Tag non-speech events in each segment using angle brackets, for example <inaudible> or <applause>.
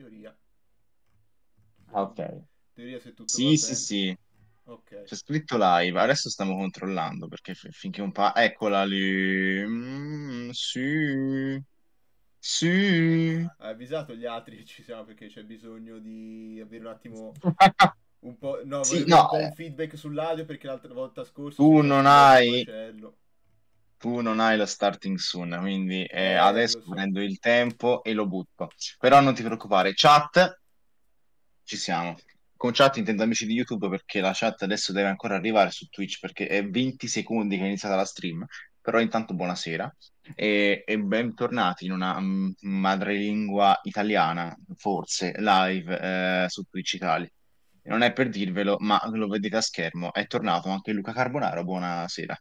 Teoria. Ah, ok. Teoria se tutto Sì, sì, sì. Okay. C'è scritto live, adesso stiamo controllando perché f- finché un po'... Eccola lì. Mm, sì. Sì. Hai avvisato gli altri che ci siamo perché c'è bisogno di avere un attimo... <laughs> un po'... No, sì, no. Eh. un feedback sull'audio perché l'altra volta scorsa... Tu non hai... Macello tu non hai lo starting soon, quindi eh, eh adesso prendo il tempo e lo butto. Però non ti preoccupare, chat, ci siamo. Con chat intendo amici di YouTube perché la chat adesso deve ancora arrivare su Twitch perché è 20 secondi che è iniziata la stream. Però intanto buonasera e, e bentornati in una mm, madrelingua italiana, forse, live eh, su Twitch Italia. Non è per dirvelo, ma lo vedete a schermo. È tornato anche Luca Carbonaro, buonasera.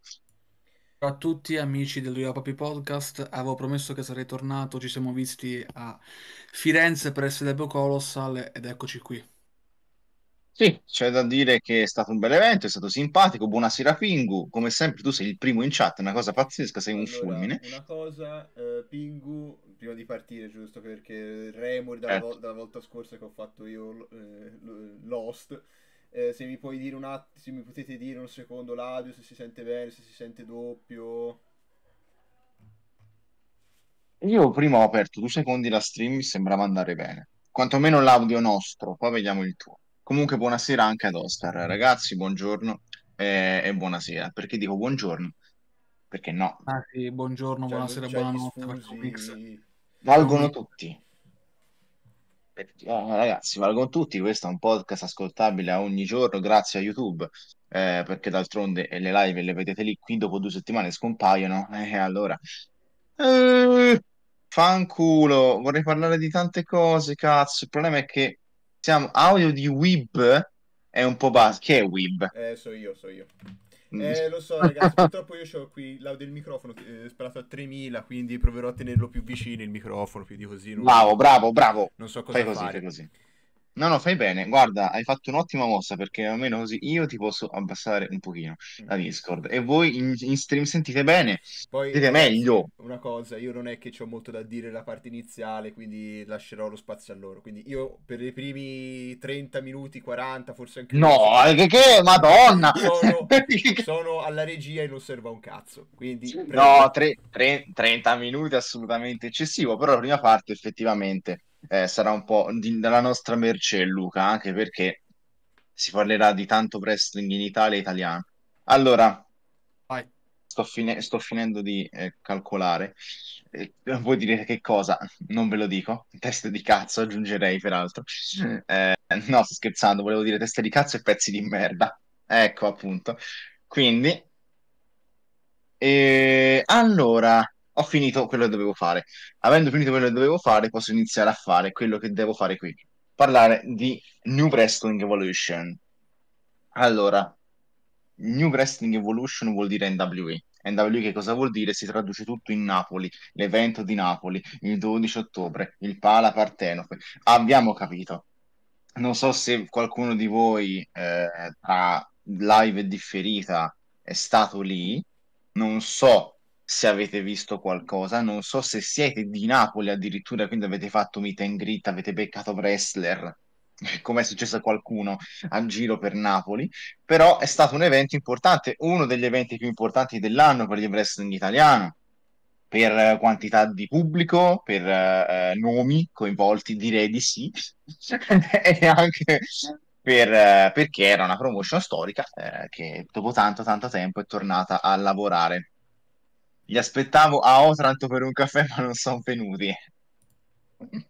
Ciao a tutti amici del Due Papi Podcast, avevo promesso che sarei tornato, ci siamo visti a Firenze per SW Colossal ed eccoci qui. Sì, c'è da dire che è stato un bel evento, è stato simpatico, buonasera Pingu, come sempre tu sei il primo in chat, è una cosa pazzesca, sei un allora, fulmine. Una cosa, eh, Pingu, prima di partire giusto perché Remor dalla, certo. vo- dalla, volta scorsa che ho fatto io eh, Lost... Eh, se mi puoi dire un attimo, se mi potete dire un secondo l'audio, se si sente bene, se si sente doppio. Io prima ho aperto due secondi la stream, mi sembrava andare bene. Quantomeno l'audio nostro, poi vediamo il tuo. Comunque buonasera anche ad Ostar, ragazzi, buongiorno eh, e buonasera. Perché dico buongiorno? Perché no. Ah, sì, buongiorno, cioè, buonasera, buonanotte. Valgono tutti perché, ragazzi, valgo con tutti, questo è un podcast ascoltabile ogni giorno grazie a YouTube, eh, perché d'altronde eh, le live le vedete lì, qui dopo due settimane scompaiono, e <laughs> eh, allora... Eh, fanculo, vorrei parlare di tante cose, cazzo, il problema è che siamo audio di Web è un po' basso, chi è Web? Eh, so io, so io. Mm. Eh, lo so, ragazzi, purtroppo io ho qui l'audio del microfono eh, sparato a 3000, quindi proverò a tenerlo più vicino il microfono, più di così. Non... Bravo, bravo, bravo. Non so cosa fai così, fare. Fai così. No, no, fai bene. Guarda, hai fatto un'ottima mossa perché almeno così io ti posso abbassare un pochino mm. la Discord e voi in, in stream sentite bene, Poi, sentite meglio. Una cosa, io non è che ho molto da dire la parte iniziale, quindi lascerò lo spazio a loro. Quindi io per i primi 30 minuti, 40, forse anche... No, eh, che, che madonna! Sono, <laughs> sono, alla regia e non servo a un cazzo. Quindi, prego. no, tre, tre, 30 minuti assolutamente eccessivo, però la prima parte effettivamente eh, sarà un po' di, dalla nostra merce Luca, anche perché si parlerà di tanto wrestling in Italia italiano. Allora, sto, fine, sto, finendo di eh, calcolare. Eh, voi direte che cosa? Non ve lo dico. Teste di cazzo, aggiungerei peraltro. Eh, no, sto scherzando, volevo dire teste di cazzo e pezzi di merda. Ecco appunto. Quindi, eh, allora, ho finito quello che dovevo fare. Avendo finito quello che dovevo fare, posso iniziare a fare quello che devo fare qui. Parlare di New Wrestling Evolution. Allora, New Wrestling Evolution vuol dire NWE. NWE che cosa vuol dire? Si traduce tutto in Napoli, l'evento di Napoli, il 12 ottobre, il Pala Partenope. Abbiamo capito. Non so se qualcuno di voi eh, tra live e differita è stato lì, non so se avete visto qualcosa, non so se siete di Napoli addirittura, quindi avete fatto meet and greet, avete beccato wrestler, <laughs> come è successo a qualcuno a giro per Napoli, però è stato un evento importante, uno degli eventi più importanti dell'anno per il wrestling italiano, per eh, quantità di pubblico, per eh, nomi coinvolti, direi di sì, <laughs> e anche per, eh, perché era una promotion storica eh, che dopo tanto tanto tempo è tornata a lavorare li aspettavo a Otranto per un caffè, <laughs> ma non sono venuti. <laughs>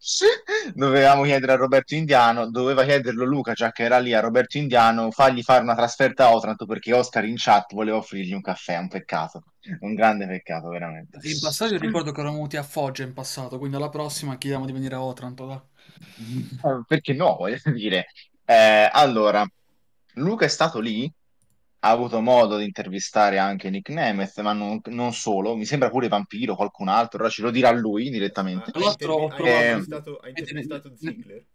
Dovevamo chiedere a Roberto Indiano, doveva chiederlo Luca, già che era lì a Roberto Indiano, fargli fare una trasferta a Otranto perché Oscar in chat voleva offrirgli un caffè, un peccato, un grande peccato veramente. Sì, in passato io ricordo che eravamo venuti a Foggia in passato, quindi alla prossima chiediamo di venire a Otranto. Da. Eh, perché no, voglio dire. Eh, allora, Luca è stato lì ha avuto modo di intervistare anche Nick Nemeth, ma non, non solo, mi sembra pure Vampiro, qualcun altro, ora ce lo dirà lui direttamente. Ah, ha, intervi- trovato... ha ehm, intervistato, ha intervistato Ziggler.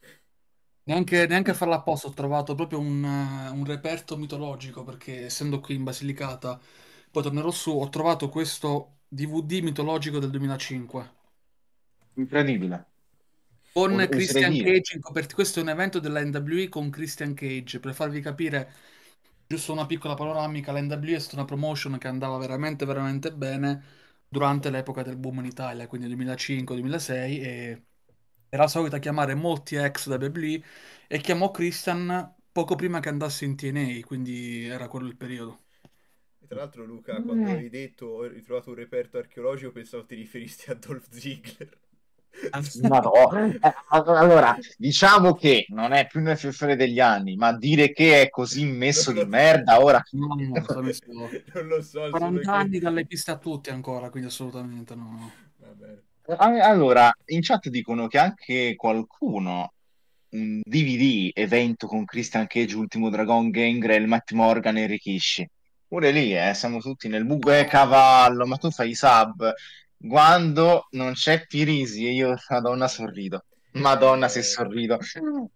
Neanche, neanche, a farla apposta ho trovato proprio un, eh, un, reperto mitologico, perché essendo qui in Basilicata, poi tornerò su, ho trovato questo DVD mitologico del 2005. Incredibile. Con un, Christian Cage in copertina. Questo è un evento della NWE con Christian Cage, per farvi capire giusto una piccola panoramica, la NW è stata una promotion che andava veramente, veramente bene durante l'epoca del boom in Italia, quindi 2005-2006, e era solita chiamare molti ex da WWE e chiamò Christian poco prima che andasse in TNA, quindi era quello il periodo. tra l'altro Luca, quando mm. hai detto ho ritrovato un reperto archeologico, pensavo ti riferissi a Dolph Ziggler. Madonna. Eh, allora, diciamo che non è più nel fiore degli anni, ma dire che è così messo di merda ora... No, no, non, so. <laughs> non lo so. 40 perché... anni dalle piste a tutti ancora, quindi assolutamente no. Allora, in chat dicono che anche qualcuno un DVD evento con Christian Cage, Ultimo Dragon, Gangrel, Matt Morgan e Rikishi. Pure lì, eh, siamo tutti nel buco, eh, cavallo, ma tu fai i sub quando non c'è Pirisi e io, madonna, sorrido. Madonna, se sorrido.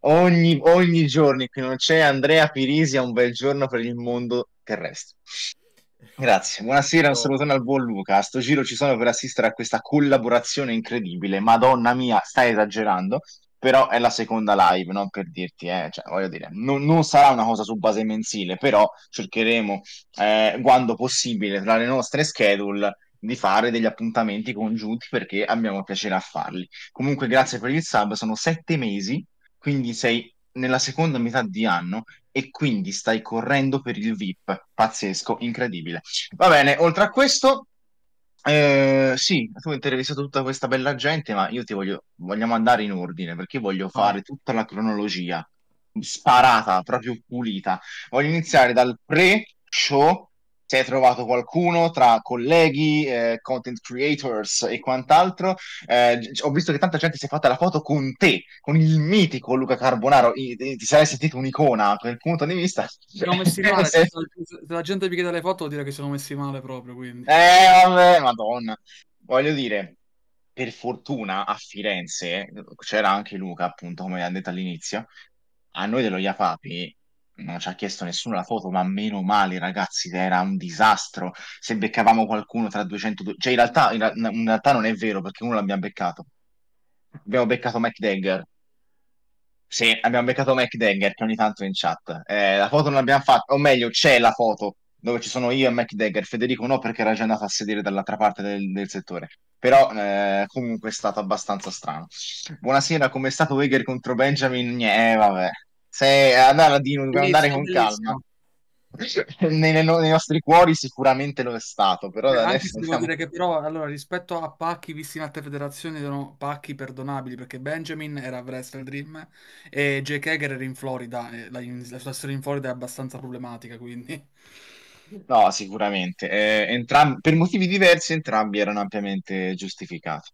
Ogni, ogni giorno in non c'è Andrea Pirisi è un bel giorno per il mondo terrestre. Grazie, buonasera, un oh. salutone al buon Luca. A sto giro ci sono per assistere a questa collaborazione incredibile. Madonna mia, stai esagerando, però è la seconda live, non per dirti, eh. cioè, voglio dire, non, non, sarà una cosa su base mensile, però cercheremo, eh, quando possibile, tra le nostre schedule, di fare degli appuntamenti congiunti perché abbiamo piacere a farli. Comunque, grazie per il sub, sono sette mesi, quindi sei nella seconda metà di anno e quindi stai correndo per il VIP. Pazzesco, incredibile. Va bene, oltre a questo, eh, sì, tu hai intervistato tutta questa bella gente, ma io ti voglio, vogliamo andare in ordine perché voglio fare tutta la cronologia sparata, proprio pulita. Voglio iniziare dal pre-show se hai trovato qualcuno tra colleghi, eh, content creators e quant'altro. Eh, ho visto che tanta gente si è fatta la foto con te, con il mitico Luca Carbonaro, I, ti sarei sentito un'icona a quel punto di vista. Sono messi male, <laughs> se la gente mi chiede le foto vuol dire che sono messi male proprio, quindi. Eh vabbè, madonna. Voglio dire, per fortuna a Firenze c'era anche Luca, appunto, come ha detto all'inizio, a noi dello Iapapi non ci ha chiesto nessuno la foto, ma meno male, ragazzi, era un disastro. Se beccavamo qualcuno tra 200, cioè in realtà, in, in realtà non è vero perché uno l'abbiamo beccato. Abbiamo beccato Mac Dagger. Sì, abbiamo beccato Mac Dagger che ogni tanto è in chat. Eh, la foto non l'abbiamo fatta, o meglio, c'è la foto dove ci sono io e Mac Dagger. Federico no, perché era già andato a sedere dall'altra parte del, del settore. Però eh, comunque è stato abbastanza strano. Buonasera, com'è stato Weger contro Benjamin? Eh, vabbè. Se andare a dire, dobbiamo andare con calma. <laughs> Nei, nei, nostri cuori sicuramente lo è stato, però Beh, adesso devo siamo... dire che però allora, rispetto a pacchi visti in altre federazioni erano pacchi perdonabili perché Benjamin era a Wrestle Dream e Jake Hager era in Florida, la, la situazione in Florida è abbastanza problematica, quindi No, sicuramente. Eh, entrambi, per motivi diversi entrambi erano ampiamente giustificati.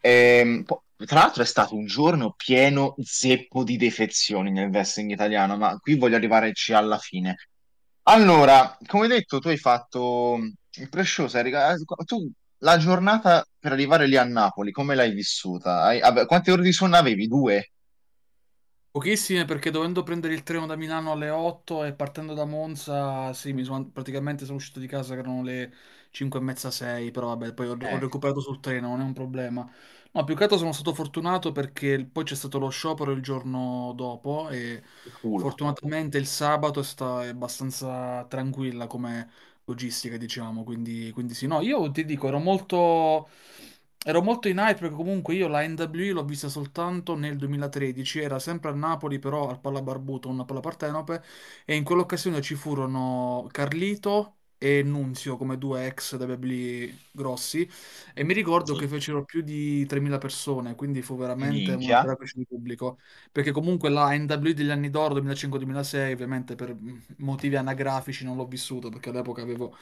Eh, po- tra l'altro è stato un giorno pieno zeppo di defezioni nel wrestling italiano, ma qui voglio arrivarci alla fine. Allora, come detto, tu hai fatto mm, il pre eh, tu la giornata per arrivare lì a Napoli, come l'hai vissuta? Hai... Vabbè, quante ore di sonno avevi? Due? Pochissime perché dovendo prendere il treno da Milano alle 8 e partendo da Monza, sì, mi sono, praticamente sono uscito di casa che erano le 5 e mezza, 6, però vabbè, poi ho, eh. ho recuperato sul treno, non è un problema. No, più che altro sono stato fortunato perché poi c'è stato lo sciopero il giorno dopo e Culo. fortunatamente il sabato è, sta- abbastanza tranquilla come logistica, diciamo, quindi, quindi sì. No, io ti dico, ero molto, ero molto in hype perché comunque io la NWE l'ho vista soltanto nel 2013, era sempre a Napoli però al Palla Barbuto, una Palla Partenope e in quell'occasione ci furono Carlito, e Nunzio come due ex WWE grossi e mi ricordo sì. che fecero più di 3.000 persone, quindi fu veramente un una di pubblico, perché comunque la NW degli anni d'oro 2005-2006 ovviamente per mm, motivi anagrafici non l'ho vissuto perché all'epoca avevo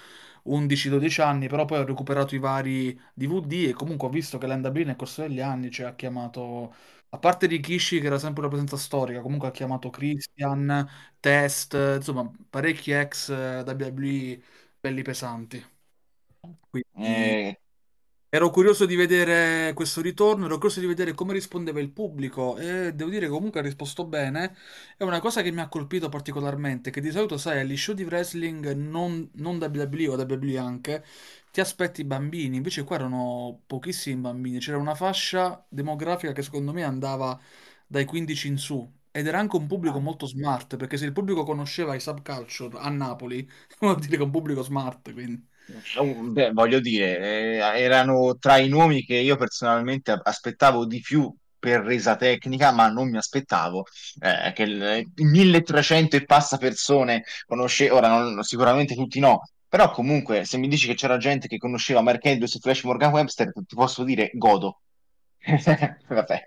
11-12 anni, però poi ho recuperato i vari DVD e comunque ho visto che la NW nel corso degli anni ci cioè, ha chiamato a parte Rikishi che era sempre una presenza storica, comunque ha chiamato Christian, Test, insomma parecchi ex WWE eh, belli pesanti. Quindi, eh. Ero curioso di vedere questo ritorno, ero curioso di vedere come rispondeva il pubblico e devo dire che comunque ha risposto bene. È una cosa che mi ha colpito particolarmente, che di solito sai, agli show di wrestling non, non WWE o WWE anche, ti aspetti bambini, invece qua erano pochissimi bambini, c'era una fascia demografica che secondo me andava dai 15 in su ed era anche un pubblico ah. molto smart, perché se il pubblico conosceva i subculture a Napoli, <laughs> vuol dire che è un pubblico smart, quindi. Beh, voglio dire, eh, erano tra i nomi che io personalmente aspettavo di più per resa tecnica, ma non mi aspettavo eh, che 1300 eh, e passa persone conosce, ora non, sicuramente tutti no, però comunque se mi dici che c'era gente che conosceva Mark Andrews e Flash Morgan Webster, ti posso dire godo. <laughs> Vabbè,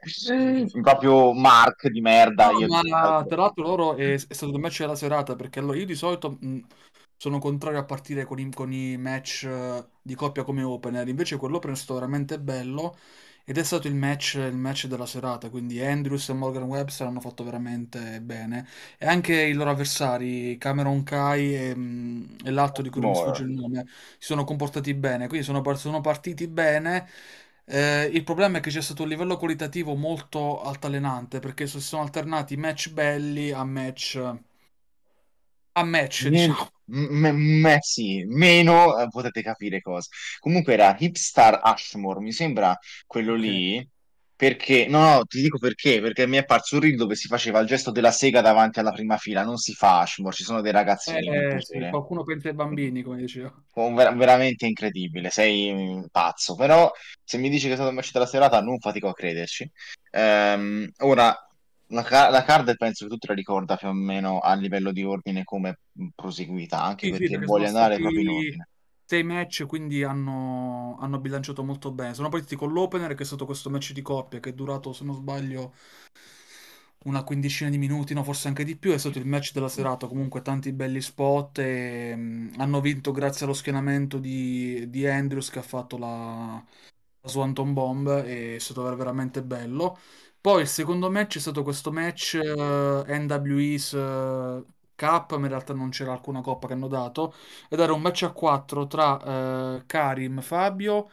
più Mark di merda. No, ma, dico... Tra l'altro loro è, è stato il match della serata perché io di solito mh, sono contrario a partire con i, con i match uh, di coppia come opener, invece quell'opener è stato veramente bello ed è stato il match, il match della serata, quindi Andrews e Morgan Webster hanno fatto veramente bene e anche i loro avversari, Cameron Kai e, mh, e l'altro di cui non mi boh. sfugge il nome, si sono comportati bene, quindi sono, sono partiti bene eh, il problema è che c'è stato un livello qualitativo molto altalenante perché si sono alternati match belli a match a match, ne- diciamo. M- m- sì, meno eh, potete capire cosa. Comunque era Hipstar Ashmore, mi sembra quello okay. lì perché, no, no, ti dico perché, perché mi è apparso un reel dove si faceva il gesto della sega davanti alla prima fila, non si fa Ashmore, ci sono dei ragazzini. Eh, sì, qualcuno pensa ai bambini, come dicevo. Ver- veramente incredibile, sei pazzo, però se mi dici che è stata un'uscita della serata non fatico a crederci. Ehm, ora, la, ca- la card penso che tu te la ricorda più o meno a livello di ordine come proseguita, anche sì, perché sì, perché andare stati... proprio in ordine sei match, quindi hanno, hanno, bilanciato molto bene. Sono partiti con l'opener, che è stato questo match di coppia, che è durato, se non sbaglio, una quindicina di minuti, no, forse anche di più. È stato il match della serata, comunque tanti belli spot. E, mh, mm, hanno vinto grazie allo schienamento di, di Andrews, che ha fatto la, la Swanton Bomb, e è stato veramente bello. Poi il secondo match è stato questo match uh, eh, NWE's... Uh, eh, Cup, ma in realtà non c'era alcuna coppa che hanno dato, ed era un match a 4 tra eh, Karim, Fabio,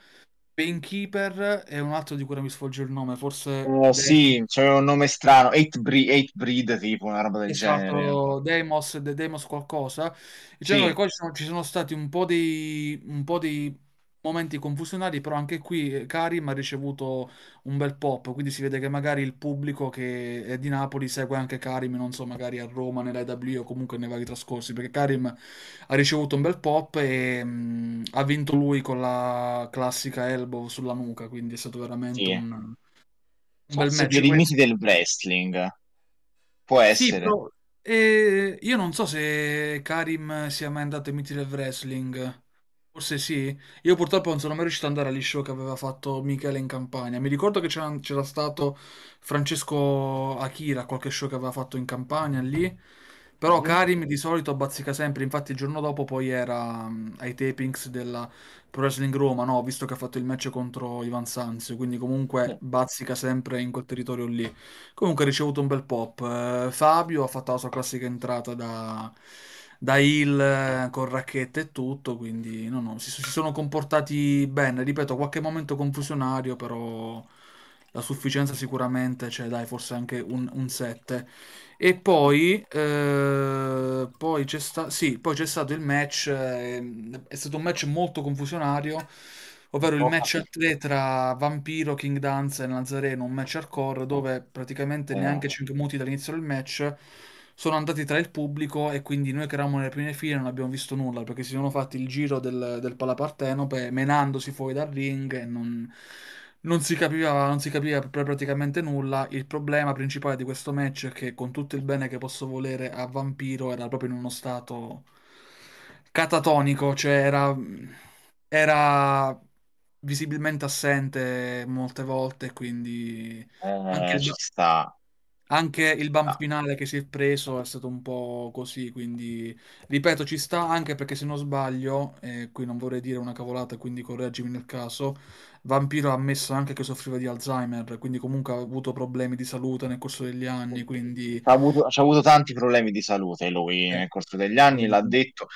Painkeeper e un altro di cui mi sfugge il nome, forse... Uh, sì, c'era un nome strano, 8 Breed, Breed, tipo una roba del esatto, genere. Demos, The Demos qualcosa. Diciamo sì. che qua ci sono, ci sono stati un po' di... Un po dei momenti confusionari, però anche qui eh, Karim ha ricevuto un bel pop, quindi si vede che magari il pubblico che è di Napoli segue anche Karim, non so, magari a Roma, nell'AW o comunque nei vari trascorsi, perché Karim ha ricevuto un bel pop e mh, mm, ha vinto lui con la classica elbow sulla nuca, quindi è stato veramente sì. un, un bel match. Dei limiti del wrestling. Può essere. Sì, però, eh, io non so se Karim sia mai andato ai miti del wrestling. Forse sì. Io purtroppo non sono mai riuscito ad andare agli show che aveva fatto Michele in Campania. Mi ricordo che c'era, stato Francesco Achira, qualche show che aveva fatto in Campania lì. Però Karim mhm. di solito bazzica sempre, infatti il giorno dopo poi era mh, ai tapings della Pro Wrestling Roma, no? Visto che ha fatto il match contro Ivan Sanzio, quindi comunque bazzica sempre in quel territorio lì. Comunque ha ricevuto un bel pop. Eh, Fabio ha fatto la sua classica entrata da, da Hill eh, con racchette e tutto, quindi no, no, si, si sono comportati bene, ripeto, qualche momento confusionario, però la sufficienza sicuramente c'è, cioè, dai, forse anche un, un 7. E poi, eh, poi, c'è sta- sì, poi c'è stato il match, eh, è stato un match molto confusionario, ovvero il match a 3 tra Vampiro, King Dance e Nazareno, un match hardcore dove praticamente eh. neanche 5 minuti dall'inizio del match sono andati tra il pubblico e quindi noi che eravamo nelle prime file non abbiamo visto nulla perché si sono fatti il giro del, del Palapartenope menandosi fuori dal ring e non, non, si capiva, non si capiva praticamente nulla. Il problema principale di questo match è che con tutto il bene che posso volere a Vampiro era proprio in uno stato catatonico, cioè era, era visibilmente assente molte volte quindi eh, anche, già, anche il bump ah. finale che si è preso è stato un po' così, quindi ripeto, ci sta anche perché se non sbaglio, e qui non vorrei dire una cavolata, quindi correggimi nel caso, Vampiro ha ammesso anche che soffriva di Alzheimer, quindi comunque ha avuto problemi di salute nel corso degli anni, quindi... Ha avuto, c'ha avuto tanti problemi di salute lui nel corso degli anni, l'ha detto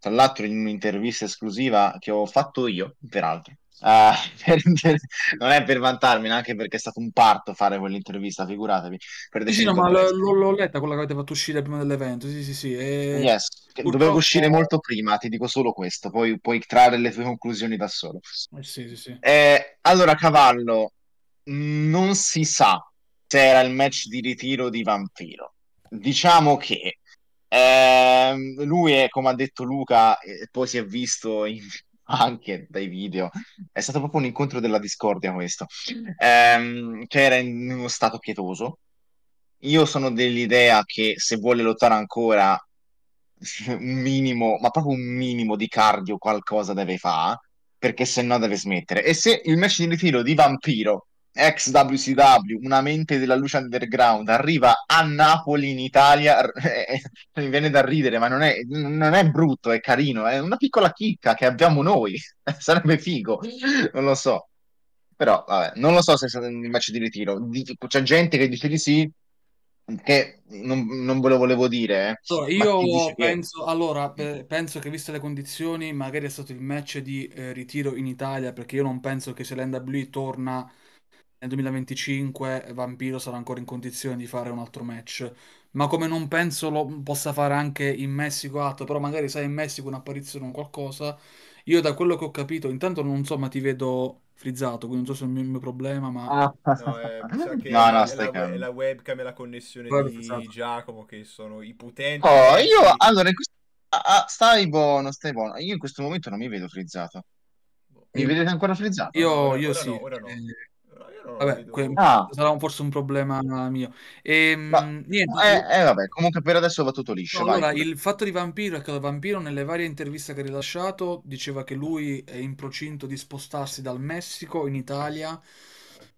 tra l'altro in un'intervista esclusiva che ho fatto io, peraltro, Uh, <laughs> per, per, non è per vantarmi, anche perché è stato un parto fare quell'intervista, figuratevi. Per sì, no, ma l- l- l'ho letta quella che avete fatto uscire prima dell'evento. Sì, sì, sì. E... Yes, Purtroppo... dovevo uscire molto prima, ti dico solo questo, poi puoi trarre le tue conclusioni da solo. Eh, sì, sì, sì. Eh, allora, Cavallo, non si sa se era il match di ritiro di Vampiro. Diciamo che eh, lui è, come ha detto Luca, e poi si è visto in anche dai video. È stato proprio un incontro della discordia questo, mm. ehm, che era in uno stato pietoso. Io sono dell'idea che se vuole lottare ancora <laughs> un minimo, ma proprio un minimo di cardio, qualcosa deve fare, perché se no deve smettere. E se il match di rifilo di Vampiro ex WCW, una mente della luce underground, arriva a Napoli in Italia, <laughs> eh, eh, mi viene da ridere, ma non è, non è, brutto, è carino, è una piccola chicca che abbiamo noi, <laughs> sarebbe figo, non lo so. Però, vabbè, non lo so se è stato un match di ritiro, c'è gente che dice di sì, che non, non, ve lo volevo dire. Eh. So, io penso, che... Allora, pe- penso che viste le condizioni, magari è stato il match di eh, ritiro in Italia, perché io non penso che se l'NWE torna nel 2025 Vampiro sarà ancora in condizione di fare un altro match. Ma come non penso lo possa fare anche in Messico Atto, però magari sai in Messico un'apparizione o qualcosa. Io da quello che ho capito, intanto non so, ma ti vedo frizzato, quindi non so se è il mio problema, ma... Ah. No, eh, <laughs> che no, no, stai la, è la webcam e la connessione Guarda, di esatto. Giacomo che sono i potenti. Oh, io, allora, in questo... Ah, ah, stai buono, stai buono. Io in questo momento non mi vedo frizzato. Mi vedete ancora frizzato? Io, ora, io ora sì. No, ora no. Eh, Vabbè, que- ah. sarà forse un problema mio. E, ehm, Ma, niente, eh, eh, vabbè, comunque per adesso va tutto liscio. No, allora, il fatto di Vampiro è che Vampiro nelle varie interviste che ha rilasciato diceva che lui è in procinto di spostarsi dal Messico in Italia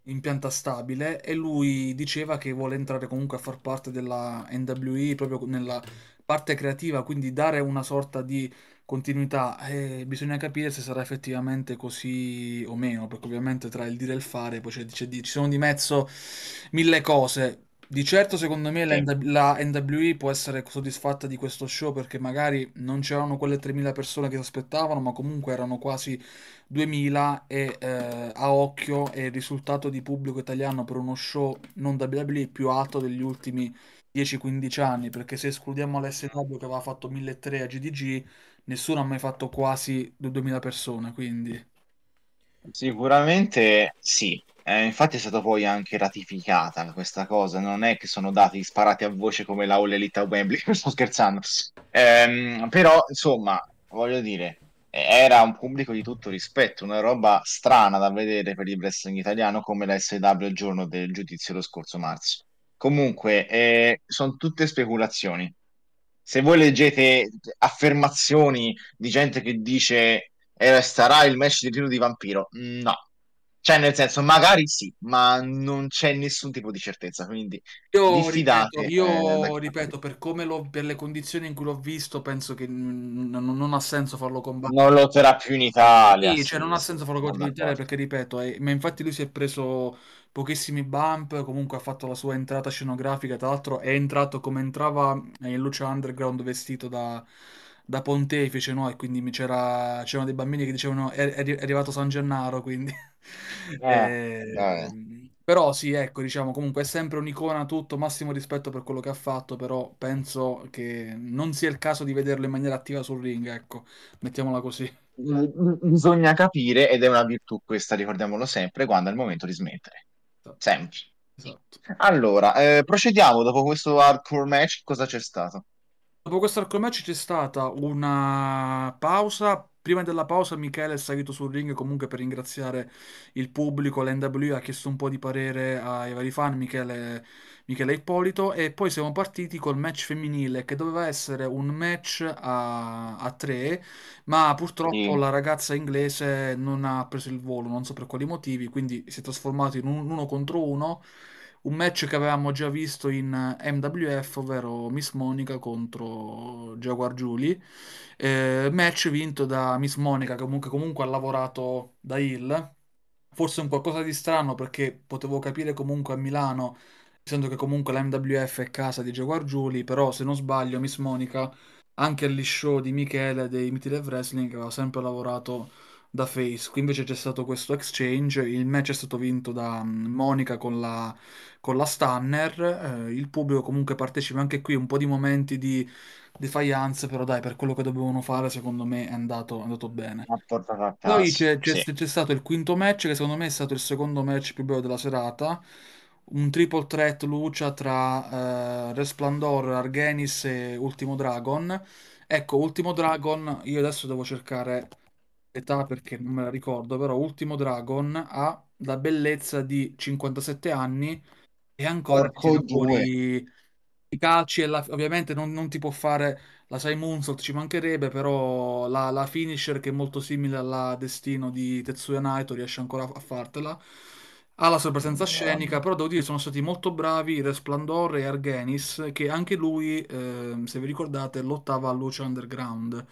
in pianta stabile e lui diceva che vuole entrare comunque a far parte della NWI proprio nella parte creativa, quindi dare una sorta di continuità, eh, bisogna capire se sarà effettivamente così o meno, perché ovviamente tra il dire e il fare poi c'è, c'è, ci sono di mezzo mille cose. Di certo, secondo me, sì. la, NWE può essere soddisfatta di questo show perché magari non c'erano quelle 3.000 persone che si aspettavano, ma comunque erano quasi 2.000 e eh, a occhio è il risultato di pubblico italiano per uno show non WWE più alto degli ultimi 10-15 anni, perché se escludiamo l'SW che aveva fatto 1.300 a GDG, nessuno ha mai fatto quasi 2000 persone, quindi... Sicuramente sì, eh, infatti è stata poi anche ratificata questa cosa, non è che sono dati sparati a voce come la All Elite a Wembley, <laughs> sto scherzando. Ehm, però, insomma, voglio dire, era un pubblico di tutto rispetto, una roba strana da vedere per il wrestling italiano come la SW il giorno del giudizio lo scorso marzo. Comunque, eh, sono tutte speculazioni se voi leggete affermazioni di gente che dice eh, sarà il match di tiro di vampiro, mm, no. Cioè, nel senso, magari sì, ma non c'è nessun tipo di certezza. Quindi, io diffidate. Ripeto, io eh, da... ripeto per, per, le condizioni in cui l'ho visto, penso che n- n- non ha senso farlo combattere. Non lotterà più in Italia. Sì, sì, cioè, non ha senso farlo combattere perché, ripeto, è... ma infatti lui si è preso pochissimi bump, comunque ha fatto la sua entrata scenografica, tra l'altro è entrato come entrava eh, in Lucha Underground vestito da, da pontefice, no? E quindi c'era, c'erano dei bambini che dicevano è, è arrivato San Gennaro, quindi... Eh, <laughs> eh, eh. Però sì, ecco, diciamo, comunque è sempre un'icona tutto, massimo rispetto per quello che ha fatto, però penso che non sia il caso di vederlo in maniera attiva sul ring, ecco, mettiamola così. Mm, mm, bisogna capire, ed è una virtù questa, ricordiamolo sempre, quando è il momento di smettere. Esatto. Sempre. Esatto. Allora, eh, procediamo dopo questo hardcore match. Cosa c'è stato? Dopo questo hardcore match c'è stata una pausa. Prima della pausa, Michele è salito sul ring comunque per ringraziare il pubblico. L'NW ha chiesto un po' di parere ai vari fan. Michele Michele Ippolito e poi siamo partiti col match femminile che doveva essere un match a, a tre ma purtroppo la ragazza inglese non ha preso il volo non so per quali motivi quindi si è trasformato in un, uno contro uno un match che avevamo già visto in MWF, ovvero Miss Monica contro Jaguar Julie. Eh, match vinto da Miss Monica, che comunque, comunque, ha lavorato da Hill. Forse un qualcosa di strano perché potevo capire comunque a Milano sento che comunque la MWF è casa di Jaguar Giuli, però se non sbaglio Miss Monica, anche all'e-show di Michele dei Miti del Wrestling, aveva sempre lavorato da face. Qui invece c'è stato questo exchange, il match è stato vinto da mm, Monica con la, con la Stunner, eh, il pubblico comunque partecipa anche qui, un po' di momenti di defiance, però dai, per quello che dovevano fare secondo me è andato, è andato bene. Poi c'è, c'è, sì. c'è stato il quinto match, che secondo me è stato il secondo match più bello della serata, un triple threat lucia tra eh, Resplendor, Argenis e Ultimo Dragon. Ecco, Ultimo Dragon, io adesso devo cercare l'età perché non me la ricordo, però Ultimo Dragon ha la bellezza di 57 anni e ancora fuori i calci e la, ovviamente non, non, ti può fare la Sai Moonsault, ci mancherebbe, però la, la finisher che è molto simile alla Destino di Tetsuya Naito riesce ancora a fartela alla sua presenza eh. scenica, però devo dire che sono stati molto bravi Resplendor e Argenis, che anche lui, eh, se vi ricordate, lottava a luce underground.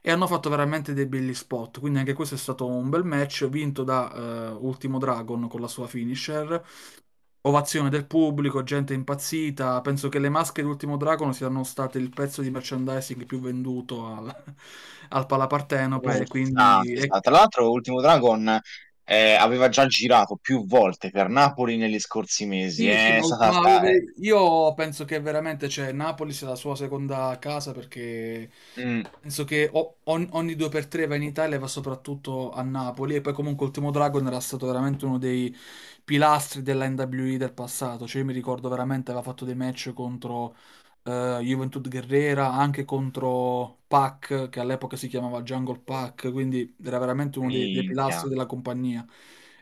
E hanno fatto veramente dei belli spot, quindi anche questo è stato un bel match, vinto da eh, Ultimo Dragon con la sua finisher. Ovazione del pubblico, gente impazzita. Penso che le maschere Ultimo Dragon siano state il pezzo di merchandising più venduto al, <laughs> al Palapartenope. Eh, quindi... Ah, tra l'altro, Ultimo Dragon eh, aveva già girato più volte per Napoli negli scorsi mesi. Sì, eh, sì, stata, stata, eh. Io penso che veramente cioè, Napoli sia la sua seconda casa perché mm. penso che o, on, ogni 2 per 3 va in Italia e va soprattutto a Napoli. E poi comunque Ultimo Dragon era stato veramente uno dei pilastri della NWE del passato. Cioè, io mi ricordo veramente aveva fatto dei match contro eh, Juventud Guerrera, anche contro Pac, che all'epoca si chiamava Jungle Pac, quindi era veramente uno dei, dei pilastri della compagnia.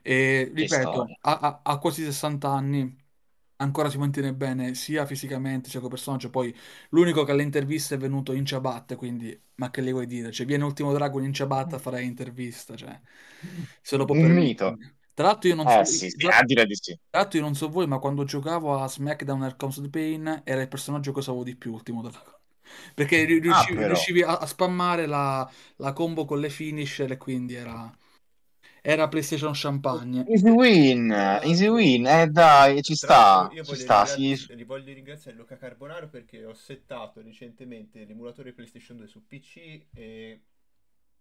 E ripeto, a, a, a, quasi 60 anni ancora si mantiene bene sia fisicamente sia come personaggio. Poi l'unico che alle interviste è venuto in ciabatte, quindi ma che le vuoi dire? Cioè, viene Ultimo Dragon in ciabatta a fare intervista, cioè se lo può Un permettere. mito. Tra l'altro, io non eh, so, sì, sì, tra... Eh, di sì. Tra l'altro, io non so voi, ma quando giocavo a SmackDown Air Comes the Pain era il personaggio che usavo di più ultimo della <laughs> perché riuscivi, ah, riuscivi a, spammare la, la, combo con le finisher e quindi era, era PlayStation Champagne. Easy win, easy win, eh dai, ci sta. Io ci sta, sì. li voglio ringraziare Luca Carbonaro perché ho settato recentemente l'emulatore PlayStation 2 su PC e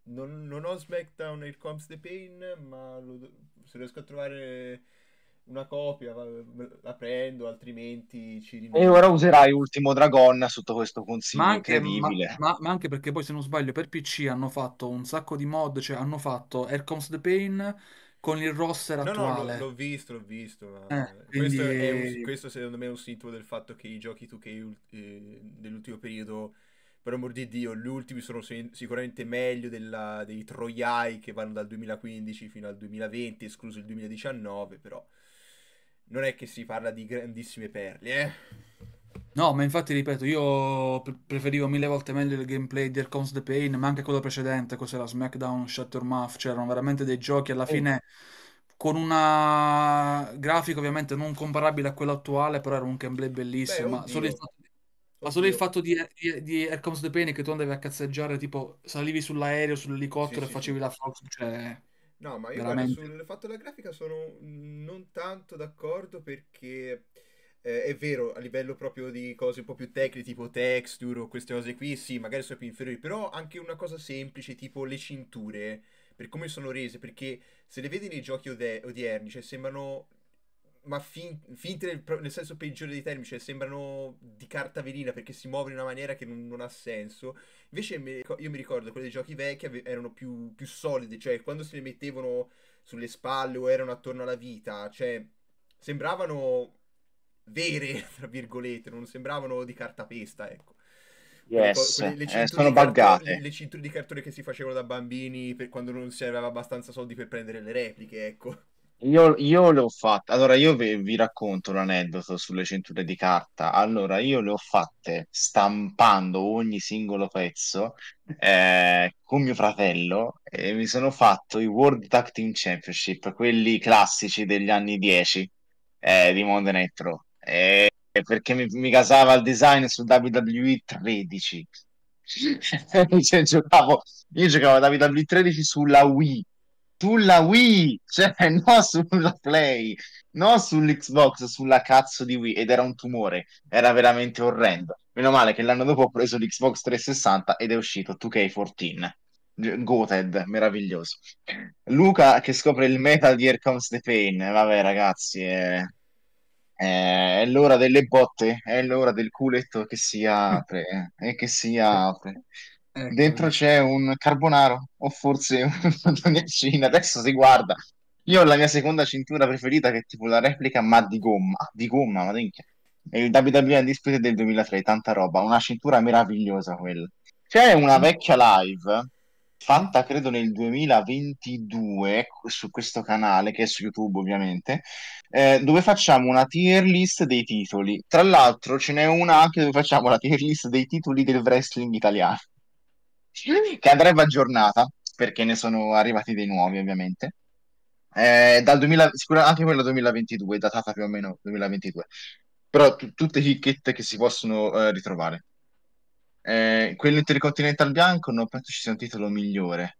non, non ho SmackDown It Comes the Pain, ma lo, se riesco a trovare una copia la prendo, altrimenti ci rinuncio. E ora userai Ultimo Dragon sotto questo consiglio ma anche, incredibile. Ma, ma, ma, anche perché poi, se non sbaglio, per PC hanno fatto un sacco di mod, cioè hanno fatto Air Comes the Pain con il roster no, attuale. No, l'ho visto, l'ho visto. Ma... Eh, quindi... questo, un, questo, secondo me è un sintomo del fatto che i giochi 2K eh, dell'ultimo periodo per amor di Dio, gli ultimi sono sicuramente meglio della, dei troiai che vanno dal 2015 fino al 2020, escluso il 2019, però non è che si parla di grandissime perle, eh. No, ma infatti ripeto, io preferivo mille volte meglio il gameplay di Comes the Pain, ma anche quello precedente, cos'era SmackDown, Shutter Your Mouth, c'erano veramente dei giochi alla oh. fine con una grafica ovviamente non comparabile a quella attuale, però era un gameplay bellissimo, Beh, solo in stato ma solo il fatto di, di, di Air Comes the Pain che tu andavi a cazzeggiare, tipo salivi sull'aereo, sull'elicottero sì, e sì, facevi sì. la fox, cioè... No, ma io veramente... guarda, sul fatto della grafica sono non tanto d'accordo perché eh, è vero, a livello proprio di cose un po' più tecniche, tipo texture o queste cose qui, sì, magari sono più inferiori, però anche una cosa semplice, tipo le cinture, per come sono rese, perché se le vedi nei giochi od- odierni, cioè sembrano ma fin- finte nel, nel, senso peggiore dei termini, cioè sembrano di carta velina perché si muovono in una maniera che non, non ha senso. Invece me, io mi ricordo quelli dei giochi vecchi ave- erano più, più solidi, cioè quando se le mettevano sulle spalle o erano attorno alla vita, cioè sembravano vere, <laughs> tra virgolette, non sembravano di cartapesta, ecco. Yes, quelle, le eh, sono buggate. Cartone, le cinture di cartone che si facevano da bambini per quando non si aveva abbastanza soldi per prendere le repliche, ecco. Io, io le ho fatte. Allora, io vi, vi racconto un aneddoto sulle cinture di carta. Allora, io le ho fatte stampando ogni singolo pezzo eh, con mio fratello e mi sono fatto i World Tag Team Championship, quelli classici degli anni 10 eh, di Monday Night Raw. Eh, perché mi, mi casava il design su WWE 13. <laughs> cioè, giocavo, io giocavo a WWE 13 sulla Wii sulla Wii, cioè <laughs> non sulla Play, non sull'Xbox, sulla cazzo di Wii ed era un tumore, era veramente orrendo. Meno male che l'anno dopo ho preso l'Xbox 360 ed è uscito 2K14. Goted, meraviglioso. Luca che scopre il metal di Here Comes the Pain. Vabbè, ragazzi, è... è, l'ora delle botte, è l'ora del culetto che si apre eh, e che si apre. Ecco. Dentro c'è un carbonaro o forse una <laughs> dognacina, adesso si guarda. Io ho la mia seconda cintura preferita che è tipo la replica ma di gomma, di gomma, madonna. È il WWE Undisputed del 2003, tanta roba, una cintura meravigliosa quella. C'è una mm. vecchia live fatta credo nel 2022 su questo canale che è su YouTube ovviamente eh, dove facciamo una tier list dei titoli tra l'altro ce n'è una anche dove facciamo la tier list dei titoli del wrestling italiano <laughs> che andrebbe aggiornata perché ne sono arrivati dei nuovi ovviamente. Eh, dal 2000, sicuramente anche quella 2022, datata più o meno 2022, però t- tutte chicchette che si possono eh, ritrovare. Eh, quello intercontinental bianco non penso ci sia un titolo migliore.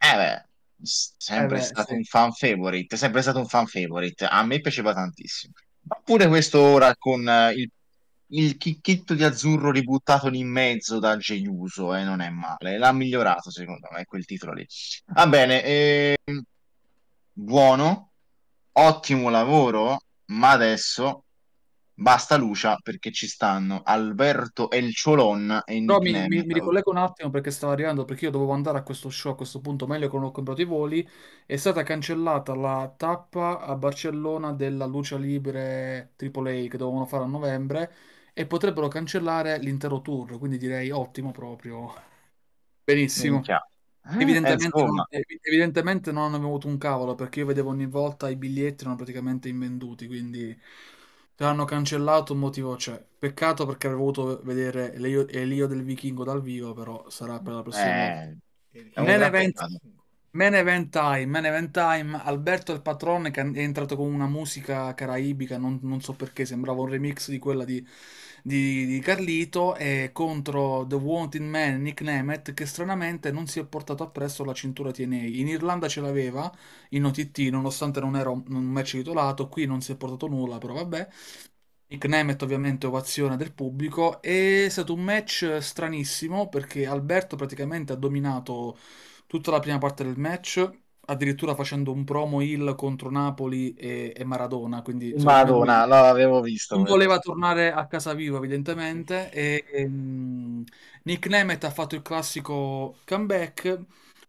Eh beh, sempre eh beh, stato sì. un fan favorite, sempre stato un fan favorite, a me piaceva tantissimo. Ma pure questo ora con eh, il il chicchetto di azzurro ributtato lì in mezzo da Geiuso eh, non è male, l'ha migliorato secondo me quel titolo lì. Va bene, eh, buono, ottimo lavoro, ma adesso basta Lucia perché ci stanno Alberto Elciolon e Nick mi, mi, mi, ricollego un attimo perché stavo arrivando perché io dovevo andare a questo show a questo punto meglio che non ho comprato i voli è stata cancellata la tappa a Barcellona della Lucia Libre AAA che dovevano fare a novembre e potrebbero cancellare l'intero tour, quindi direi ottimo proprio. Benissimo. Eh, evidentemente, eh, non, evidentemente non hanno avuto un cavolo perché io vedevo ogni volta i biglietti erano praticamente invenduti, quindi se hanno cancellato un motivo c'è. Cioè, peccato perché avevo voluto vedere Elio, Elio del Vichingo dal vivo, però sarà per la prossima eh, volta. event time, man event time. Alberto il patrone che è entrato con una musica caraibica, non, non so perché, sembrava un remix di quella di di, di Carlito e contro The Wanted Man Nick Nemeth che stranamente non si è portato appresso la cintura TNA. In Irlanda ce l'aveva in OTT nonostante non era un match titolato, qui non si è portato nulla, però vabbè. Nick Nemeth ovviamente ovazione del pubblico, e è stato un match stranissimo perché Alberto praticamente ha dominato tutta la prima parte del match addirittura facendo un promo heel contro Napoli e, e Maradona. Quindi, Maradona, lui, l'avevo visto. Non voleva tornare a casa viva, evidentemente. E, e, ehm, Nick Nemeth ha fatto il classico comeback,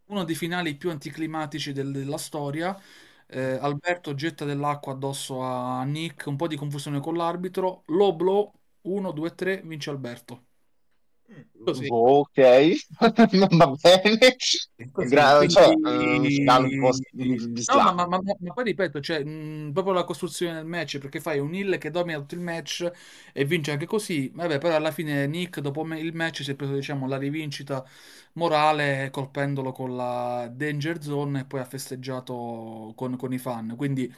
uno dei finali più anticlimatici del, della storia. Eh, Alberto getta dell'acqua addosso a Nick, un po' di confusione con l'arbitro. Loblo 1, 2, 3, vince Alberto. Così. Boh, ok, <laughs> non va bene. Così, Gra- quindi... cioè, um, po no, ma, ma, ma, ma, poi ripeto, cioè, mh, proprio la costruzione del match, perché fai un Hill che domina tutto il match e vince anche così. Vabbè, però alla fine Nick dopo il match si è preso diciamo, la rivincita morale colpendolo con la Danger Zone e poi ha festeggiato con, con i fan. Quindi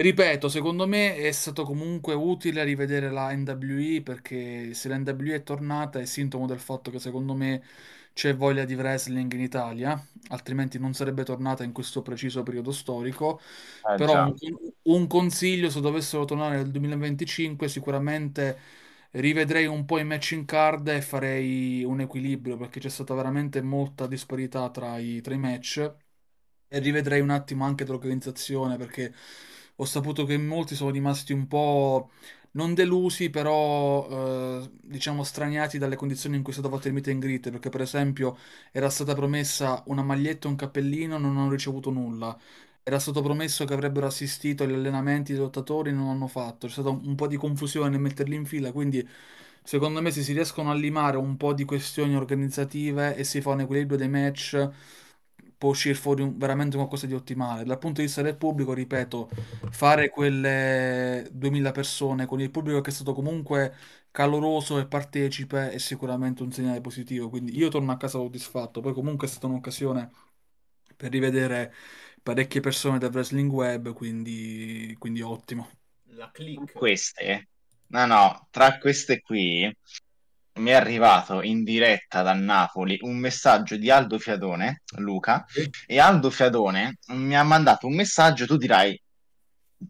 Ripeto, secondo me è stato comunque utile rivedere la NWE perché se la NWE è tornata è sintomo del fatto che secondo me c'è voglia di wrestling in Italia, altrimenti non sarebbe tornata in questo preciso periodo storico. Eh, Però un, un, consiglio se dovessero tornare nel 2025 sicuramente rivedrei un po' i match in card e farei un equilibrio perché c'è stata veramente molta disparità tra i, tra i match e rivedrei un attimo anche l'organizzazione perché ho saputo che molti sono rimasti un po' non delusi, però eh, diciamo straniati dalle condizioni in cui è stato fatto il meet and greet, perché per esempio era stata promessa una maglietta e un cappellino, non hanno ricevuto nulla. Era stato promesso che avrebbero assistito agli allenamenti dei lottatori, non hanno fatto. C'è stata un po' di confusione nel metterli in fila, quindi secondo me se si riescono a limare un po' di questioni organizzative e si fa un equilibrio dei match può uscire fuori un, veramente qualcosa di ottimale. Dal punto di vista del pubblico, ripeto, fare quelle 2000 persone con il pubblico che è stato comunque caloroso e partecipe è sicuramente un segnale positivo. Quindi io torno a casa soddisfatto. Poi comunque è stata un'occasione per rivedere parecchie persone del wrestling web, quindi, quindi ottimo. La click. Queste, no, no, tra queste qui mi è arrivato in diretta da Napoli un messaggio di Aldo Fiadone, Luca, e Aldo Fiadone mi ha mandato un messaggio, tu dirai,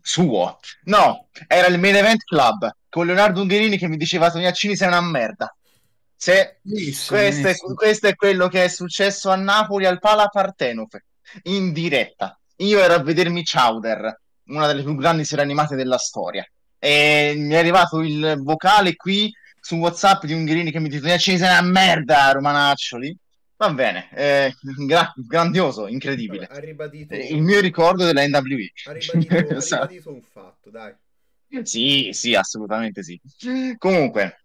suo. No, era il Main Event Club con Leonardo Ungherini che mi diceva Toniaccini sei una merda. Se questo è, questo, è, quello che è successo a Napoli al Pala Partenope, in diretta. Io ero a vedermi Chowder, una delle più grandi serie animate della storia. E mi è arrivato il vocale qui su WhatsApp di Ungherini che mi dice: ci sei una merda, Romanaccioli. Va bene, eh, gra- grandioso, incredibile. ha ribadito... Eh, il mio ricordo della NWE. Ha ribadito, <laughs> ha esatto. ribadito un fatto, dai. Sì, sì, assolutamente sì. Comunque,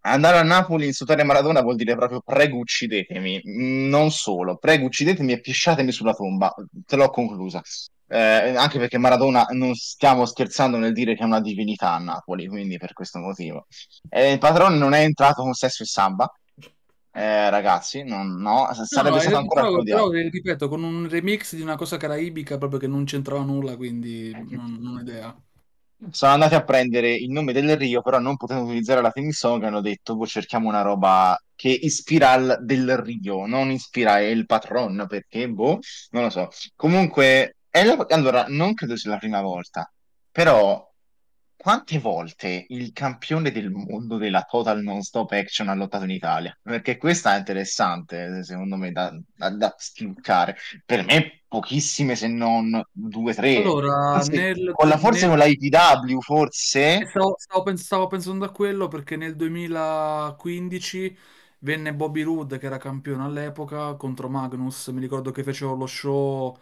andare a Napoli in sutane Maradona vuol dire proprio prego uccidetemi, non solo, prego uccidetemi e pisciatemi sulla tomba, te l'ho conclusa eh, anche perché Maradona non stiamo scherzando nel dire che è una divinità a Napoli, quindi per questo motivo. Eh, il padrone non è entrato con Sesso e Samba, eh, ragazzi, non, no, sarebbe no, stato eh, ancora però, però, eh, ripeto, con un remix di una cosa caraibica proprio che non c'entrava nulla, quindi non, non ho idea. Sono andati a prendere il nome del Rio, però non potendo utilizzare la theme song, hanno detto, boh, cerchiamo una roba che ispira al del Rio, non ispira il patron, perché, boh, non lo so. Comunque, la... Allora, non credo sia la prima volta, però quante volte il campione del mondo della total non-stop action ha lottato in Italia? Perché questa è interessante, eh, secondo me, da, da, da stuccare. Per me pochissime, se non due, o tre. Allora, forse, nel, con la, forse nel... con la IPW, forse? Eh, stavo, stavo, pens- stavo, pensando a quello perché nel 2015 venne Bobby Roode, che era campione all'epoca, contro Magnus. Mi ricordo che fecero lo show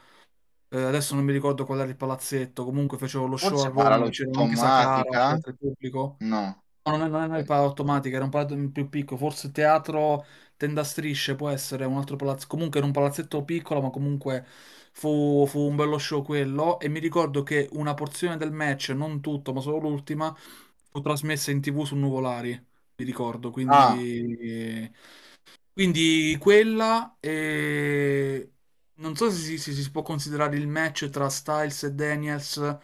eh, adesso non mi ricordo qual era il palazzetto, comunque facevo lo show Forse a Roma, c'era anche Sakara, oltre il pubblico. No. No, non, non era il palazzo automatica, era un palazzo più piccolo, forse teatro tenda strisce, può essere un altro palazzo, comunque era un palazzetto piccolo, ma comunque fu, fu un bello show quello, e mi ricordo che una porzione del match, non tutto, ma solo l'ultima, fu trasmessa in tv su Nuvolari, mi ricordo, Ah. Quindi quella e non so se si, se si può considerare il match tra Styles e Daniels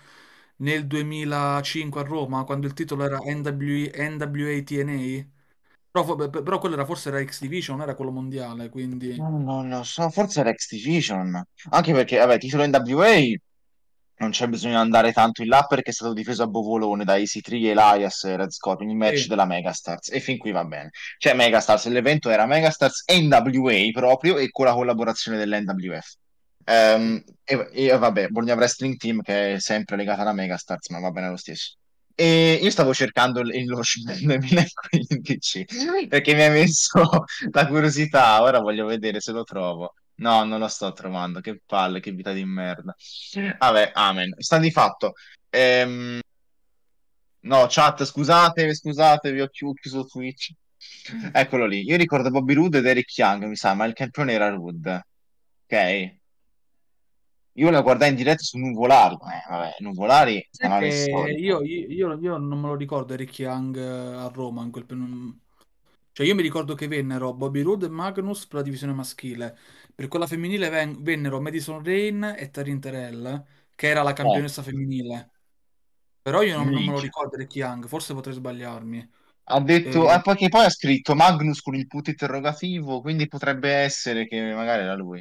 nel 2005 a Roma, quando il titolo era NWA, NWA TNA. Però, però quello era forse era X Division, era quello mondiale, quindi... non lo so, forse era X Division. Anche perché, vabbè, titolo NWA non c'è bisogno di andare tanto in là perché è stato difeso a Bovolone da EC3, Elias e Red Scorpion, il match sì. della Megastars e fin qui va bene. Cioè Megastars, l'evento era Megastars NWA proprio e con la collaborazione dell'NWF. Um, ehm, e, e, vabbè, Bologna Wrestling Team che è sempre legata alla Megastars, ma va bene lo stesso. E io stavo cercando il Lotion del 2015 perché mi ha messo <laughs> la curiosità, ora voglio vedere se lo trovo. No, non la sto trovando. Che palle, che vita di merda. Vabbè, amen. Sta di fatto. Ehm... No, chat, scusate, scusate, vi ho chiuso Twitch. Mm. Eccolo lì. Io ricordo Bobby Roode ed Eric Young, mi sa, ma il campione era Roode. Ok. Io la guardai in diretta su Nuvolari. Eh, vabbè, Nuvolari è una eh, io, io, io, non me lo ricordo Eric Young eh, a Roma in quel... Non cioè io mi ricordo che vennero Bobby Roode e Magnus per la divisione maschile, per quella femminile ven- vennero Madison Rain e Taryn Terrell, che era la eh. campionessa femminile. Però io non, non me lo ricordo Ricky Young, forse potrei sbagliarmi. Ha detto, eh, eh perché poi ha scritto Magnus con il punto interrogativo, quindi potrebbe essere che magari era lui.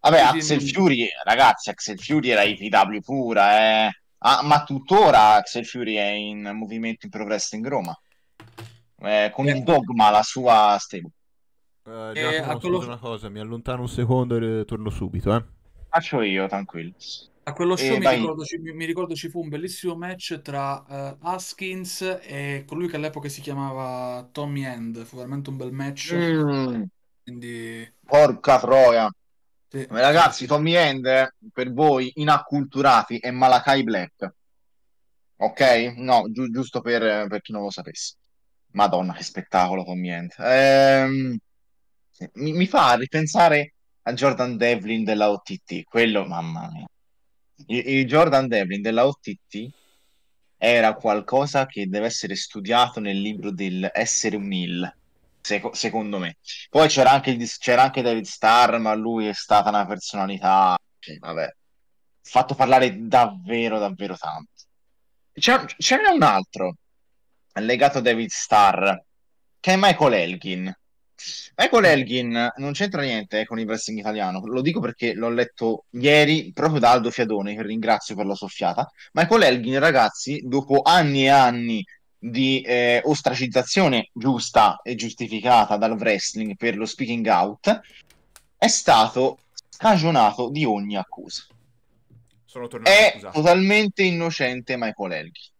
Vabbè, Axel Fury, ragazzi, Axel Fury era IPW pura, eh. ah, ma tuttora Axel Fury è in movimento in Pro Wrestling Roma eh, con il eh. dogma la sua stable. Eh, Giacomo, eh, quello... una cosa, mi allontano un secondo e torno subito. Eh. Faccio io, tranquillo. A quello eh, show mi ricordo, ci, mi, ricordo, ci, fu un bellissimo match tra uh, Haskins e colui che all'epoca si chiamava Tommy End. Fu veramente un bel match. Mm. Quindi... Porca troia. Sì. Ragazzi, Tommy End per voi inacculturati è Malakai Black. Ok? No, gi- giusto per, per chi non lo sapesse. Madonna, che spettacolo con niente. Ehm, mi, mi, fa ripensare a Jordan Devlin della OTT, quello, mamma mia. Il, il Jordan Devlin della OTT era qualcosa che deve essere studiato nel libro dell'essere un Hill, seco- secondo me. Poi c'era anche, il, c'era anche David Starr, ma lui è stata una personalità, cioè, vabbè, fatto parlare davvero, davvero tanto. C'è, c'era un altro legato a David Starr, che è Michael Elgin. Michael mm. Elgin non c'entra niente eh, con il wrestling italiano, lo dico perché l'ho letto ieri proprio da Aldo Fiadone, che ringrazio per la soffiata. Michael Elgin, ragazzi, dopo anni e anni di eh, ostracizzazione giusta e giustificata dal wrestling per lo speaking out, è stato scagionato di ogni accusa. Sono tornato, è scusate. totalmente innocente Michael Elgin.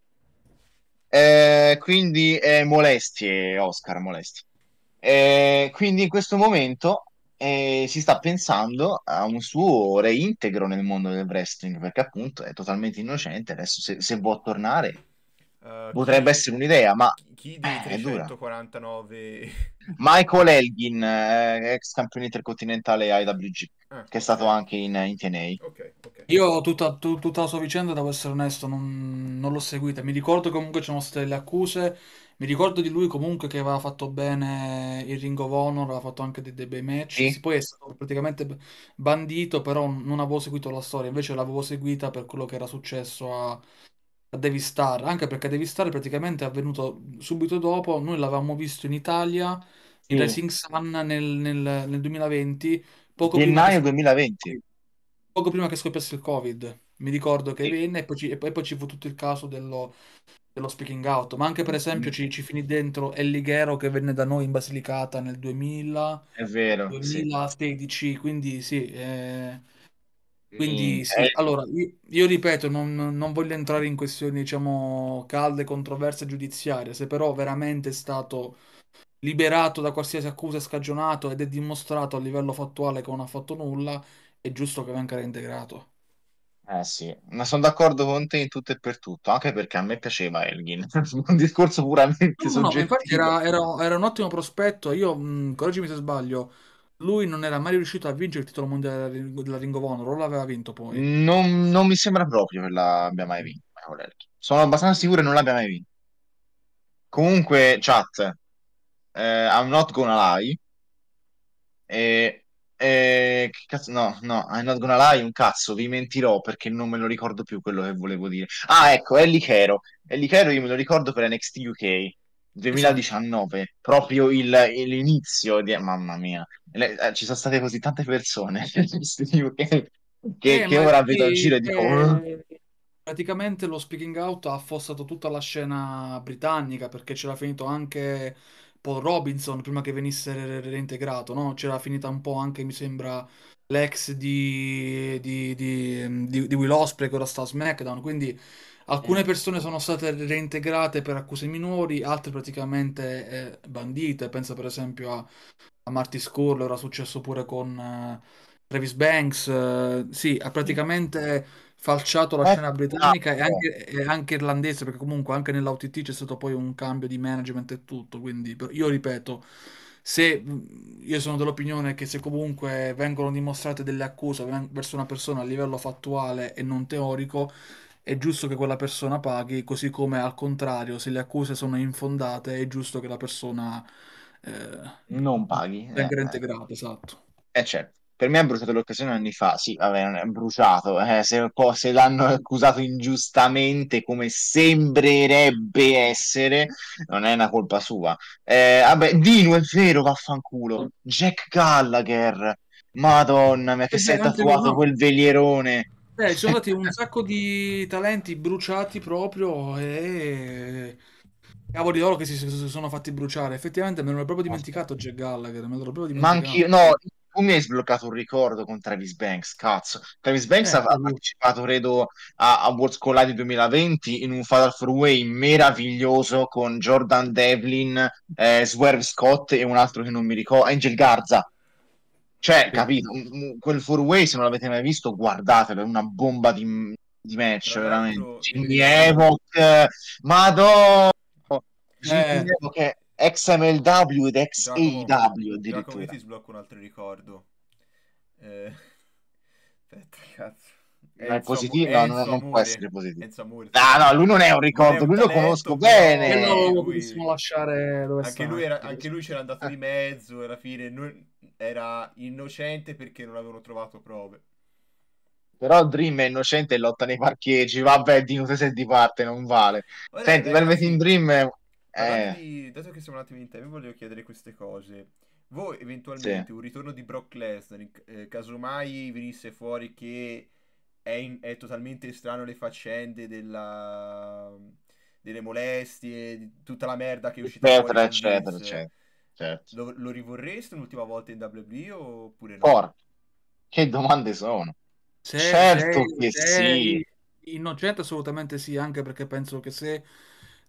Eh, quindi eh, molestie, Oscar, molestie. Eh, quindi in questo momento eh, si sta pensando a un suo reintegro nel mondo del wrestling perché appunto è totalmente innocente. Adesso se, se vuol tornare Uh, Potrebbe chi, essere un'idea, ma chi di 149? eh, Michael Elgin, eh, ex campione intercontinentale AEWG, ah, eh, che è stato okay. anche in, in TNA. Okay, okay. Io tutta, tu, tutta, la sua vicenda, devo essere onesto, non, non l'ho seguita. Mi ricordo comunque c'erano state le accuse. Mi ricordo di lui comunque che aveva fatto bene il Ring of Honor, aveva fatto anche dei, dei bei match, sì. poi è stato praticamente bandito, però non avevo seguito la storia, invece l'avevo seguita per quello che era successo a, Devi Star, anche perché Devi Star praticamente è avvenuto subito dopo, noi l'avevamo visto in Italia, in Sì, Rising Sun nel, nel- nel 2020, poco prima che gennaio scoppiasse 2020. poco prima che scoppiasse il Covid. Mi ricordo che venne e poi ci, e poi- ci fu tutto il caso dello, dello speaking out, ma anche per esempio ci, ci finì dentro Elligero che venne da noi in Basilicata nel 2000, vero, sì. 2016, quindi sì, eh, quindi mm. sì, eh. allora io, io ripeto, non, non, voglio entrare in questioni, diciamo, calde, controverse giudiziarie, se però veramente è stato liberato da qualsiasi accusa, scagionato ed è dimostrato a livello fattuale che non ha fatto nulla, è giusto che venga reintegrato. Eh sì, ma sono d'accordo con te in tutto e per tutto, anche perché a me piaceva Elgin, <laughs> un discorso puramente no, soggettivo. No, infatti era, era, era, un ottimo prospetto, io, mh, mm, correggimi se sbaglio, lui non era mai riuscito a vincere il titolo mondiale della, della Ring of Honor, o l'aveva vinto poi? Non, non mi sembra proprio che l'abbia mai vinto, Sono abbastanza sicuro che non l'abbia mai vinto. Comunque, chat, eh, I'm not gonna lie. E, e, che cazzo, no, no, I'm not gonna lie, un cazzo, vi mentirò perché non me lo ricordo più quello che volevo dire. Ah, ecco, è Lichero. È Lichero io me lo ricordo per NXT UK 2019, esatto. proprio il, l'inizio di... Mamma mia, Le, eh, ci sono state così tante persone <laughs> cioè, che, che, eh, che ora vedo il giro e dico... Eh, praticamente lo speaking out ha affossato tutta la scena britannica perché c'era finito anche Paul Robinson prima che venisse reintegrato, no? C'era finita un po' anche, mi sembra, l'ex di, di, di, di Will Osprey che ora sta a SmackDown, quindi Alcune eh. persone sono state reintegrate per accuse minori, altre praticamente eh, bandite. Penso per esempio a, a Marty Scurll, era successo pure con eh, Travis Banks. Eh, sì, ha praticamente falciato la scena britannica e anche, esatto. e anche, irlandese, perché comunque anche nell'OTT c'è stato poi un cambio di management e tutto. Quindi io ripeto, se io sono dell'opinione che se comunque vengono dimostrate delle accuse verso una persona a livello fattuale e non teorico, è giusto che quella persona paghi, così come al contrario, se le accuse sono infondate, è giusto che la persona eh, non paghi. Eh, venga eh, integrata, eh. esatto. Eh certo. Per me ha bruciato l'occasione anni fa, sì, vabbè, non è bruciato, eh, se, se l'hanno accusato ingiustamente come sembrerebbe essere, non è una colpa sua. Eh, vabbè, Dino è vero, vaffanculo, Jack Gallagher, madonna mia, che si è tatuato quel velierone. Beh, ci sono stati un sacco di talenti bruciati proprio e cavoli loro che si sono fatti bruciare. Effettivamente me l'ho proprio ah, dimenticato Jack Gallagher, me l'ho proprio dimenticato. Ma anche io, no, tu mi hai sbloccato un ricordo con Travis Banks, cazzo. Travis Banks eh, ha partecipato, credo, a, a Worlds Collide 2020 in un Fatal 4-Way meraviglioso con Jordan Devlin, eh, Swerve Scott e un altro che non mi ricordo, Angel Garza. Cioè, capito, quel four-way, se non l'avete mai visto, guardatelo, è una bomba di, di match, Tra veramente. Jimmy Evoc, Madonna! Eh. Evoc XMLW ed XAW addirittura. Giacomo, ti sblocco un altro ricordo. Eh... <laughs> Aspetta, cazzo. Enzo, è positivo? Enzo, no, non, non può essere positivo. Enzo, ah, no, lui non è un ricordo, lui lo conosco bene. Lui... Anche, lui era, eh. anche, lui c'era andato di mezzo alla fine. Noi era innocente perché non avevano trovato prove. Però Dream è innocente e lotta nei parcheggi, vabbè, Dino se sei di parte, non vale. Ora, Senti, me, in Dream... È... Eh. dato che siamo un attimo in tempo, voglio chiedere queste cose. Voi eventualmente sì. un ritorno di Brock Lesnar, eh, casomai venisse fuori che è, in, è totalmente strano le faccende della, delle molestie, di tutta la merda che è uscita eccetera, fuori. Eccetera, eccetera, eccetera Certo. Lo, lo rivorresti un'ultima volta in WWE oppure no? Porca, che domande sono? Se, certo sei, che sei, sì. Innocente assolutamente sì, anche perché penso che se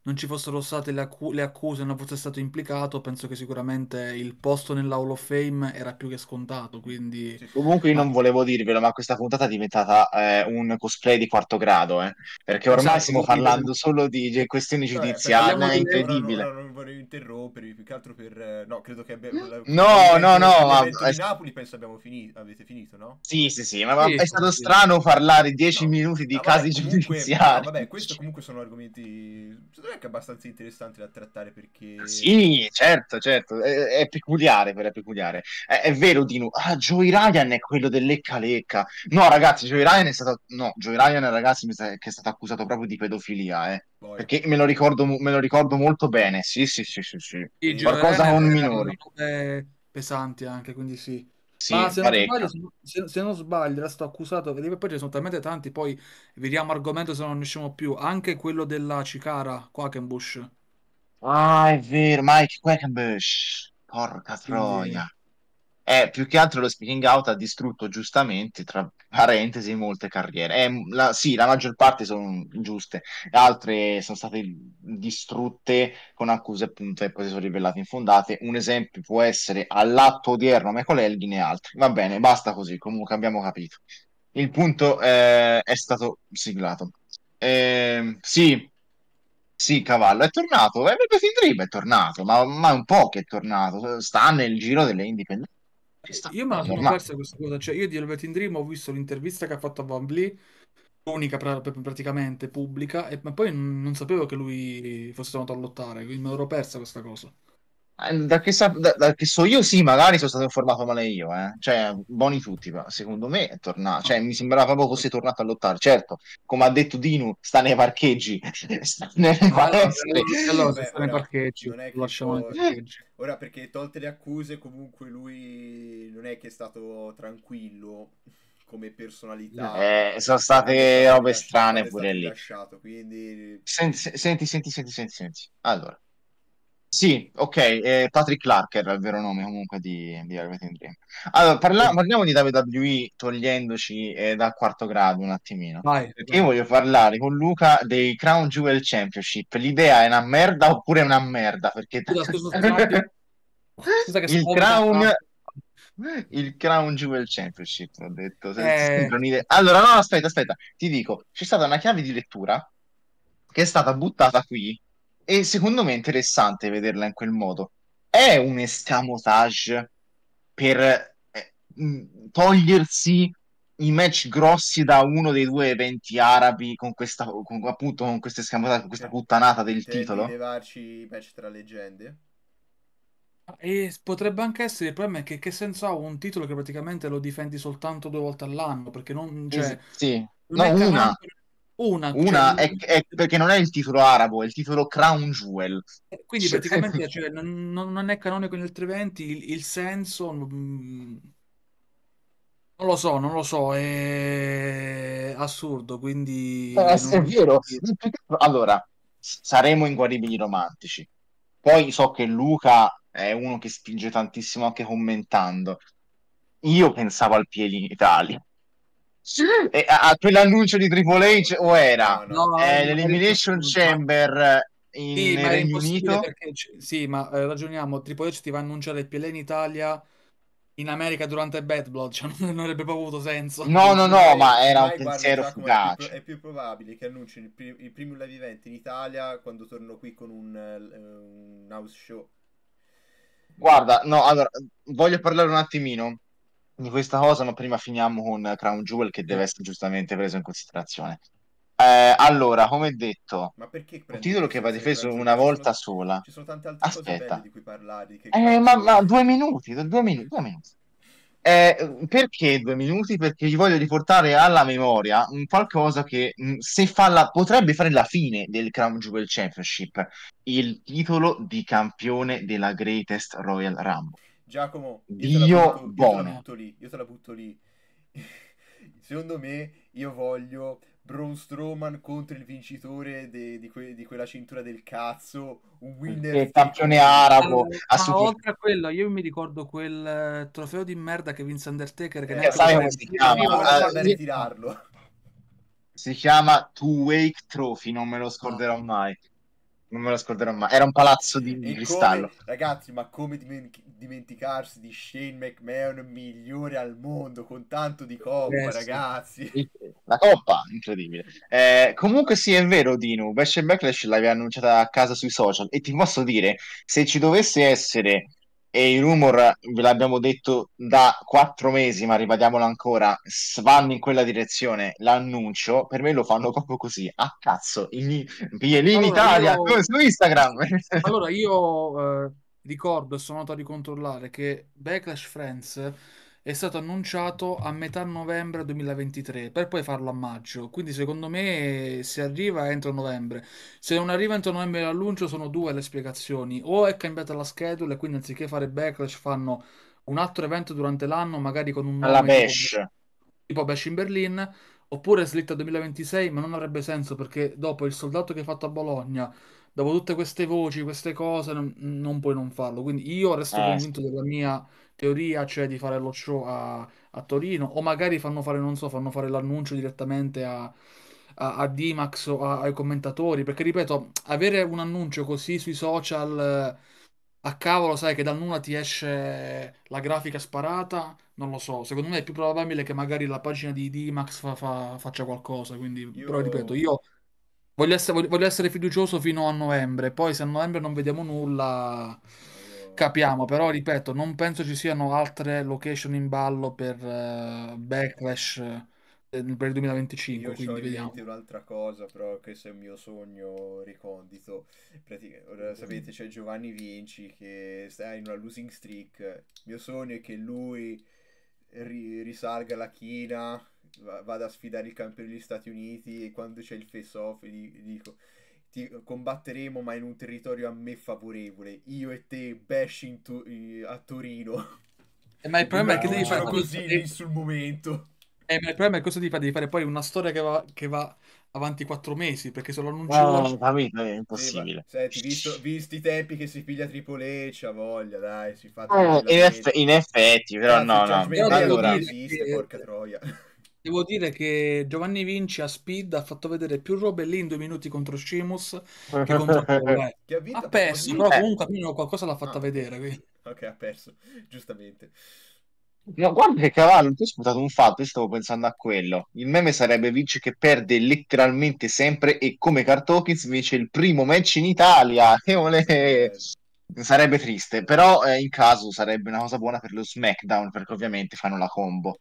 non ci fossero state le, accu- le accuse, non fosse stato implicato, penso che sicuramente il posto nella of Fame era più che scontato. Quindi... Sì, comunque io non volevo dirvelo, ma questa puntata è diventata eh, un cosplay di quarto grado, eh, perché ormai esatto, stiamo parlando solo di questioni giudiziarie, cioè, è incredibile. No, no, non vorrei interrompervi, più che altro per... No, credo che abbia... No, no, no, no ma... di Napoli penso abbiamo finito, avete finito, no? Sì, sì, sì, ma sì, è stato sì. strano parlare dieci no. minuti di ah, casi vabbè, comunque, giudiziari. Ah, vabbè, questi comunque sono argomenti secondo me è abbastanza interessante da trattare perché... Sì, certo, certo, è, è peculiare, però è peculiare. È, è, vero, Dino, ah, Joey Ryan è quello dell'ecca lecca No, ragazzi, Joey Ryan è stato... No, Joey Ryan, ragazzi, mi sa... che è stato accusato proprio di pedofilia, eh. Boy. Perché me lo, ricordo, me lo, ricordo, molto bene, sì, sì, sì, sì, sì. sì Qualcosa con minori. Pesanti anche, quindi sì. Sì, Ma se non, sbaglio, se, se non sbaglio, adesso accusato, perché poi ci sono talmente tanti, poi vediamo argomento se non ne usciamo più. Anche quello della Cicara, Quackenbush. Ah, è vero, Mike Quackenbush. Porca troia. Eh, più che altro lo speaking out ha distrutto giustamente, tra parentesi, molte carriere. Eh, la, sì, la maggior parte sono giuste, altre sono state distrutte con accuse appunto e poi si sono rivelate infondate. Un esempio può essere all'atto odierno Michael Elgin e altri. Va bene, basta così, comunque abbiamo capito. Il punto eh, è stato siglato. Eh, sì, sì, Cavallo è tornato, è, è tornato, ma, ma un po' che è tornato, sta nel giro delle indipendenti io mi sono persa questa cosa. Cioè, io di Velvet Dream ho visto l'intervista che ha fatto a Van Blee, unica pra- praticamente pubblica, e, ma poi non sapevo che lui fosse tornato a lottare, quindi me l'ero persa questa cosa. Da che, sa- da-, da che, so io, sì, magari sono stato informato male io, eh. cioè, buoni tutti, ma secondo me è tornato, cioè, mi sembrava proprio fosse tornato a lottare, certo, come ha detto Dinu, sta nei parcheggi, sta nelle palestre. sta nei parcheggi, non è che lasciamo poi... parcheggi. Ora, perché tolte le accuse, comunque lui non è che è stato tranquillo come personalità. Eh, sono state robe strane pure lì. Lasciato, quindi... senti, senti, senti, senti, senti. Allora sì, ok, eh, Patrick Clark era il vero nome comunque di, di Velvet Dream. Allora, parla- parliamo di WWE togliendoci eh, dal quarto grado un attimino. Vai, Perché vai. io voglio parlare con Luca dei Crown Jewel Championship. L'idea è una merda oppure è una merda? Perché... <laughs> Scusa, scusa, scusa, scusa scusa il Crown... Il Crown Jewel Championship, ho detto. Eh... Allora, no, aspetta, aspetta, ti dico, c'è stata una chiave di lettura che è stata buttata qui e secondo me è interessante vederla in quel modo. È un escamotage per eh, mm, togliersi i match grossi da uno dei due eventi arabi con questa con, appunto con questa scamata con questa puttanata del Intendi titolo levarci i match tra leggende e potrebbe anche essere il problema è che che senso ha un titolo che praticamente lo difendi soltanto due volte all'anno perché non cioè, sì. non no, una una, Una cioè... è, è, perché non è il titolo arabo, è il titolo Crown Jewel. Quindi cioè... praticamente <laughs> cioè, non, non, è canonico nel 320, il, il senso... Mh, mm, non lo so, non lo so, è assurdo, quindi... Eh, no, è vero. Allora, saremo inguaribili romantici. Poi so che Luca è uno che spinge tantissimo anche commentando. Io pensavo al Piedi in Italia e eh, a, a quell'annuncio di Triple H o era no, no, eh, l'Elimination Chamber in sì, Regno Unito? Perché, sì, ma eh, ragioniamo, Triple H ti va a annunciare il PLA in Italia in America durante Bad Blood, <laughs> cioè non avrebbe proprio avuto senso. No, no, no, ma era un pensiero fugace. È, è più, probabile che annunci il, prim- i primi live event in Italia quando torno qui con un, uh, un house show. Guarda, no, allora, voglio parlare un attimino di questa cosa, ma prima finiamo con Crown Jewel che deve eh. essere giustamente preso in considerazione. Eh, allora, come detto, ma perché un titolo che va difeso una volta sono, sola. Ci sono tante altre Aspetta. cose di cui parlare. Che... Eh, ma, ma, due minuti, due minuti, due minuti. Eh, perché due minuti? Perché gli voglio riportare alla memoria un qualcosa che mh, mm, se fa la, potrebbe fare la fine del Crown Jewel Championship, il titolo di campione della Greatest Royal Rumble. Giacomo, io Dio te la butto lì, te la butto lì. Secondo me io voglio Braun Strowman contro il vincitore de, di, que, di, quella cintura del cazzo, un winner che campione arabo. Ma oltre a quello, io mi ricordo quel eh, trofeo di merda che vince Undertaker che eh, sai come si chiama? Uh, ritirarlo. Si chiama Two Wake Trophy, non me lo scorderò mai non me lo scorderò mai. Era un palazzo di, di cristallo. Come, ragazzi, ma come dimenticarsi di Shane McMahon, migliore al mondo, con tanto di coppa, eh, ragazzi. La coppa, incredibile. Eh, comunque sì, è vero, Dino, Bash e Backlash l'aveva annunciata a casa sui social e ti posso dire, se ci dovesse essere e i rumor, ve l'abbiamo detto da quattro mesi, ma ribadiamolo ancora, vanno in quella direzione, l'annuncio, per me lo fanno proprio così, a cazzo, in, Bielin allora, Italia, io... su Instagram. <laughs> allora, io eh, ricordo, sono andato a ricontrollare, che Backlash Friends è stato annunciato a metà novembre 2023 per poi farlo a maggio. Quindi secondo me se arriva entro novembre. Se non arriva entro novembre l'annuncio sono due le spiegazioni. O è cambiata la schedule quindi anziché fare backlash fanno un altro evento durante l'anno magari con un... Alla Bash. Tipo, Bash in Berlin. Oppure slitta 2026 ma non avrebbe senso perché dopo il soldato che hai fatto a Bologna dopo tutte queste voci, queste cose, non, non, puoi non farlo. Quindi io resto eh. convinto della mia teoria, cioè di fare lo show a, a Torino, o magari fanno fare, non so, fanno fare l'annuncio direttamente a, a, a D-Max o a, ai commentatori, perché ripeto, avere un annuncio così sui social a cavolo, sai che dal nulla ti esce la grafica sparata, non lo so, secondo me è più probabile che magari la pagina di D-Max fa, fa, faccia qualcosa, quindi, però ripeto, io voglio essere, voglio essere fiducioso fino a novembre, poi se a novembre non vediamo nulla capiamo, però ripeto, non penso ci siano altre location in ballo per uh, Backlash eh, per il 2025. Io quindi vediamo. un'altra cosa, però questo è un mio sogno ricondito. Praticamente, ora sapete, c'è Giovanni Vinci che sta in una losing streak. Il mio sogno è che lui ri- risalga la china, vada a sfidare il campione degli Stati Uniti e quando c'è il face off gli dico ti combatteremo ma in un territorio a me favorevole, io e te bashing tu- a Torino. Eh, ma il problema ma è che devi fare così devi... sul momento. Eh, ma il problema è cosa ti fa Devi fare poi una storia che va, che va avanti quattro mesi perché se lo annunciano... No, no, è impossibile. Eh, senti, visto, visti i tempi che si piglia Triple c'ha voglia, dai, si fa... Eh, in, eff- in, effetti, però Cazzo, no, no. no. allora... esiste, eh, porca troia. Devo dire che Giovanni Vinci a Speed ha fatto vedere più robe lì in due minuti contro Sheamus che contro <laughs> che ha, vinto, ha perso, però eh. comunque almeno qualcosa l'ha fatta ah. vedere. Ok, ha perso, giustamente. No, guarda che cavallo, non ti ho scontato un fatto, io stavo pensando a quello. Il meme sarebbe Vinci che perde letteralmente sempre e come Kartokins vince il primo match in Italia. E ole... Eh. Sarebbe triste, però eh, in caso sarebbe una cosa buona per lo SmackDown, perché ovviamente fanno la combo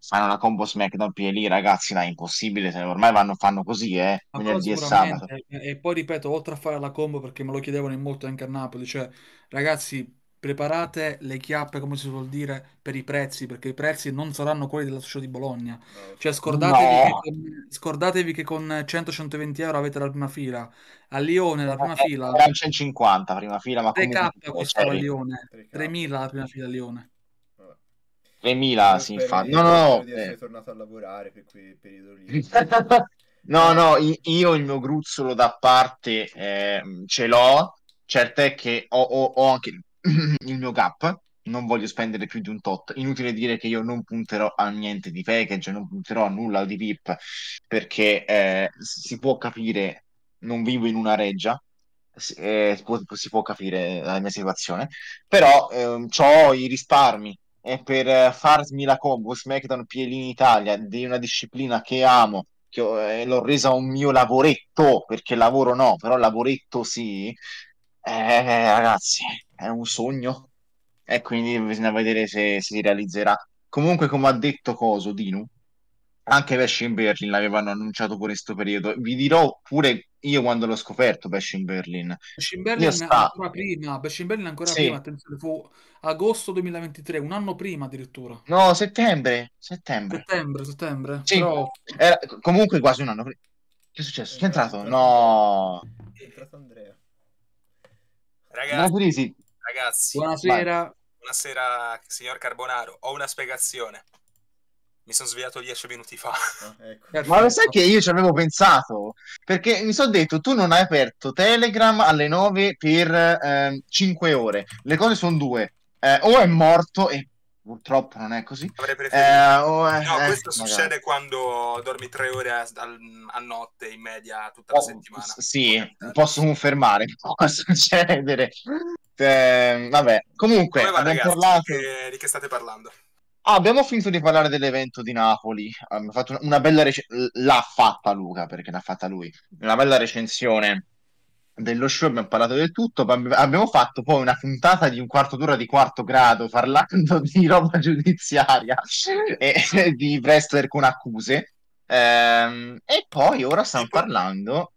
fanno una combo SmackDown lì, ragazzi, no, è impossibile, cioè, ormai vanno, fanno così, eh, venerdì e sabato. Eh, e poi ripeto, oltre a fare la combo, perché me lo chiedevano in molto anche a Napoli, cioè, ragazzi, preparate le chiappe, come si suol dire, per i prezzi, perché i prezzi non saranno quelli della Società di Bologna. Cioè, scordatevi, no. che, scordatevi che con 100-120 euro avete la prima fila. A Lione la eh, prima eh, fila... Era 150 prima fila, ma... 3K costava a Lione, 3.000 la prima fila a Lione. 3000 si fa. No, no, no. Di eh. essere tornato a lavorare per quel periodo lì. <laughs> no, no, io il mio gruzzolo da parte eh, ce l'ho. Certo è che ho, ho, ho anche <clears throat> il mio gap. Non voglio spendere più di un tot. Inutile dire che io non punterò a niente di package, non punterò a nulla di VIP perché eh, si può capire. Non vivo in una reggia, si, eh, si, può, si, può, capire la mia situazione, però ehm, ho i risparmi e per eh, farmi la combo SmackDown PL Italia di una disciplina che amo, che ho, eh, l'ho resa un mio lavoretto, perché lavoro no, però lavoretto sì, eh, ragazzi, è un sogno. E quindi bisogna vedere se, se si realizzerà. Comunque, come ha detto Coso, Dinu, anche Pesce in Berlin l'avevano annunciato pure in questo periodo. Vi dirò pure io quando l'ho scoperto Pesce in Berlin. Pesce in Berlin sta... ancora prima, Pesce in Berlin ancora sì. prima, attenzione, fu agosto 2023, un anno prima addirittura. No, settembre, settembre. Settembre, settembre. Sì. Però... Era, comunque quasi un anno prima. Che è successo? È entrato? Eh, no. È entrato Andrea. Ragazzi, ragazzi buonasera. Vai. Buonasera, signor Carbonaro. Ho una spiegazione mi sono svegliato dieci minuti fa. Ah, <laughs> ecco. Certo. Ma lo sai che io ci avevo pensato? Perché mi sono detto, tu non hai aperto Telegram alle 9 per eh, 5 ore. Le cose sono due. Eh, o è morto e purtroppo non è così. Avrei preferito. Eh, oh, eh, no, questo eh, succede magari. quando dormi tre ore a, a, notte in media tutta la oh, settimana. Sì, posso confermare, <laughs> può succedere. Ehm, vabbè, comunque, Come va, ragazzi, parlato... di, che, di che state parlando? Ah, abbiamo finito di parlare dell'evento di Napoli. Abbiamo fatto una, bella recensione. L'ha fatta Luca perché l'ha fatta lui. Una bella recensione dello show. Abbiamo parlato del tutto. Abbiamo fatto poi una puntata di un quarto d'ora di quarto grado parlando <laughs> di roba giudiziaria e <laughs> di wrestler con accuse. Ehm, e poi ora stiamo parlando.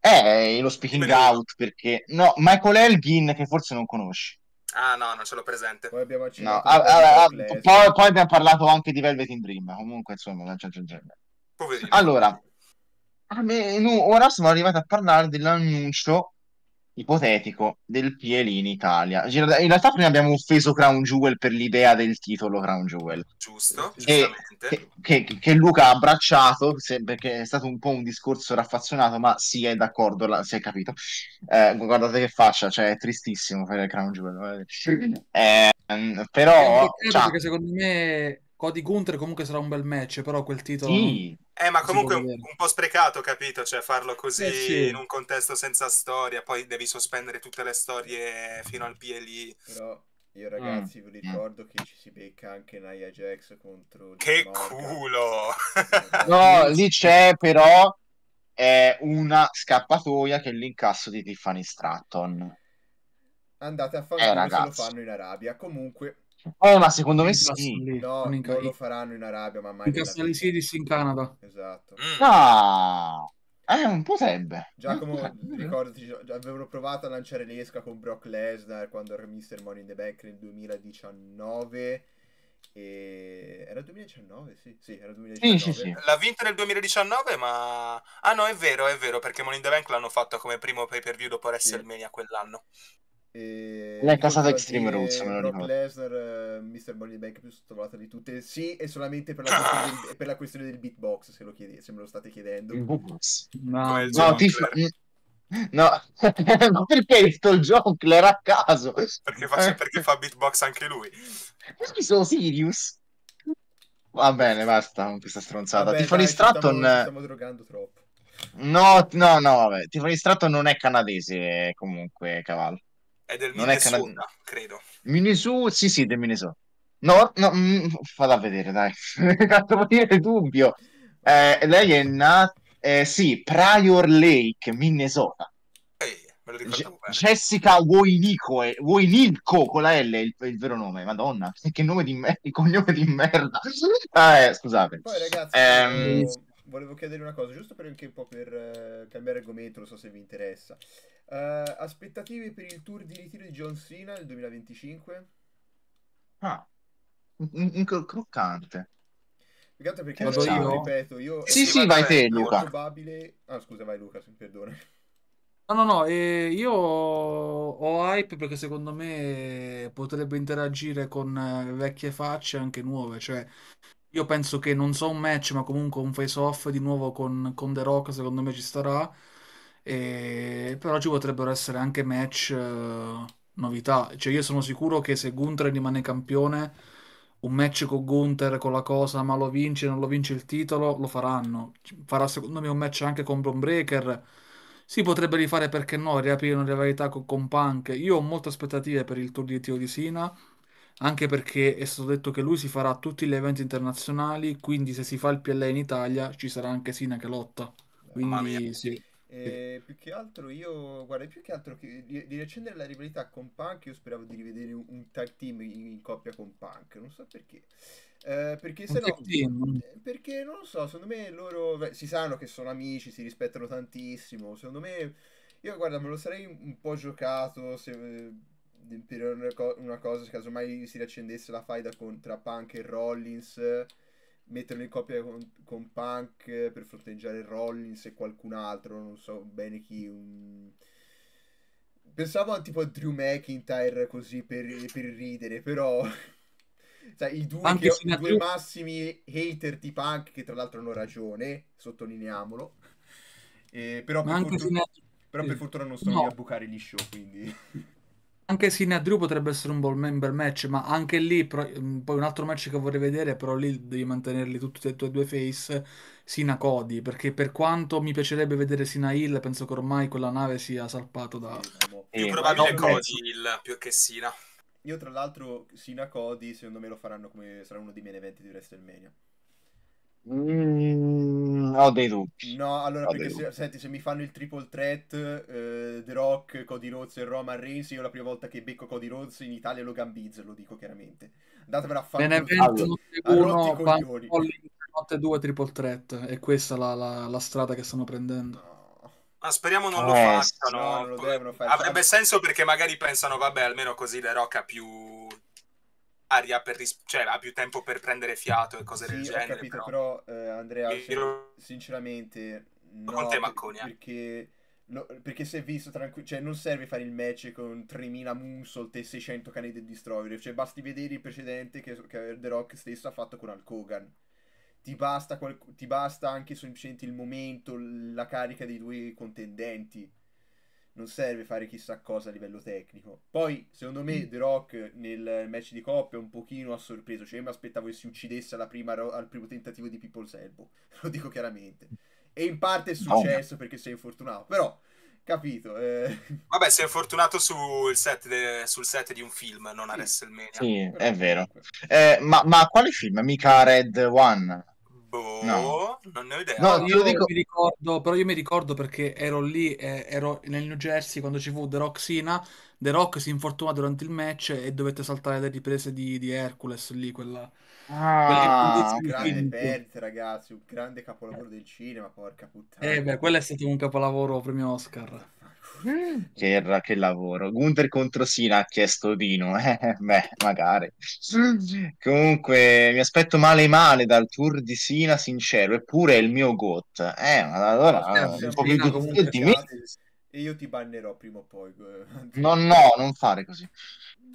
Eh, lo speaking out perché no, Michael Elgin che forse non conosci. Ah no, non ce l'ho presente. Poi abbiamo no. ah, ah, ah, poi, poi, abbiamo parlato anche di Velvet in Dream, comunque insomma, c'è, c'è, c'è. Poverino. Allora, me, no, ora siamo arrivati a parlare dell'annuncio ipotetico del PL in Italia. In realtà prima abbiamo offeso Crown Jewel per l'idea del titolo Crown Jewel. Giusto, che, che, che, Luca ha abbracciato, perché è stato un po' un discorso raffazzonato, ma si sì, è d'accordo, la, si è capito. Eh, guardate che faccia, cioè è tristissimo per il Crown Jewel. Eh, però... Cioè... secondo me Cody Gunther comunque sarà un bel match, però quel titolo... Sì. Eh, ma comunque un, un, po' sprecato, capito? Cioè, farlo così eh, sì. in un contesto senza storia, poi devi sospendere tutte le storie fino al PLI. Però... Io ragazzi mm. vi mm. ricordo che ci si becca anche Nia Jax contro... Che culo! <laughs> no, lì c'è però è una scappatoia che è l'incasso di Tiffany Stratton. Andate a fare eh, come ragazzi. se lo fanno in Arabia. Comunque, eh, ma secondo me sì. No, non, lo faranno in Arabia, ma mai. In Castelli Siris in Canada. Esatto. Mm. No! Eh, potrebbe. Giacomo, ricordati, cioè, avevano provato a lanciare l'esca con Brock Lesnar quando era Mr. Money in the Bank nel 2019. E... Era 2019, sì. sì, era 2019. Sì, sì, sì. L'ha vinta nel 2019, ma... Ah no, è vero, è vero, perché Money in the Bank l'hanno fatto come primo pay-per-view dopo WrestleMania quell'anno. E L'hai passato Extreme Rules, me lo ricordo. Rob Lesnar, eh, Mr. Moneybank più sottovalutato di tutte, sì, e solamente per la, ah! del, per la questione del beatbox, se, chiede, se, me lo state chiedendo. Beatbox? No, no, no ti fa... No, <laughs> ma perché sto il Jonkler a caso? Perché, faccio, eh. perché fa beatbox anche lui. Questi sono Sirius. Va bene, basta con questa stronzata. Vabbè, Tiffany dai, Stratton... Stiamo, eh, stiamo drogando troppo. No, no, no, vabbè. Tiffany Stratton non è canadese comunque, cavallo. È del non Minnesota, è Canad... credo. Minnesota, sì, sì, del Minnesota. No, no, mh, mm, falla vedere, dai. <laughs> Tanto per dire dubbio. Eh, lei è nata, eh, sì, Prior Lake, Minnesota. Ehi, me lo G- bene. Jessica Wojnico, eh, Wojnico con la L il, il vero nome, madonna, <laughs> che nome di merda, il cognome di merda. <laughs> Ah, eh, scusate. Poi ragazzi, ehm... volevo chiedere una cosa, giusto per anche un po' per eh, cambiare argomento, non so se vi interessa. Uh, aspettative per il tour di ritiro di John Cena nel 2025? Ah, incroccante. Perché, perché Vado io, io? ripeto, io... Sì, sì, vai te, Luca. Probabile... Ah, scusa, vai Luca, perdona. No, no, no, eh, io ho hype perché secondo me potrebbe interagire con eh, vecchie facce anche nuove, cioè io penso che non so un match, ma comunque un face off di nuovo con, con The Rock secondo me ci starà. E, però ci potrebbero essere anche match eh, novità. Cioè, io sono sicuro che se Gunther rimane campione, un match con Gunther, con la cosa, ma lo vince, non lo vince il titolo, lo faranno. Farà secondo me un match anche con Bron Breaker. Si potrebbe rifare perché no, riaprire una rivalità con, con Punk. Io ho molte aspettative per il tour di Tio di Sina, anche perché è stato detto che lui si farà tutti gli eventi internazionali, quindi se si fa il PLA in Italia ci sarà anche Sina che lotta. Quindi sì. E eh, più che altro io, guarda, più che altro che di riaccendere la rivalità con Punk, io speravo di rivedere un, un tag team in, in, coppia con Punk, non so perché. Eh, perché se no, eh, perché non lo so, secondo me loro beh, si sanno che sono amici, si rispettano tantissimo. Secondo me, io guarda, me lo sarei un po' giocato se eh, per una cosa, se casomai si riaccendesse la faida con, tra Punk e Rollins metterlo in coppia con, con, Punk per fronteggiare Rollins e qualcun altro, non so bene chi. Un... Pensavo a tipo a Drew McIntyre così per, per ridere, però cioè, <laughs> i due, che, i due massimi hater di Punk, che tra l'altro hanno ragione, sottolineiamolo, eh, però, per fortuna, però per fortuna non sono no. a bucare gli show, quindi... Anche Drew potrebbe essere un, ball member match, ma anche lì, pro- mm, poi un altro match che vorrei vedere, però lì devi mantenerli tutti e tuoi due face, Sina Cody, perché per quanto mi piacerebbe vedere Sina Hill, penso che ormai quella nave sia salpato da... Più Eh, probabile no, Cody Hill più che Sina. Io tra l'altro Sina Cody secondo me lo faranno come sarà uno dei miei eventi di WrestleMania. Mm, ho dei dubbi. No, allora ho perché se, senti, se mi fanno il triple threat eh, The Rock, Cody Rhodes e Roma Reigns, io la prima volta che becco Cody Rhodes in Italia lo gambizzo, lo dico chiaramente. Andatevela a fare Benevento allora. notte 1, notte 2 triple threat è questa la, la, la strada che stanno prendendo. No. Ma speriamo non eh, lo facciano. No, non lo eh. Avrebbe senso perché magari pensano, vabbè, almeno così The Rock ha più aria per ris- cioè ha più tempo per prendere fiato e cose sì, del genere. Ho capito, però, però eh, Andrea, mi... sinceramente, no, con te, Macconi, perché, lo, perché se visto tranquillo, cioè non serve fare il match con 3000 moonsault e 600 cani del destroyer, cioè basti vedere il precedente che, che The Rock stesso ha fatto con Hulk Hogan. Ti basta, qual- ti basta anche semplicemente il momento, la carica dei due contendenti non serve fare chissà cosa a livello tecnico. Poi, secondo me, mm. The Rock nel match di coppia un pochino ha sorpreso. Cioè, io mi aspettavo che si uccidesse alla prima, al primo tentativo di People's Elbow. <laughs> Lo dico chiaramente. E in parte è successo no. perché sei infortunato. Però, capito. Eh... Vabbè, sei infortunato sul set, de... sul set, di un film, non sì. il meno. Sì, è vero. Eh, ma, ma quale film? Mica Red One? No, non ne ho idea. No, io, dico... mi ricordo, però io mi ricordo perché ero lì, eh, ero nel New Jersey quando ci fu The Rock Sina. The Rock si infortunò durante il match e dovette saltare le riprese di, di Hercules lì, quella... Ah, un grande perdita, ragazzi, un grande capolavoro del cinema, porca puttana. Eh beh, quello è stato un capolavoro premio Oscar. Mm. che, che, lavoro. Gunther contro Sina ha chiesto Dino. Eh, <laughs> beh, magari. Mm. Comunque, mi aspetto male male dal tour di Sina, sincero. Eppure è il mio GOT. Eh, ma allora... Un po' più di me. E io ti bannerò prima o poi. Eh. No, no, non fare così.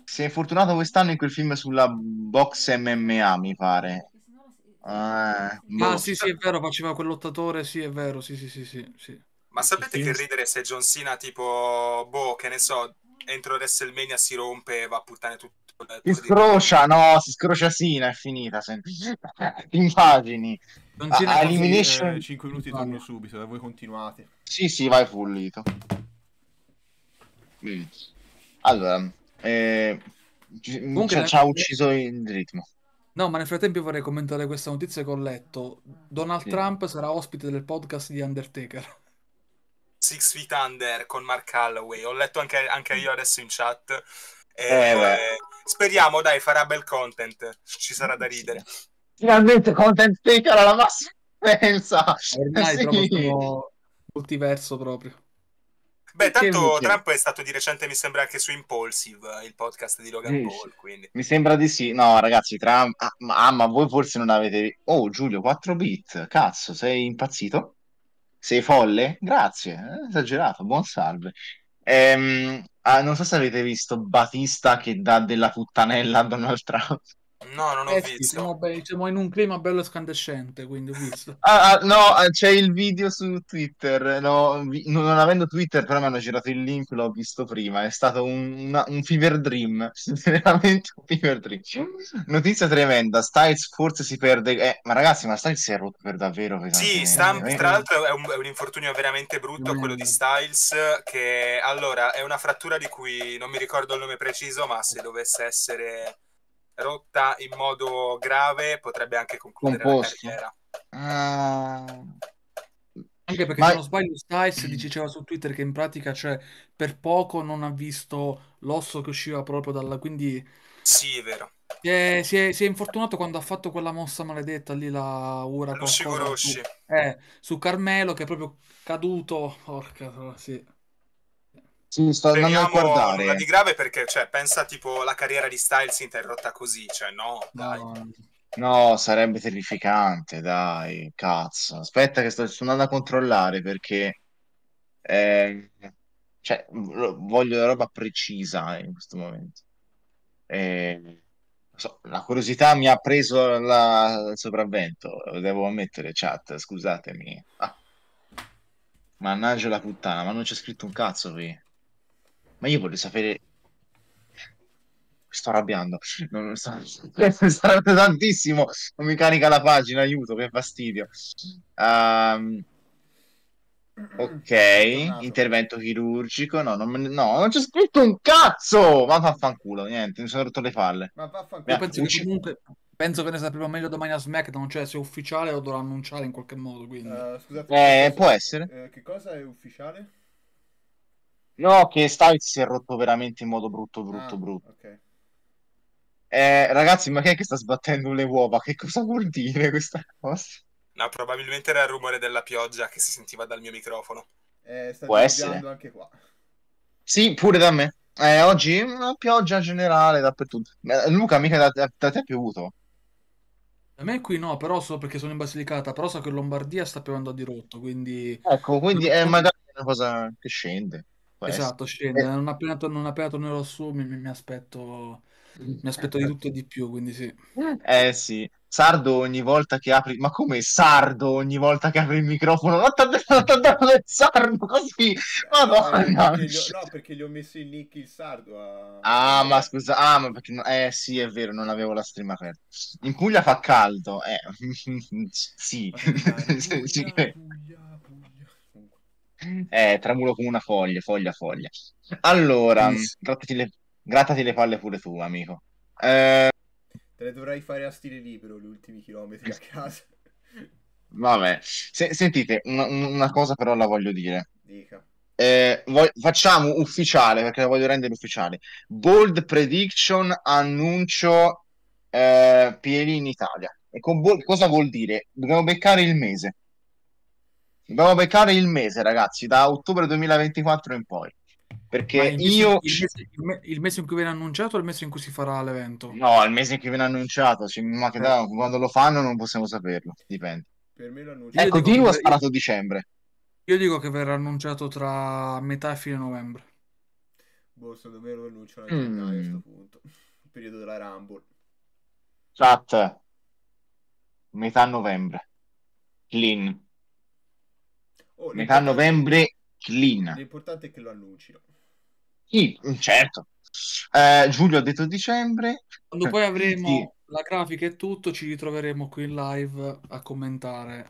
Sei fortunato quest'anno in quel film sulla box MMA, mi pare. Eh, eh boh. ah, boh. sì, sì, è vero, faceva quel lottatore, sì, è vero, sì, sì, sì, sì. sì. Ma sapete che ridere se John Cena, tipo, boh, che ne so, entro WrestleMania si rompe e va a puttane tutto. Si scrocia, no, si scrocia Sina, è finita. <laughs> Immagini. Non c'è ah, elimination... 5 eh, minuti torno subito, eh, voi continuate. Sì, sì, vai fullito. Allora, eh, Comunque, ci ha ucciso il ritmo. No, ma nel frattempo vorrei commentare questa notizia che ho letto. Donald sì. Trump sarà ospite del podcast di Undertaker. Six Feet Under con Mark Halloway. Ho letto anche, anche io adesso in chat. Eh, eh, speriamo, dai, farà bel content. Ci sarà da ridere. Finalmente content taker alla massima potenza. Ormai sì. sono multiverso proprio. Beh, tanto Trump è stato di recente, mi sembra, anche su Impulsive, il podcast di Logan Paul. Quindi. Mi sembra di sì. No, ragazzi, Trump... Ah ma, ah, ma voi forse non avete... Oh, Giulio, 4 bit. Cazzo, sei impazzito? Sei folle? Grazie, eh, esagerato, buon salve. Ehm, ah, non so se avete visto Batista che dà della puttanella a Donald Trump. No, non ho eh, visto. Sì, siamo, be- siamo, in un clima bello scandescente, quindi ho visto. ah, ah, no, ah, c'è il video su Twitter. No, vi- non, non avendo Twitter, però mi hanno girato il link, l'ho visto prima. È stato un, una, un fever dream, <laughs> veramente un fever dream. Notizia tremenda, Styles forse si perde. Eh, ma ragazzi, ma Styles si è rotto per davvero. Sì, eh, Stam- tra l'altro è un, è un, infortunio veramente brutto, quello di Styles, che allora è una frattura di cui non mi ricordo il nome preciso, ma se dovesse essere rotta in modo grave potrebbe anche concludere Composto. la carriera. Uh... Anche perché Ma... se non sbaglio Stice mm. diceva su Twitter che in pratica cioè, per poco non ha visto l'osso che usciva proprio dalla... quindi... Sì, è vero. Si è, si, è, si è, infortunato quando ha fatto quella mossa maledetta lì la Ura su, eh, su Carmelo che è proprio caduto. Porca, sì. Sì, sto andando a guardare. Nulla di grave perché, cioè, pensa tipo la carriera di Styles interrotta così, cioè, no, no, no. sarebbe terrificante, dai, cazzo. Aspetta che sto, sto andando a controllare perché... Eh, cioè, voglio la roba precisa in questo momento. Eh, la curiosità mi ha preso la... il sopravvento, devo ammettere, chat, scusatemi. Ah. Mannaggia la puttana, ma non c'è scritto un cazzo qui. Ma io voglio sapere... sto arrabbiando, non, non sto... sto tantissimo, non mi carica la pagina, aiuto, che fastidio. Um... Ok, intervento chirurgico. No, non, no, non c'è scritto un cazzo. Ma vaffanculo, niente, mi sono rotto le palle. Ma vaffanculo. Penso, ucc... comunque, penso che ne sapremo meglio domani a SmackDown, cioè se è ufficiale lo dovrà annunciare in qualche modo. Quindi. Uh, scusate, eh, può essere. Eh, che cosa è ufficiale? No, che Stavitz si è rotto veramente in modo brutto, brutto, ah, brutto. Okay. Eh, ragazzi, ma che è che sta sbattendo le uova? Che cosa vuol dire questa cosa? No, probabilmente era il rumore della pioggia che si sentiva dal mio microfono. Eh, sta Può essere. anche qua. Sì, pure da me. Eh, oggi una pioggia generale dappertutto. Luca, mica da, da, da te è piovuto? A me qui no, però so perché sono in Basilicata, però so che Lombardia sta piovendo a dirotto, quindi... Ecco, quindi eh, magari è una cosa che scende. Esatto, scende. Eh. Non appena, non appena tornerò su mi, mi- aspetto, mi aspetto di tutto e di più, quindi sì. Eh, eh sì, Sardo ogni volta che apri, ma come Sardo ogni volta che apri il microfono? Ma t'ha detto del Sardo così, eh, No, madonna. perché gli ho, no, <laughs> perché gli ho messo il nick il sardo a... Ah, ma scusa, ah, ma perché, eh sì, è vero, non avevo la stream aperta. In Puglia fa caldo, eh, <laughs> sì, Madonna, in Puglia, sì, in Puglia. <laughs> Eh, tremulo come una foglia, foglia, foglia. Allora, grattati mm. mm, le, grattati le palle pure tu, amico. Eh... Te le dovrai fare a stile libero gli ultimi chilometri a casa. Vabbè, Se, sentite, una, una, cosa però la voglio dire. Dica. Eh, voglio, facciamo ufficiale, perché la voglio rendere ufficiale. Bold Prediction annuncio eh, PL in Italia. E con bold, cosa vuol dire? Dobbiamo beccare il mese. Dobbiamo beccare il mese, ragazzi, da ottobre 2024 in poi. Perché il mese, io. Il mese, il, me- il mese, in cui viene annunciato o il mese in cui si farà l'evento? No, il mese in cui viene annunciato. Cioè, ma che eh. da, quando lo fanno non possiamo saperlo. Dipende. Per me Ecco, eh, Dino ha sparato io... dicembre. Io dico che verrà annunciato tra metà e fine novembre. Boh, secondo me lo annunciano a mm. gennaio a questo punto. Il <laughs> periodo della Rumble. Chat. Metà novembre. Clean. Oh, metà novembre clean. L'importante è che lo annunci. Sì, mm, certo. Eh, Giulio ha detto dicembre. Quando poi avremo sì. la grafica e tutto, ci ritroveremo qui in live a commentare.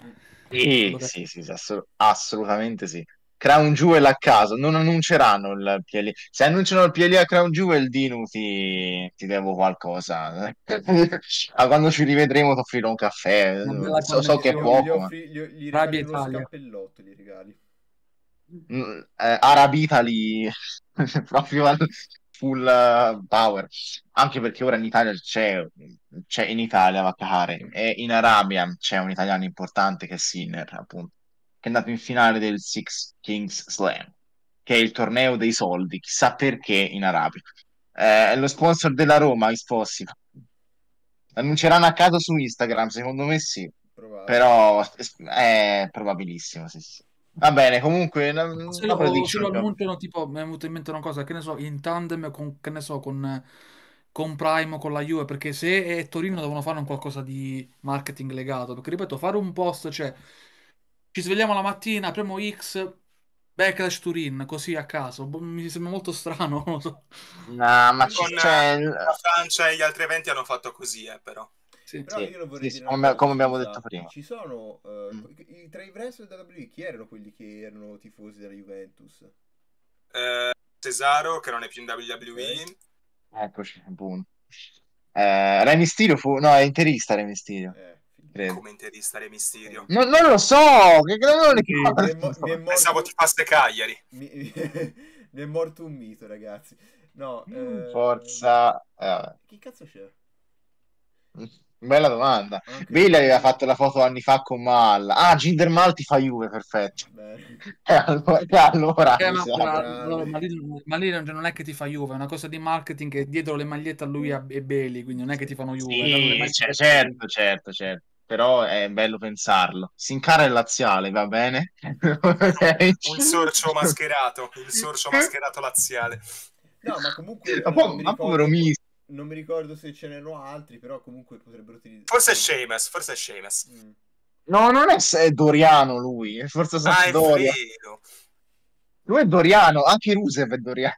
Sì, allora. sì, sì, assolut- assolutamente sì. Crown Jewel a caso, non annunceranno il PL. Se annunciano il PL a Crown Jewel, Dino, ti, ti devo qualcosa. a <laughs> ah, quando ci rivedremo ti offrirò un caffè. So, so che è poco. Gli, offri, gli, gli regali uno scappellotto, gli regali. Mm, eh, Arab Italy, <laughs> proprio full uh, power. Anche perché ora in Italia c'è, c'è in Italia va a cacare. e in Arabia c'è un italiano importante che è Sinner, appunto che è andato in finale del Six Kings Slam, che è il torneo dei soldi, chissà perché in Arabia. Eh, lo sponsor della Roma, Ispossi. Annunceranno a caso su Instagram, secondo me sì. Però è probabilissimo, sì, sì. Va bene, comunque la, se, la lo, se lo annunciano, tipo, mi è venuto in mente una cosa, che ne so, in tandem con, che ne so, con, con Prime o con la Juve, perché se è Torino devono fare un qualcosa di marketing legato, perché ripeto, fare un post, cioè, ci svegliamo la mattina, premo X, Backlash Turin, così a caso. Boh, mi sembra molto strano. non lo so. No, ma Con, c'è... Eh, la Francia e gli altri eventi hanno fatto così, eh, però. Sì. Però Sì, io non vorrei sì, dire come- come abbiamo detto prima. Ci sono eh, Mm. i- tra i wrestler della WWE chi erano quelli che erano tifosi della Juventus? Eh, Cesaro, che non è più in WWE. Eccoci, boom. Eh, Rey Mysterio fu... No, è interista Rey Mysterio. Eh credo. come interista Mysterio. No, non lo so, che non li mi, Pensavo ti fasse Cagliari. Mi, mi, è <laughs> morto un mito, ragazzi. No, mm, eh... Forza... Eh, Chi cazzo c'è? Mm, bella domanda. Okay. Billy aveva fatto la foto anni fa con Mal. Ah, Ginder Mal ti fa Juve, perfetto. E <laughs> eh, allora... Eh, ma, ma, no, ma, lì, ma, lì, non è che ti fa Juve, è una cosa di marketing che dietro le magliette a lui e Bailey, quindi non è che ti fanno Juve. Sì, certo, certo, certo però è bello pensarlo. Sincara è laziale, va bene? okay. <laughs> Un sorcio <laughs> mascherato, il sorcio mascherato laziale. No, ma comunque... Eh, ma, povero Mister. Non mi ricordo se ce n'erano altri, però comunque potrebbero utilizzare. Forse è Seamus, forse è Seamus. Mm. No, non è, è, Doriano lui, è forse ah, Sampdoria. Ah, lui è Doriano, anche Rusev è Doriano.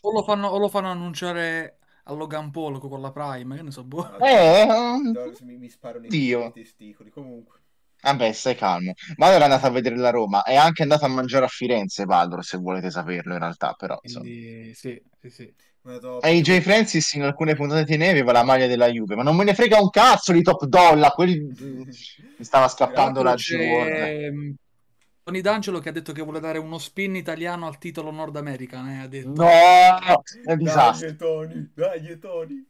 o, lo fanno, o lo fanno annunciare a Logan Paul con la Prime, che ne so, boh. Eh, no, eh, eh, eh, mi, mi sparano Dio. i testicoli, comunque. Vabbè, stai calmo. Valor è andato a vedere la Roma, è anche andato a mangiare a Firenze, Valor, se volete saperlo in realtà, però. Quindi, sì, sì, sì. E J. Francis in alcune puntate di neve aveva la maglia della Juve, ma non me ne frega un cazzo di top dollar, quel... <laughs> mi stava scappando la G-Word. Tony D'Angelo che ha detto che vuole dare uno spin italiano al titolo Nord America, eh, ha detto. No, è un disastro. Dai, Tony, dai, Tony.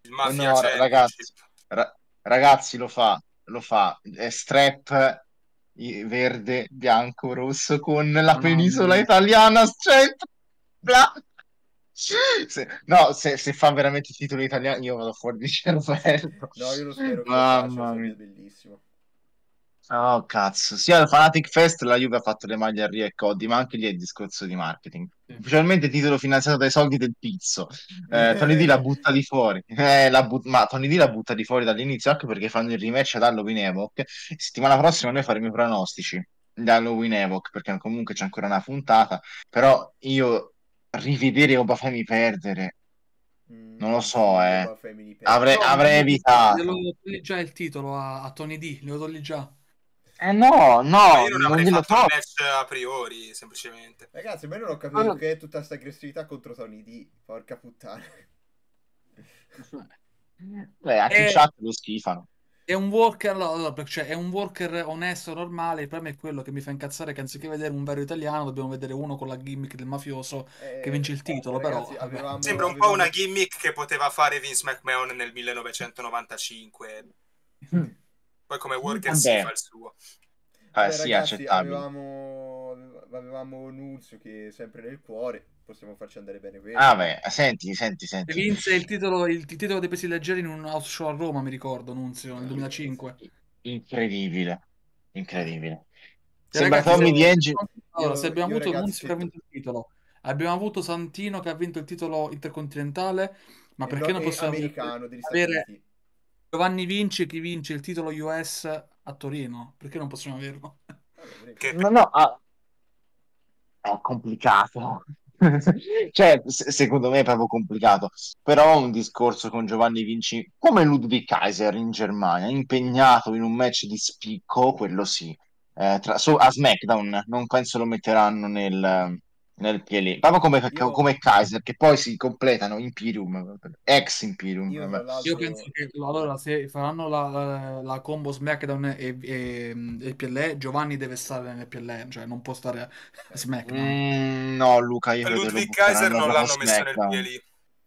Il mafia no, ragazzi, ra- ragazzi, lo fa, lo fa. È strap verde, bianco, rosso con la no, penisola no. italiana centro. Se, no, se, se, fa veramente il titolo italiano, io vado fuori di cervello. No, io lo spero. Mamma faccia, mia, bellissimo. Oh cazzo, sia al Fanatic Fest la Juve ha fatto le maglie a Ria e Coddi, ma anche lì è il discorso di marketing. Ufficialmente titolo finanziato dai soldi del pizzo. Eh, eh Tony D la eh. butta di fuori, eh, but- ma Tony D la butta di fuori dall'inizio anche perché fanno il rematch ad Halloween Evoc. Settimana prossima noi faremo i pronostici di Halloween Evoc perché comunque c'è ancora una puntata, però io rivedere Obafemi perdere mm, non lo so, eh. Avrei, avrei evitato. Devo togliere già il titolo a, a Tony D, lo do già. Eh no, no, ma io non, non avrei fatto il match a priori, semplicemente. Ragazzi, ma io non ho capito ah, no. che è tutta questa aggressività contro Tony D, porca puttana. <laughs> Beh, anche e... Eh, in chat lo schifano. È un worker, cioè, è un worker onesto, normale. Il problema è quello che mi fa incazzare che anziché vedere un vero italiano, dobbiamo vedere uno con la gimmick del mafioso eh, che vince il titolo. Eh, ragazzi, però avevamo, sembra un avevamo... po' una gimmick che poteva fare Vince McMahon nel 1995. Mm. Poi come worker si fa il suo. Ah, Vabbè, eh, sì, ragazzi, accettabile. Avevamo, avevamo Nunzio che è sempre nel cuore, possiamo farci andare bene bene. Ah, beh, senti, senti, senti. Vinse il titolo, il, il titolo dei pesi leggeri in un house show a Roma, mi ricordo, Nunzio, nel 2005. Ah, incredibile, incredibile. Se Sembra ragazzi, Tommy di Engine. Allora, se abbiamo io, avuto ragazzi, Nunzio che ha vinto il titolo, abbiamo avuto Santino che ha vinto il titolo intercontinentale, ma eh, perché non possiamo avere, Giovanni vince chi vince il titolo US a Torino, perché non possiamo averlo? Che... No, no, ah, è complicato. <laughs> cioè, secondo me è proprio complicato. Però un discorso con Giovanni Vinci, come Ludwig Kaiser in Germania, impegnato in un match di spicco, quello sì. Eh, tra- so- a SmackDown non penso lo metteranno nel, nel PLE, proprio come, io... come, Kaiser, che poi si completano Imperium, ex Imperium. Io, io penso che allora se faranno la, eh, la combo SmackDown e, e, e, PLE, Giovanni deve stare nel PLE, cioè non può stare a eh. SmackDown. Mm, no, Luca, io credo Ludwig Kaiser non l'hanno messo nel PLE.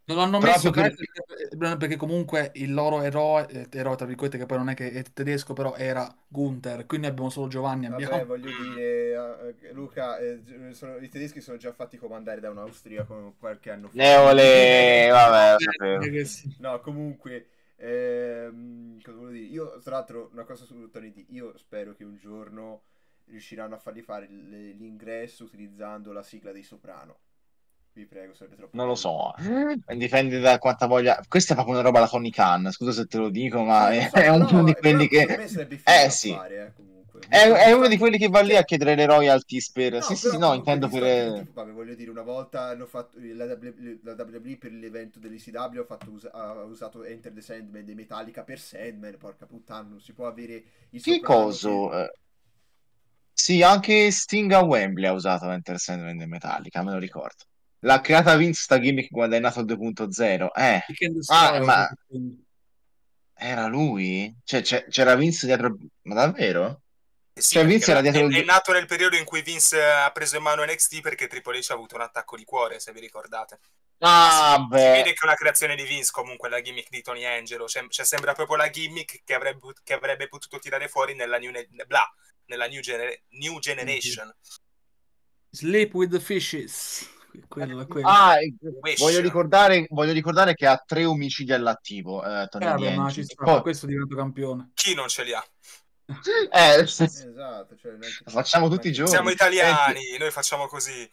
Non l'hanno messo perché... Eh, perché comunque il loro eroe, eh, eroe tra virgolette che poi non è che è tedesco però era Gunther, quindi abbiamo solo Giovanni. Vabbè, voglio dire, eh, Luca, eh, sono, i tedeschi sono già fatti comandare da un austriaco qualche anno fa. Neole, vabbè. vabbè. No, comunque... Ehm, cosa volevo dire? Io, tra l'altro, una cosa su Tony D, io spero che un giorno riusciranno a fargli fare l'ingresso utilizzando la sigla dei soprano. Vi prego, sarebbe troppo. Non lo so. Dipende da quanta voglia. Questa è proprio una roba alla Connie Khan. Scusa se te lo dico, ma eh, so, è uno no, di quelli che. Eh sì. Fare, eh, è, è, uno di quelli che va lì cioè a chiedere le royalties per. No, sì, però, sì, no, intendo per. vabbè, voglio dire, una volta l'ho fatto, la, w, WWE per l'evento dell'ECW us- ha usato Enter the Sandman dei Metallica per Sandman. Porca puttana, non si può avere i Che coso? Che... Eh. Sì, anche Sting a Wembley ha usato Enter the Sandman dei Metallica, me lo ricordo. L'ha creata Vince sta gimmick quando è nato 2.0. Eh. Ah, ma... Era lui? Cioè, c'era Vince dietro... Ma davvero? Eh sì, cioè, Vince era dietro... È, è, nato nel periodo in cui Vince ha preso in mano NXT perché Triple H ha avuto un attacco di cuore, se vi ricordate. Ah, si, beh. si vede che è una creazione di Vince comunque la gimmick di Tony Angelo. C'è, cioè, cioè, sembra proprio la gimmick che avrebbe, che avrebbe potuto tirare fuori nella New, bla, nella new, gener- new Generation. Sleep with the Fishes. Quello, eh, quello. Ah, eh, voglio, ricordare, voglio ricordare, che ha tre omicidi all'attivo. Eh, eh, ma ci sta, Poi... questo diventa campione. Chi non ce li ha? Eh, <laughs> esatto, cioè, facciamo tutti i giorni. Siamo italiani, Senti, noi facciamo così.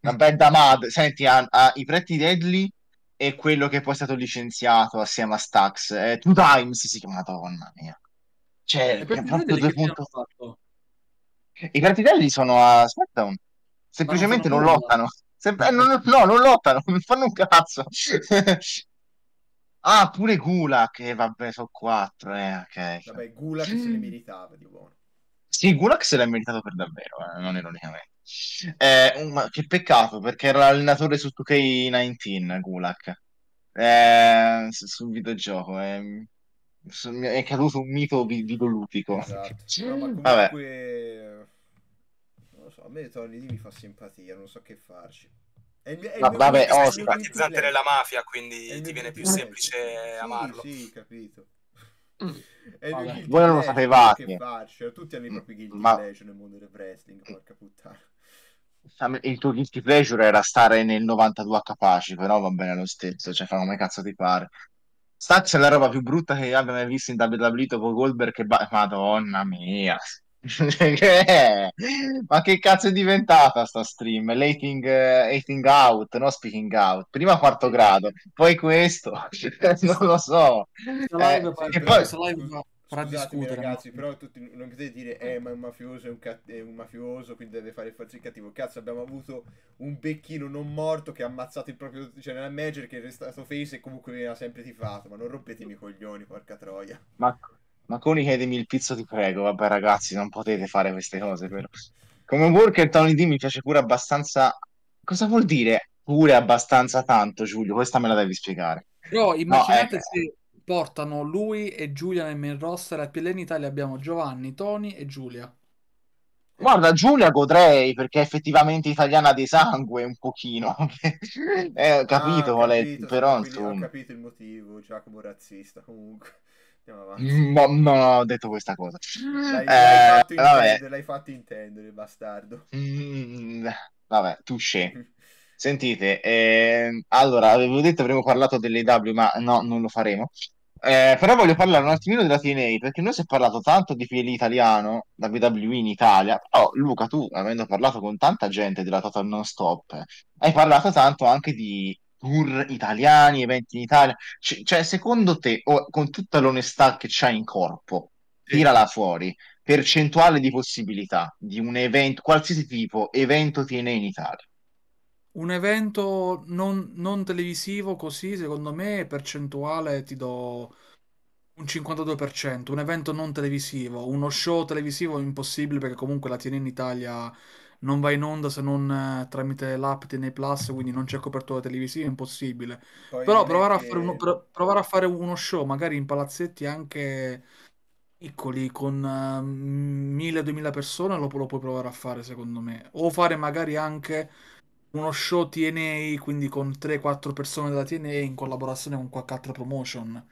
Una bella mad. Senti, ha, ha i preti Deadly e quello che poi è stato licenziato assieme a Stax. Eh, two Times si chiama, madonna mia. Cioè, proprio due punti. I preti Deadly sono a SmackDown. Semplicemente non, non lottano. Se, eh, non, no, non lottano, <laughs> non fanno un cazzo. <laughs> ah, pure Gulak, eh, vabbè, sono quattro, eh, ok. Vabbè, Gulak se ne meritava, di buono. Sì, Gulak se l'ha meritato per davvero, eh, non ironicamente. Eh, ma che peccato, perché era l'allenatore su 2K19, Gulak. Eh, sul videogioco, eh è caduto un mito videoludico. Esatto. <laughs> No, comunque, Vabbè. Non lo so, a me Tony D mi fa simpatia, non so che farci. È il, è il Ma vabbè, oh, simpatizzante della mafia, quindi ti viene più problema. semplice sì, amarlo. Sì, capito. Mm. Voi non lo sapevate. Tutti hanno i mm, propri guilty Ma... pleasure nel mondo del wrestling, mm. porca puttana. Il tuo guilty pleasure era stare nel 92 a capaci, però va bene lo stesso, cioè fa come cazzo ti pare. Staccia è la roba più brutta che abbia mai visto in WWE dopo Goldberg che... Ba- Madonna mia. <laughs> ma che cazzo è diventata sta stream? Lating, eh, uh, out, no speaking out. Prima quarto grado, poi questo. <laughs> Cioè, non lo so. eh, e poi... live farà discutere. ragazzi, però tutti, non potete dire eh ma è un mafioso, è un, cat- è un mafioso, quindi deve fare farsi il cattivo. Cazzo, abbiamo avuto un becchino non morto che ha ammazzato il proprio general cioè, manager che è restato face e comunque veniva sempre tifato, ma non rompetemi i coglioni, porca troia. Ma Maconi chiedimi il pizzo, ti prego. Vabbè, ragazzi, non potete fare queste cose, però. Come worker Tony D mi piace pure abbastanza. Cosa vuol dire pure abbastanza tanto, Giulio? Questa me la devi spiegare. Però immaginate no, eh, se portano lui e Giulia nel main roster a PLN Italia abbiamo Giovanni, Tony e Giulia. Guarda, Giulia godrei perché è effettivamente italiana di sangue un pochino. <laughs> eh, ho capito, ah, ho capito, lei, però quindi, Ho capito il motivo, Giacomo razzista comunque. No, mm, no, ho detto questa cosa. L'hai, eh, l'hai, fatto, intendere, l'hai fatto, intendere, bastardo. Mm, vabbè, tu scemi. <laughs> Sentite, eh, allora, avevo detto che avremmo parlato delle W, ma no, non lo faremo. Eh, però voglio parlare un attimino della TNA, perché noi si è parlato tanto di PL italiano, da WWE in Italia, però oh, Luca, tu, avendo parlato con tanta gente della Total Non Stop, hai parlato tanto anche di tour italiani, eventi in Italia. C- cioè, secondo te, oh, con tutta l'onestà che c'hai in corpo, tirala fuori, percentuale di possibilità di un evento, qualsiasi tipo, evento tiene in Italia. Un evento non, non televisivo così, secondo me, percentuale ti do un 52%, un evento non televisivo, uno show televisivo impossibile perché comunque la tiene in Italia non va in onda se non eh, tramite l'app TNA Plus, quindi non c'è copertura televisiva, è impossibile. Poi Però provare, che... a uno, pro, provare, a fare uno show, magari in palazzetti anche piccoli, con ehm, uh, 1000-2000 persone, lo, lo puoi provare a fare secondo me. O fare magari anche uno show TNA, quindi con 3-4 persone della TNA in collaborazione con qualche altra promotion.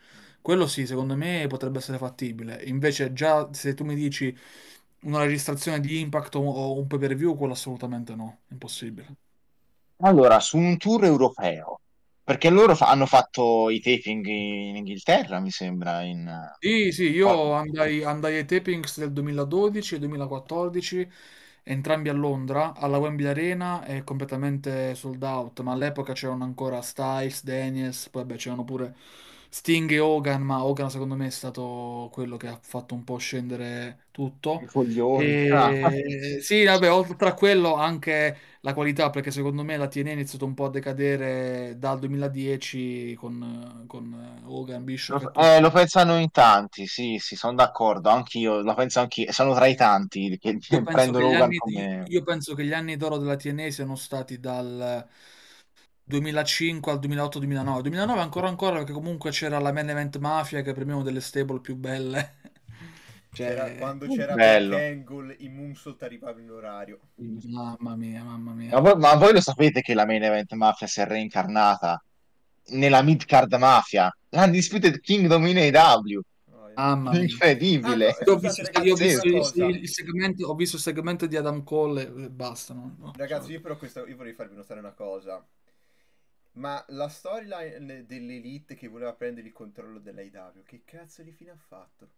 Quello sì, secondo me potrebbe essere fattibile. Invece già se tu mi dici una registrazione di Impact o un pay per view, quello assolutamente no, impossibile. Allora, su un tour europeo, perché loro fa- hanno fatto i taping in Inghilterra, mi sembra. In... Sì, sì, io oh. andai, andai ai tapings del 2012 e 2014, entrambi a Londra, alla Wembley Arena, è completamente sold out, ma all'epoca c'erano ancora Styles, Daniels, poi beh, c'erano pure Sting e Hogan, ma Hogan secondo me è stato quello che ha fatto un po' scendere tutto. Coglione. E... Ah. <laughs> Sì, vabbè, oltre a quello anche la qualità, perché secondo me la TNA è iniziato un po' a decadere dal 2010 con, con Hogan, Bishop. Lo, eh, lo, pensano in tanti, sì, sì, sono d'accordo, anch'io, lo penso anch'io, sono tra i tanti che, che prendono Hogan come... Di, io penso che gli anni d'oro della TNA siano stati dal... 2005 al 2008-2009. 2009 ancora ancora perché comunque c'era la Man Event Mafia che per me è una delle stable più belle. <laughs> C'era, cioè, cioè, quando c'era Bello. Angle in Moonsault arrivava in orario. Mamma mia, mamma mia. Ma voi, ma voi, lo sapete che la Main Event Mafia si è reincarnata nella mid card Mafia, la Disputed Kingdom in AW. Oh, mamma mia. Incredibile. Ah, no, ho, visto, ho, visto, il, il segmento, ho visto il segmento di Adam Cole e basta. No? Ragazzi, io però questa, io vorrei farvi notare una cosa. Ma la storyline dell'elite che voleva prendere il controllo dell'AIW, che cazzo di fine ha fatto?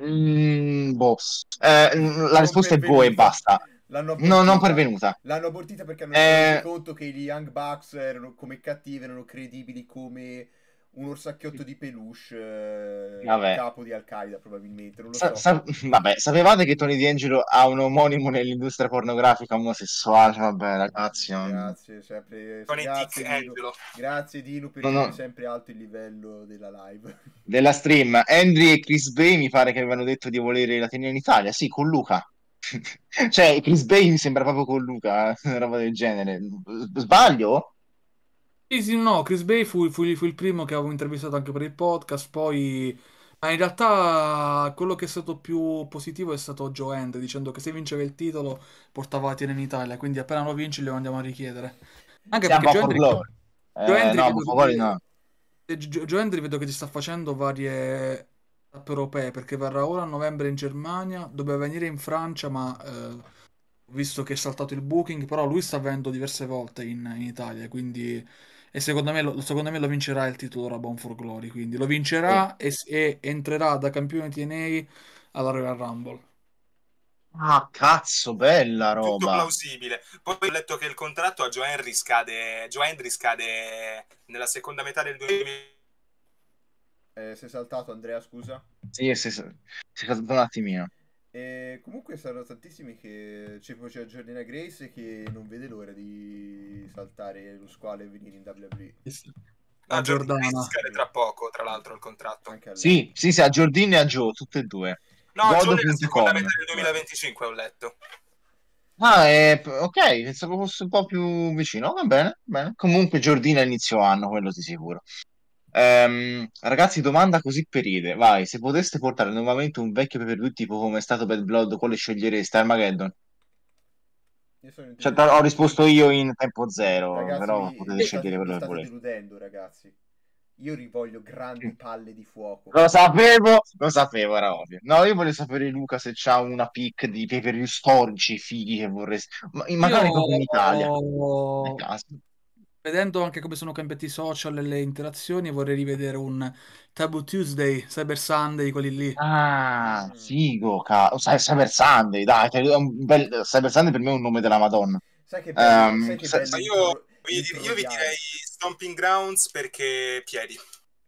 Mm, boh. Eh, la risposta è boh e basta. no, non pervenuta. L'hanno abortita perché hanno eh... reso conto che gli Young Bucks erano come cattivi, erano credibili come un orsacchiotto di peluche, eh, capo di Al-Qaeda probabilmente, so. sa- sa- vabbè, sapevate che Tony D'Angelo ha un omonimo nell'industria pornografica omosessuale? Vabbè, ragazzi. Non... Grazie, sempre... Tony grazie, Dick Dino. grazie Dino per no, no. sempre alto il livello della live. <laughs> Della stream. Henry e Chris Bay mi pare che avevano detto di volere la tenere in Italia, sì, con Luca. <laughs> cioè, Chris Bay mi sembra proprio con Luca, una <laughs> roba del genere. Sbaglio? Sì, sì, no, Chris Bay fu, fu- fu il primo che avevo intervistato anche per il podcast, poi... Ma in realtà quello che è stato più positivo è stato Joe End, dicendo che se vinceva il titolo portava la tiena in Italia, quindi appena lo vinci glielo andiamo a richiedere. Anche Siamo perché Joe Hendry, eh, Joe Hendry, no, favore, no. Joe, Joe Hendry vedo che ti sta facendo varie tappe europee, perché verrà ora a novembre in Germania, doveva venire in Francia, ma... Eh visto che è saltato il booking, però lui sta avendo diverse volte in, in Italia, quindi e secondo me, lo, secondo me lo vincerà il titolo Rabon for Glory, quindi lo vincerà e, e, entrerà da campione TNA alla Royal Rumble. Ah, cazzo, bella roba. Tutto plausibile. Poi ho letto che il contratto a Joe Henry scade, Joe Henry scade nella seconda metà del 2000. Eh, è saltato, Andrea, scusa? Sì, sei, sei saltato un attimino. E comunque saranno tantissimi che c'è poi c'è Jordana Grace che non vede l'ora di saltare lo squalo e venire in WWE. Sì, ah, A Giordana scade tra poco, tra l'altro, il contratto. Sì, sì, sì, a Giordini e a Joe, tutte e due. No, God Joe nella seconda metà del 2025 ho letto. Ah, eh, ok, pensavo fosse un po' più vicino. Va bene, bene. Comunque Giordina inizio anno, quello di sicuro. Um, ragazzi, domanda così peride. Vai, se poteste portare nuovamente un vecchio pay tipo come è stato Bad Blood, quale scegliereste? Armageddon? Cioè, ho risposto io in tempo zero, ragazzi, però mi, potete scegliere quello che volete. Deludendo, ragazzi. Io rivoglio grandi palle di fuoco. Lo sapevo, lo sapevo, era ovvio. No, io voglio sapere, Luca, se c'ha una pick di pay storici fighi che vorresti. Ma, magari io... come in Italia. <laughs> Nel caso vedendo anche come sono cambiati i social e le interazioni, vorrei rivedere un Taboo Tuesday, Cyber Sunday, quelli lì. Ah, mm. figo, ca- Cyber Sunday, dai, bel... Cyber Sunday per me è un nome della Madonna. Sai che bello, um, ehm, sai che bello io, io, io vi direi Stomping Grounds perché piedi.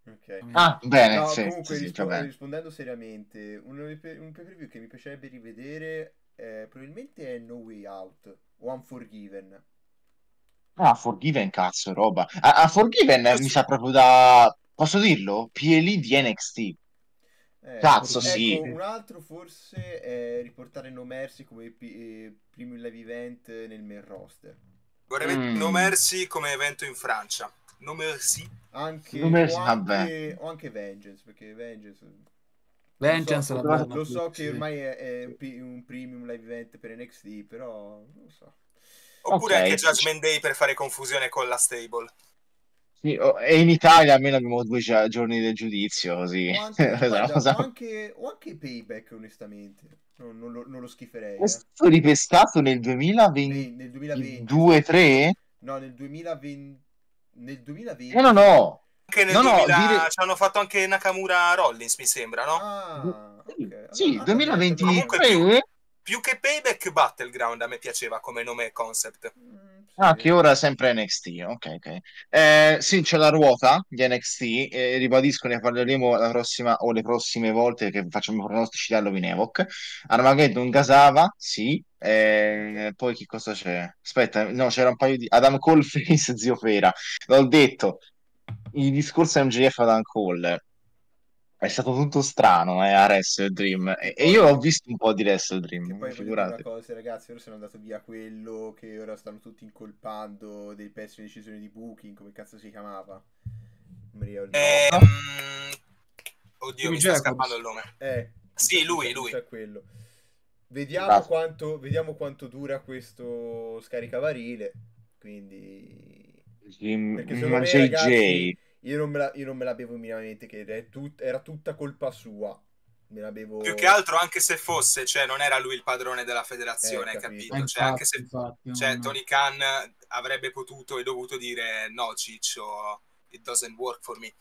Okay. Ah, bene, no, sì, comunque, sì, rispo- rispondendo seriamente, un, un pay che mi piacerebbe rivedere eh, probabilmente è No Way Out o Unforgiven Ah, Forgiven, cazzo, roba. A, ah, a ah, Forgiven cazzo. mi sa proprio da... Posso dirlo? PLI di NXT. Eh, cazzo, ecco, sì. Un altro forse è riportare No Mercy come p- eh, primo live event nel main roster. Vorrei mm. No Mercy come evento in Francia. No Mercy. Anche, no Mercy, o, anche, o anche Vengeance, perché Vengeance... Vengeance lo so, lo so che ormai è, è un premium live event per NXT, però non lo so. Oppure okay. anche Judgment Day per fare confusione con la stable. Sì, oh, e in Italia almeno abbiamo due gi- giorni del giudizio, così. O anche, <laughs> esatto. guarda, o anche, o anche Payback, onestamente. Non, non, lo, non lo, schiferei. Questo eh. ripestato nel 2020. Nel 2020. 3 No, nel 2020. Nel 2020. Eh no, no. Anche nel no, 2000 dire... ci hanno fatto anche Nakamura Rollins, mi sembra, no? Ah, okay. Sì, allora, 2023 più che Payback Battleground a me piaceva come nome e concept. Mm, ah, che ora è sempre NXT, ok, ok. Eh, sì, c'è la ruota di NXT, eh, ribadisco, ne parleremo la prossima o le prossime volte che facciamo pronostici di Halloween Evoc. Armageddon Gasava, sì. Eh, poi che cosa c'è? Aspetta, no, c'era un paio di... Adam Cole, <laughs> Face, Zio Fera. L'ho detto, il discorso MGF Adam Cole è stato tutto strano eh, a Wrestle Dream e, e, io ho visto un po' di Wrestle Dream poi figurate Cose, ragazzi ora sono andato via quello che ora stanno tutti incolpando dei pessime decisioni di Booking come cazzo si chiamava non eh, oddio mi, mi sta scappando il nome eh, sì lui cioè, lui cioè quello Vediamo quanto, vediamo quanto, dura questo scaricavarile. Quindi, Jim, ma me, JJ. Ragazzi, io non me la, non me la bevo minimamente, che tut, era tutta colpa sua. Me la bevo... Più che altro, anche se fosse, cioè, non era lui il padrone della federazione, eh, capito? capito? Cioè, eh, anche se infatti, cioè, Tony Khan avrebbe potuto e dovuto dire no, Ciccio, it doesn't work for me.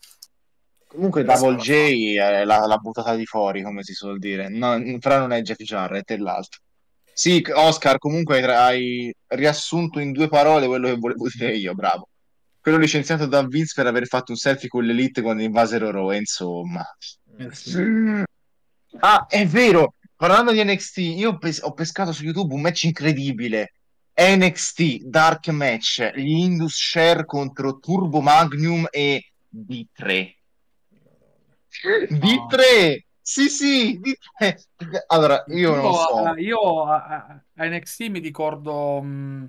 Comunque Double J l'ha, eh, la, buttata di fuori, come si suol dire. No, però non è Jackie Jarrett, è l'altro. Sì, Oscar, comunque hai riassunto in due parole quello che volevo dire io, bravo quello licenziato da Vince per aver fatto un selfie con l'Elite quando invasero Raw, eh, insomma. Eh Ah, è vero, parlando di NXT, io pes- ho pescato su YouTube un match incredibile. NXT Dark Match, gli Indus Share contro Turbo Magnum e D3. D3! Sì, sì, D3. Allora, io, non lo so. Eh, io a, eh, a NXT mi ricordo... Mh mm,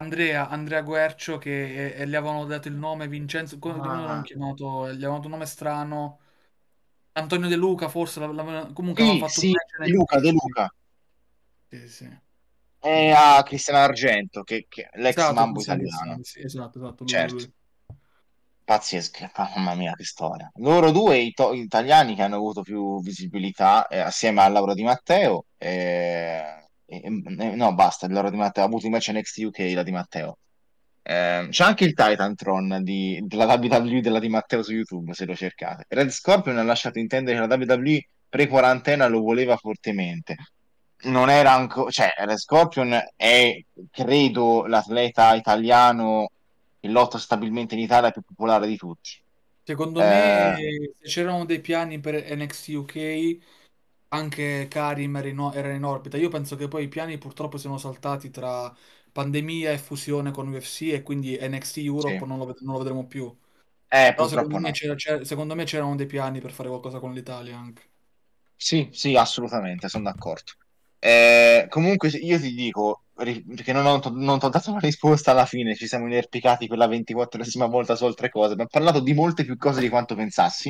Andrea, Andrea Guercio che e- gli avevano dato il nome Vincenzo, come ah, l'hanno Ah, chiamato? Gli avevano dato un nome strano. Antonio De Luca forse, l'av- l'av- comunque sì, avevano fatto un sì, match Luca, De Luca. Sì, sì. E a Cristiano Argento, che, che- l'ex Esatto, mambo Cristiano italiano. Cristiano, sì, esatto, esatto, lui, Certo, lui. pazzesca, mamma mia che storia. Loro due, gli italiani che hanno avuto più visibilità eh, assieme a Laura Di Matteo. eh, e, e, no, basta, l'ora di Matteo. Ha avuto invece NXT UK la di Matteo. Eh, c'è anche il Titan Tron della WWE della di Matteo su YouTube, se lo cercate. Red Scorpion ha lasciato intendere che la WWE pre-quarantena lo voleva fortemente. Non era ancora... Cioè, Red Scorpion è, credo, l'atleta italiano che lotta stabilmente in Italia più popolare di tutti. Secondo eh... me, se c'erano dei piani per NXT UK anche Karim era in, era in orbita. Io penso che poi i piani purtroppo siano saltati tra pandemia e fusione con UFC e quindi NXT Europe non lo, non lo vedremo più. Eh, Però secondo me, no. c'era- c'era- secondo me c'erano dei piani per fare qualcosa con l'Italia anche. Sì, sì, assolutamente, sono d'accordo. Eh, comunque io ti dico, perché non ho, non ho, dato una risposta alla fine, ci siamo inerpicati per la 24esima volta su altre cose, abbiamo parlato di molte più cose di quanto pensassi.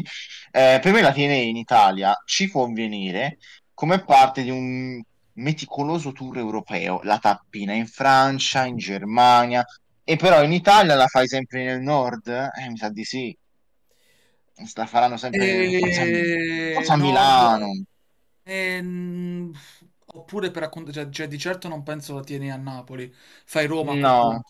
Eh, per me la TNA in Italia ci può venire come parte di un meticoloso tour europeo, la tappina in Francia, in Germania, e però in Italia la fai sempre nel nord? Eh, mi sa di sì. La faranno sempre e... Eh, forse a, forse a no, Milano. No. Ehm, oppure per raccontare, cioè, cioè, di certo non penso la tieni a Napoli, fai Roma. No.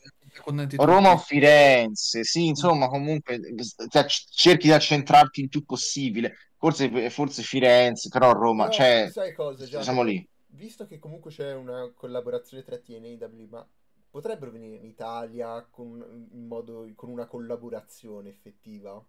Roma o Firenze, sì, mm. insomma, comunque cioè, cerchi di accentrarti il più possibile. Forse, forse Firenze, però Roma, no, cioè, sai cosa, già, siamo lì. Visto che comunque c'è una collaborazione tra TNA e WMA, potrebbero venire in Italia con, in modo, con una collaborazione effettiva?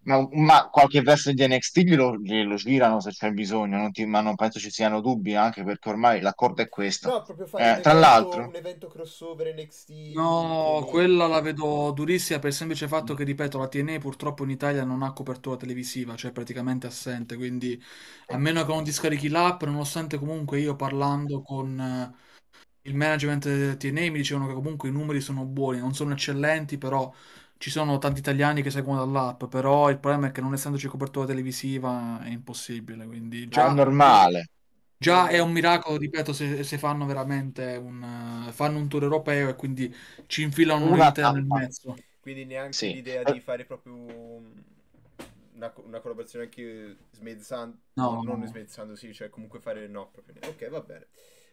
Ma, ma, qualche veste di NXT glielo, glielo girano se c'è bisogno, non ti, ma non penso ci siano dubbi, anche perché ormai l'accordo è questo. No, eh, tra l'altro un evento crossover NXT. No, quella la vedo durissima per il semplice fatto che, ripeto, la TNA purtroppo in Italia non ha copertura televisiva, cioè praticamente assente, quindi a eh. meno che non ti scarichi l'app, nonostante comunque io parlando con eh, il management TNA mi dicevano che comunque i numeri sono buoni, non sono eccellenti, però ci sono tanti italiani che seguono dall'app, però il problema è che non essendoci copertura televisiva è impossibile, quindi cioè, già... normale. Già è un miracolo, ripeto, se, se fanno veramente un, fanno un tour europeo e quindi ci infilano un'idea nel mezzo. Quindi neanche sì. l'idea di fare proprio una, una collaborazione anche smezzando, no, non no. smezzando, sì, cioè comunque fare no proprio. Ok, va bene.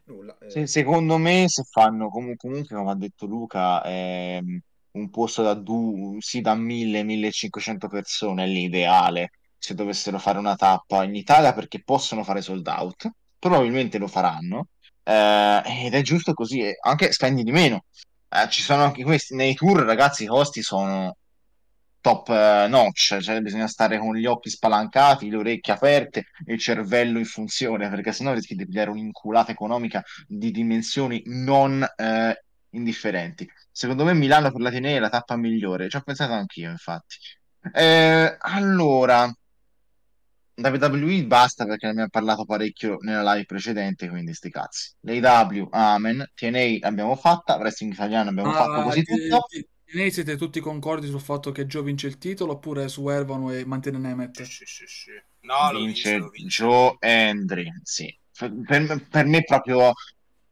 Nulla. Eh. secondo me se fanno comunque, comunque come ha detto Luca, eh, un posto da, du- sì, da 1000-1500 persone è l'ideale se dovessero fare una tappa in Italia perché possono fare sold out, probabilmente lo faranno eh, ed è giusto così, anche spendi di meno. Eh, ci sono anche questi nei tour, ragazzi, i costi sono top eh, notch, cioè bisogna stare con gli occhi spalancati, le orecchie aperte e il cervello in funzione, perché sennò rischi di pigliare un'inculata economica di dimensioni non eh, indifferenti. Secondo me Milano per la Tenere è la tappa migliore, ci ho pensato anch'io infatti. Eh, allora, WWE basta perché ne abbiamo parlato parecchio nella live precedente, quindi sti cazzi. L'AW, amen. TNA abbiamo fatta, Wrestling Italiano abbiamo ah, fatto così tutto. TNA siete tutti concordi sul fatto che Joe vince il titolo oppure su Ervano e mantiene Nemeth? Sì, sì, sì. No, vince, vince Joe Andri, sì. per, per me proprio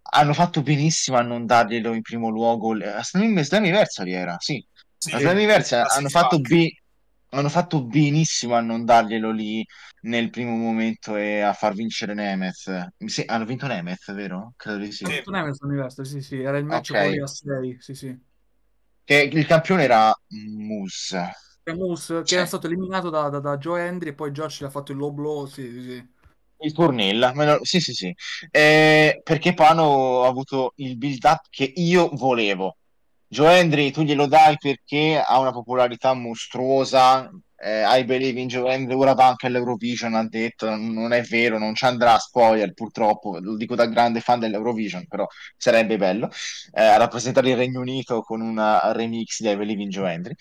hanno fatto benissimo a non darglielo in primo luogo. Slam Anniversary era, sì. sì Slam Anniversary hanno fatto, be- hanno fatto benissimo a non darglielo lì nel primo momento e a far vincere Nemeth. Se- hanno vinto Nemeth, vero? Credo di sì. Hanno vinto Nemeth Anniversary, sì, sì. Era il match okay. a 6, sì, sì. Che il campione era Moose. Moose, che cioè. era stato eliminato da, da, da Joe Hendry e poi Josh l'ha fatto il low blow, sì, sì. sì il Cornella, lo... sì sì sì, eh, perché Pano ha avuto il build up che io volevo. Joe Hendry tu glielo dai perché ha una popolarità mostruosa, eh, I believe in Joe Hendry ora va anche all'Eurovision, ha detto, non è vero, non ci andrà, spoiler purtroppo, lo dico da grande fan dell'Eurovision, però sarebbe bello eh, rappresentare il Regno Unito con una remix di I believe in Joe Hendry.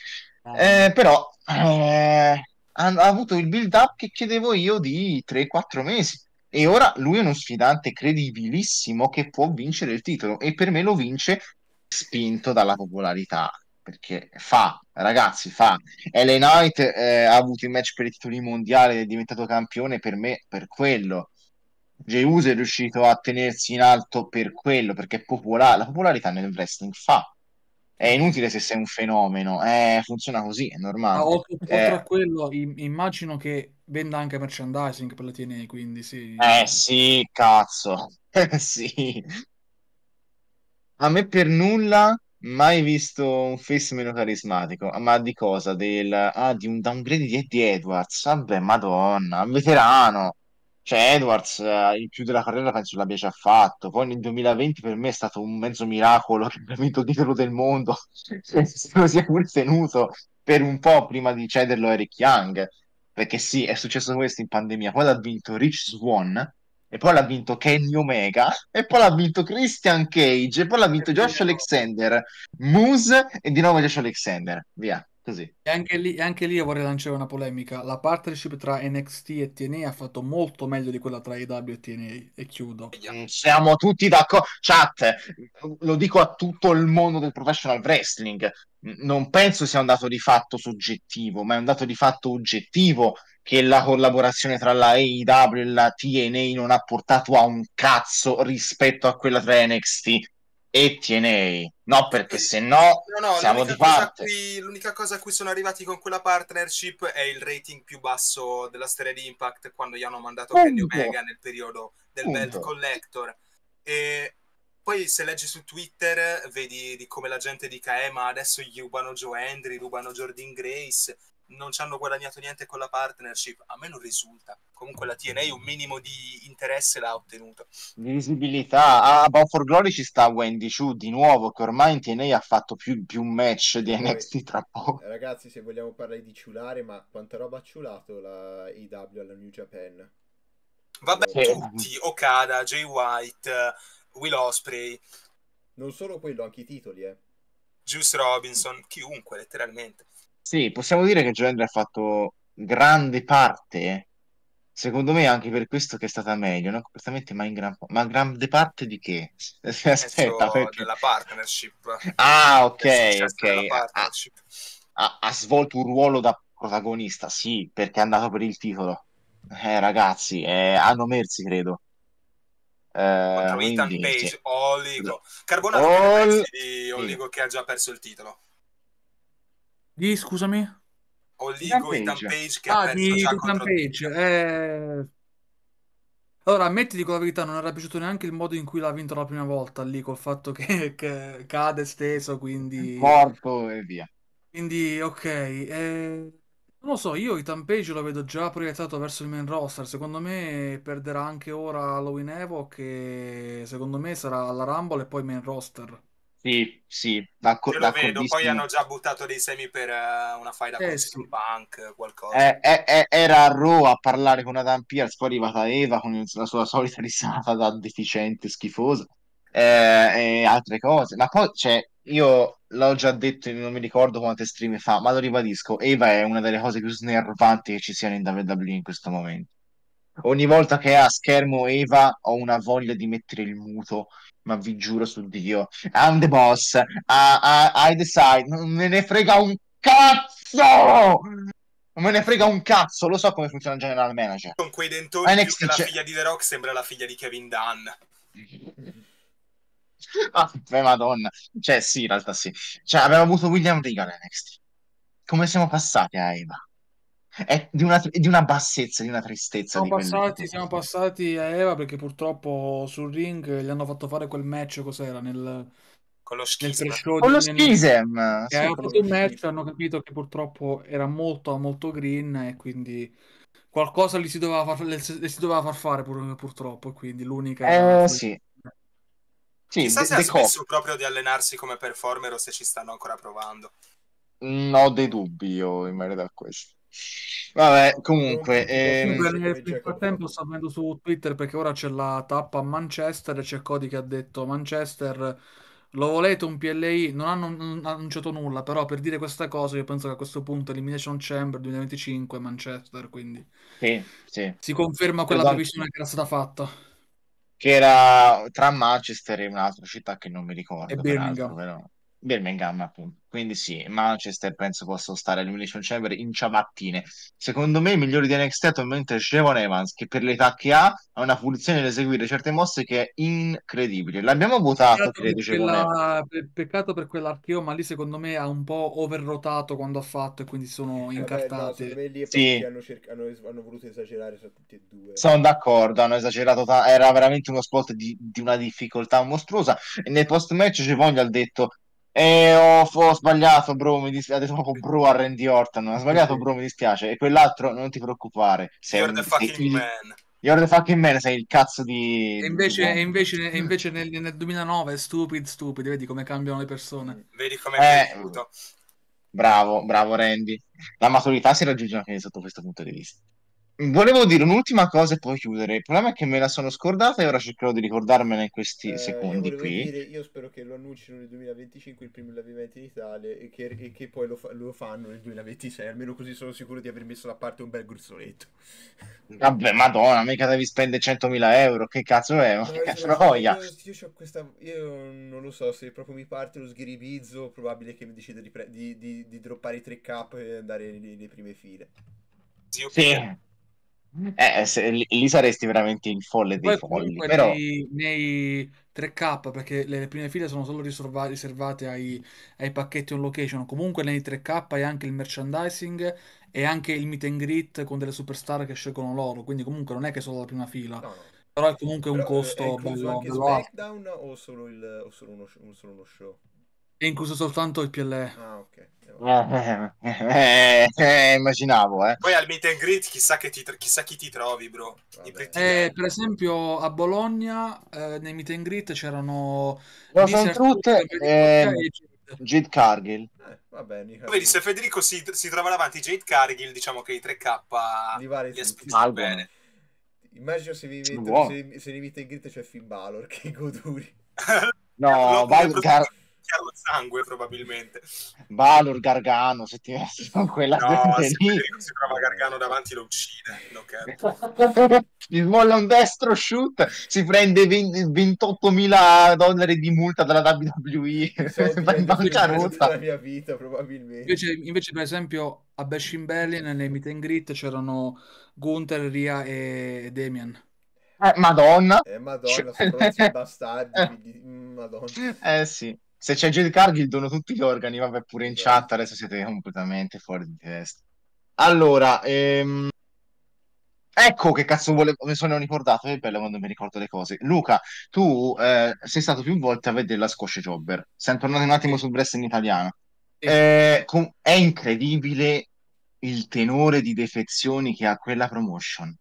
Ah. Eh, però eh, ha, ha avuto il build up che chiedevo io di 3-4 mesi. E ora lui è uno sfidante credibilissimo che può vincere il titolo e per me lo vince spinto dalla popolarità perché fa, ragazzi, fa. LA Knight eh, ha avuto i match per i titoli mondiali è diventato campione per me per quello. Jey è riuscito a tenersi in alto per quello, perché popolare, la popolarità nel wrestling fa è inutile se sei un fenomeno, eh, funziona così, è normale. Ah, oltre, oltre eh. a quello, immagino che venda anche merchandising per la TNA, quindi sì. Eh sì, cazzo, <laughs> sì. A me per nulla mai visto un face meno carismatico, ma di cosa? Del, ah, di un downgrade di Eddie Edwards, vabbè, madonna, veterano. Cioè, Edwards eh, in più della carriera penso l'abbia già fatto. Poi nel 2020 per me è stato un mezzo miracolo che ha vinto il titolo del mondo. <laughs> se lo sia pure tenuto per un po' prima di cederlo a Eric Young. Perché sì, è successo questo in pandemia. Poi l'ha vinto Rich Swan, e poi l'ha vinto Kenny Omega, e poi l'ha vinto Christian Cage, e poi l'ha vinto Josh Alexander, Moose e di nuovo Josh Alexander. Via. Così. E anche lì, anche lì vorrei lanciare una polemica. La partnership tra NXT e TNA ha fatto molto meglio di quella tra IW e TNA. E chiudo. Siamo tutti d'accordo. Chat, lo dico a tutto il mondo del professional wrestling. Non penso sia un dato di fatto soggettivo, ma è un dato di fatto oggettivo che la collaborazione tra la AEW e la TNA non ha portato a un cazzo rispetto a quella tra NXT e TNA. No, perché se no, no, no siamo di parte. Cui, l'unica cosa a cui sono arrivati con quella partnership è il rating più basso della storia di Impact quando gli hanno mandato Kenny Omega nel periodo del Punto. Belt Collector. E poi se leggi su Twitter vedi di come la gente dica eh ma adesso gli rubano Joe Henry, rubano Jordan Grace non ci hanno guadagnato niente con la partnership. A me non risulta. Comunque la TNA un minimo di interesse l'ha ottenuto. Di visibilità. A ah, Bound for Glory ci sta Wendy Chu di nuovo, che ormai in TNA ha fatto più, più match di NXT tra poco. Ragazzi, se vogliamo parlare di ciulare, ma quanta roba ha ciulato la IW alla New Japan? Vabbè, sì. tutti. Okada, Jay White, Will Osprey. Non solo quello, anche i titoli, eh. Juice Robinson, chiunque, letteralmente. Sì, possiamo dire che Joandre ha fatto grande parte, secondo me anche per questo che è stata meglio, non completamente, ma in gran, ma grande parte di che? <laughs> Aspetta, perché... della partnership. Ah, ok, ok. Partnership. Ha, ha, svolto un ruolo da protagonista, sì, perché è andato per il titolo. Eh, ragazzi, eh, hanno mersi, credo. Eh, Contro Ethan cioè, Page, Oligo. Carbonato All... di Oligo sì. che ha già perso il titolo. Di, scusami? Oligo e Tampage che ah, di, già di contro... eh... Allora, ammetti, dico la verità, non era piaciuto neanche il modo in cui l'ha vinto la prima volta lì, col fatto che, <laughs> che cade steso, quindi... Morto e via. Quindi, ok, eh... Non lo so, io i Tampage lo vedo già proiettato verso il main roster. Secondo me perderà anche ora Halloween Evo, che secondo me sarà alla Rumble e poi main roster. Sì, sì, d'accordo. Io lo vedo, poi hanno già buttato dei semi per uh, una faida eh, con sì. Punk, qualcosa. Eh, eh, eh, era a Ro a parlare con Adam Pierce, poi è arrivata Eva con la sua solita risata da deficiente, schifosa, eh, e altre cose. Ma cosa, cioè, io l'ho già detto, non mi ricordo quante stream fa, ma lo ribadisco, Eva è una delle cose più snervanti che ci siano in WWE in questo momento. Ogni volta che è a schermo Eva ho una voglia di mettere il muto ma vi giuro su Dio, I'm the boss, I, I, I decide, non me ne frega un cazzo! Non me ne frega un cazzo, lo so come funziona il general manager. Con quei dentoni NXT che la figlia di The Rock sembra la figlia di Kevin Dunn. <laughs> ah, beh, madonna. Cioè, sì, in realtà sì. Cioè, abbiamo avuto William Regal NXT. Come siamo passati a Eva? è di una, di una, bassezza, di una tristezza. Siamo, di passati, siamo passati, a Eva perché purtroppo sul ring gli hanno fatto fare quel match, cos'era? Nel, con lo schism. con lo schism. Nel... Sì, era proprio un match, hanno capito che purtroppo era molto, molto green e quindi qualcosa gli si doveva far, le, si doveva far fare pur, purtroppo, quindi l'unica... Eh, sì. Sì, Chissà se ha smesso proprio di allenarsi come performer o se ci stanno ancora provando. Non mm, ho dei dubbi io in merito a questo. Vabbè, comunque. Ehm... Nel frattempo certo, certo. sto vedendo su Twitter perché ora c'è la tappa a Manchester e c'è Cody che ha detto Manchester lo volete un PLI? Non hanno, non hanno annunciato nulla, però per dire questa cosa io penso che a questo punto Elimination Chamber 2025 Manchester, quindi sì, sì. si conferma quella esatto. previsione che era stata fatta. Che era tra Manchester e un'altra città che non mi ricordo. E Birmingham. Però. Birmingham, appunto. Quindi sì, Manchester penso possa stare all'Elimination Chamber in ciabattine. Secondo me i migliori di NXT attualmente è Shevon Evans, che per l'età che ha ha una pulizia nell'eseguire certe mosse che è incredibile. L'abbiamo votato, peccato credo, per quella... Peccato per quell'archeo, ma lì secondo me ha un po' overrotato quando ha fatto e quindi sono eh incartati. No, sì. hanno, cerc- hanno, es- hanno, voluto esagerare su tutti e due. Sono d'accordo, hanno esagerato. Ta- era veramente uno spot di, di una difficoltà mostruosa. E nel post-match Cevogna ha detto e ho, ho, sbagliato, bro. Mi dispiace. Ha detto proprio bro a Randy Orton. Ha sbagliato, bro. Mi dispiace. E quell'altro, non ti preoccupare. Sei You're un, the fucking sei, man. You're the fucking man. Sei il cazzo di. E invece, di... invece, invece nel, nel, 2009, stupid, stupid. Vedi come cambiano le persone. Vedi come eh, è venuto. Bravo, bravo, Randy. La maturità si raggiunge anche sotto questo punto di vista. Volevo dire un'ultima cosa e poi chiudere. Il problema è che me la sono scordata e ora cercherò di ricordarmela in questi eh, secondi io qui. Dire, io spero che lo annunciano nel 2025 il primo live in Italia e che, e che poi lo, fa, lo, fanno nel 2026. Almeno così sono sicuro di aver messo da parte un bel gruzzoletto. Vabbè, madonna, mica devi spendere 100.000 euro. Che cazzo è? Ma che cazzo voglia? Io, io, questa, io, non lo so, se proprio mi parte lo sghiribizzo, probabile che mi decida di, pre- di, di, di droppare i 3K e andare nelle prime file. Sì. sì. Eh, eh, se, lì, saresti veramente in folle dei Poi, folli. Però... Nei, nei, 3K, perché le, le, prime file sono solo riservate ai, ai, pacchetti on location. Comunque nei 3K hai anche il merchandising e anche il meet and greet con delle superstar che scelgono loro. Quindi comunque non è che solo la prima fila. No, no. Però è comunque però un eh, costo bello. bello SmackDown o solo, il, o solo uno, solo uno show? È incluso soltanto il PLE. Ah, ok. Eh, eh, <laughs> eh, immaginavo, eh. Poi al meet and greet chissà, ti, chissà chi ti trovi, bro. Eh, per esempio a Bologna eh, nei meet and greet c'erano... No, sono tutte... Eh, Jade Cargill. Eh, vabbè, Vedi, se Federico si, si trova davanti Jade Cargill, diciamo che i 3K li, vale li bene. Immagino se, li mette in grid meet and c'è Finn Balor che goduri. <laughs> no, Valgar... Carlo Sangue, probabilmente. Valor, Gargano, se ti metti con <laughs> quella no, se Federico si trova Gargano davanti lo uccide. Okay. Gli <laughs> molla un destro shoot, si prende 20, 28.000 dollari di multa dalla WWE. <laughs> Va in bancarotta. La mia vita, probabilmente. Invece, invece per esempio, a Bash in Berlin nelle meet and greet c'erano Gunther, Ria e Damian. Eh, madonna. Eh, madonna, sono bastardi. Mm, madonna. Eh sì. Se c'è Jade Cargill dono tutti gli organi, vabbè pure in chat, adesso siete completamente fuori di testa. Allora, ehm... Ecco che cazzo volevo, mi sono ricordato, è eh, bello quando mi ricordo le cose. Luca, tu eh, sei stato più volte a vedere la Scosh Jobber. sei tornato un attimo sul wrestling italiano. Eh, com- è incredibile il tenore di defezioni che ha quella promotion.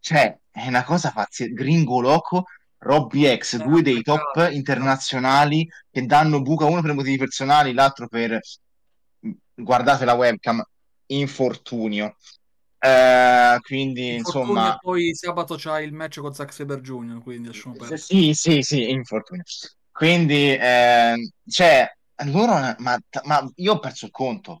Cioè, è una cosa pazzesca. Gringo Loco Robby X, eh, due dei top internazionali che danno buca uno per motivi personali, l'altro per mm, guardate la webcam infortunio. Uh, quindi infortunio insomma, poi sabato c'ha il match con Zack Saber Jr. Quindi Sì, sì, sì, infortunio. Quindi eh, cioè, loro, ma, ma io ho perso il conto.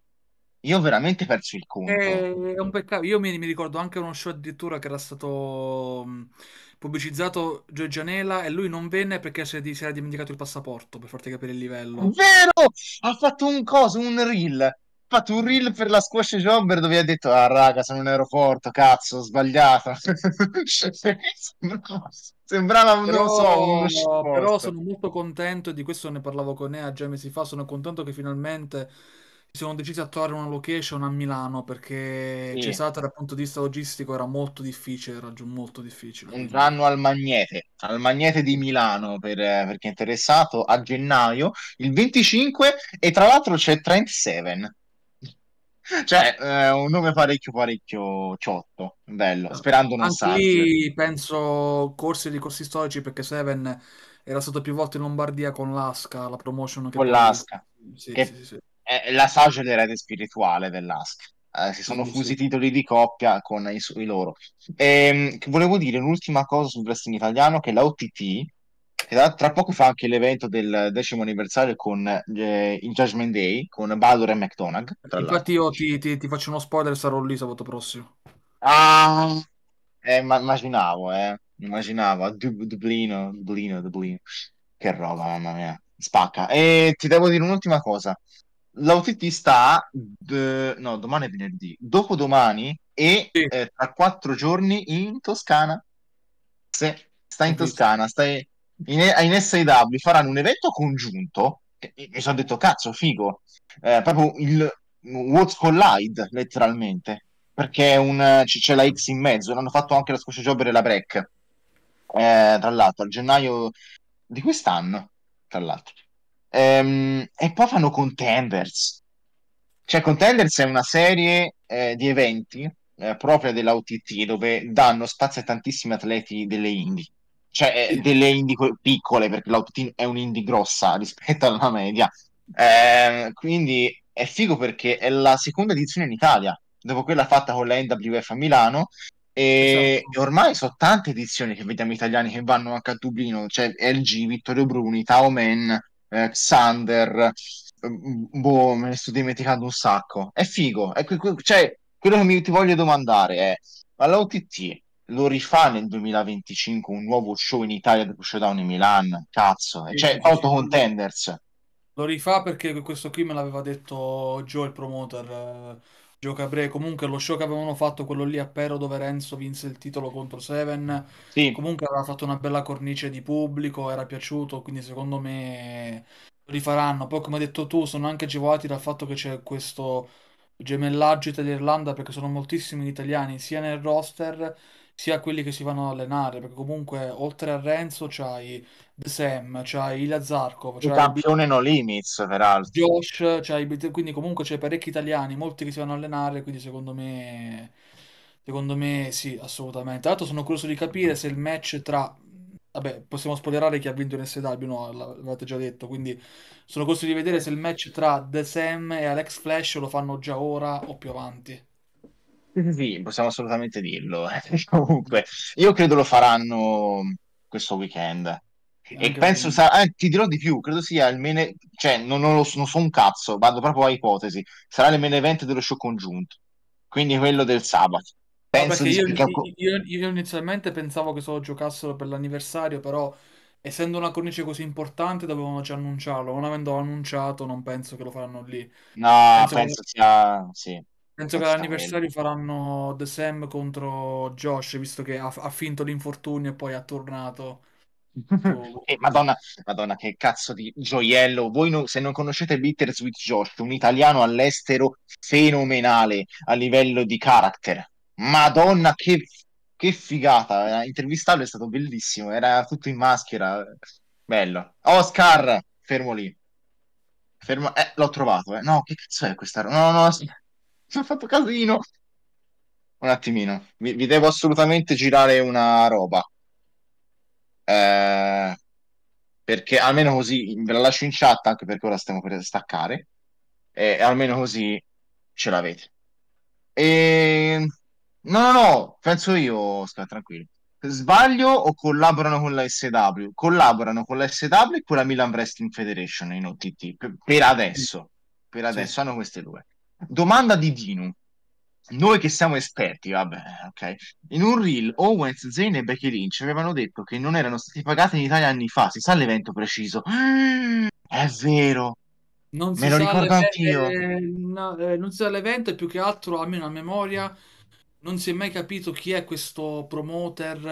Io veramente perso il conto. Eh, è un peccato. Io mi, mi ricordo anche uno show addirittura che era stato mm, pubblicizzato Giorgianella e lui non venne perché si era dimenticato il passaporto, per farti capire il livello. Vero! Ha fatto un coso, un reel. Ha fatto un reel per la squash jobber dove ha detto ah raga, sono in aeroporto, cazzo, ho sbagliato. <laughs> Sembrava, un non so, uno Però sono molto contento, di questo ne parlavo con Ea già mesi fa, sono contento che finalmente siamo decisi a trovare una location a Milano perché sì. Cesata dal punto di vista logistico era molto difficile, raggiung- molto difficile. Andranno al Magnete, al Magnete di Milano per, per, chi è interessato a gennaio, il 25 e tra l'altro c'è Trent Seven. Cioè, eh, un nome parecchio, parecchio ciotto, bello, esatto. sperando non sarà. Sì, penso corsi di corsi storici perché Seven era stato più volte in Lombardia con l'Asca, la promotion che... Con l'Asca, sì, che... sì, sì. sì è eh, la saggia dell'erede spirituale dell'Ask. Eh, si sono sì, fusi sì. titoli di coppia con i, i loro. Ehm, e, volevo dire un'ultima cosa sul wrestling italiano, che la OTT, che tra, tra poco fa anche l'evento del decimo anniversario con eh, il Judgment Day, con Balor e McDonagh. Infatti io ti, ti, ti, faccio uno spoiler, sarò lì sabato prossimo. Ah, eh, ma, immaginavo, eh. Immaginavo, Dub- Dublino, Dublino, Dublino. Che roba, mamma mia. Spacca. E ti devo dire un'ultima cosa l'OTT sta, d- no, domani è venerdì, dopodomani e sì. eh, tra quattro giorni in Toscana. Se sta in Toscana, sta in, in, in SIW, faranno un evento congiunto. Mi sono detto, cazzo, figo. Eh, proprio il What's Collide, letteralmente. Perché è un, c- c'è la X in mezzo. L'hanno fatto anche la scorsa Jobber e la Break. Eh, tra l'altro, a gennaio di quest'anno, tra l'altro. Ehm, e poi fanno Contenders. Cioè, Contenders è una serie eh, di eventi eh, propria dell'OTT dove danno spazio a tantissimi atleti delle indie. Cioè, eh, delle indie piccole, perché l'OTT è un'indie grossa <laughs> rispetto alla media. Ehm, quindi è figo perché è la seconda edizione in Italia, dopo quella fatta con la NWF a Milano. E, esatto. ormai sono tante edizioni che vediamo italiani che vanno anche a Dublino, cioè LG, Vittorio Bruni, Tao Men, eh, Xander, mm, boh, me ne sto dimenticando un sacco. È figo, è, cioè, quello che mi, ti voglio domandare è, ma l'OTT lo rifà nel 2025 un nuovo show in Italia dopo Showdown in Milan? Cazzo, sì, cioè, 8 sì, contenders. Lo rifà perché questo qui me l'aveva detto Joe, il promoter, eh Giocabre, comunque lo show che avevano fatto quello lì a Pero dove Renzo vinse il titolo contro Seven, sì. comunque aveva fatto una bella cornice di pubblico, era piaciuto, quindi secondo me lo rifaranno. Poi come hai detto tu, sono anche agevolati dal fatto che c'è questo gemellaggio Italia-Irlanda perché sono moltissimi gli italiani sia nel roster sia quelli che si vanno ad allenare, perché comunque oltre a Renzo c'hai The Sam, c'hai Ila Zarkov, c'hai il campione B- No Limits, peraltro. Josh, c'hai, quindi comunque c'è parecchi italiani, molti che si vanno a allenare, quindi secondo me... Secondo me sì, assolutamente. Tra l'altro sono curioso di capire se il match tra... Vabbè, possiamo spoilerare chi ha vinto in SW, no, l'avete già detto, quindi sono curioso di vedere se il match tra The Sam e Alex Flash lo fanno già ora o più avanti. Sì, possiamo assolutamente dirlo. Eh. <laughs> Comunque, io credo lo faranno questo weekend. E penso, sa, eh, ti dirò di più, credo sia il mene, cioè non, non, lo, non so un cazzo, vado proprio a ipotesi, sarà il main event dello show congiunto, quindi quello del sabato. Penso io, di... io, io, inizialmente pensavo che solo giocassero per l'anniversario, però essendo una cornice così importante dovevano già annunciarlo, non avendo annunciato non penso che lo faranno lì. No, penso, penso che... sia... Sì. Penso che l'anniversario faranno The Sam contro Josh, visto che ha, ha finto l'infortunio e poi è tornato. Eh, madonna, madonna, che cazzo di gioiello. Voi no, se non conoscete Bittersweet Josh, un italiano all'estero fenomenale a livello di character. Madonna, che, che figata. Eh, intervistarlo è stato bellissimo. Era tutto in maschera. Bello. Oscar, fermo lì. Fermo... Eh, l'ho trovato. Eh. No, che cazzo è questa roba? No, no, sì. mi fatto casino. Un attimino, vi, vi devo assolutamente girare una roba. Eh, perché almeno così ve la lascio in chat anche perché ora stiamo per staccare e almeno così ce l'avete. E... No, no, no, penso io, sta tranquillo. Sbaglio o collaborano con la SW? Collaborano con la SW e con la Milan Wrestling Federation in OTT, per, adesso. Per adesso sì. hanno queste due. Domanda di Dinu noi che siamo esperti, vabbè, ok. In un reel Owens, Zayn e Becky Lynch avevano detto che non erano stati pagati in Italia anni fa, si sa l'evento preciso. è vero. Non Me lo ricordo anch'io. Eh, no, eh, non si sa l'evento e più che altro, almeno a memoria, non si è mai capito chi è questo promoter,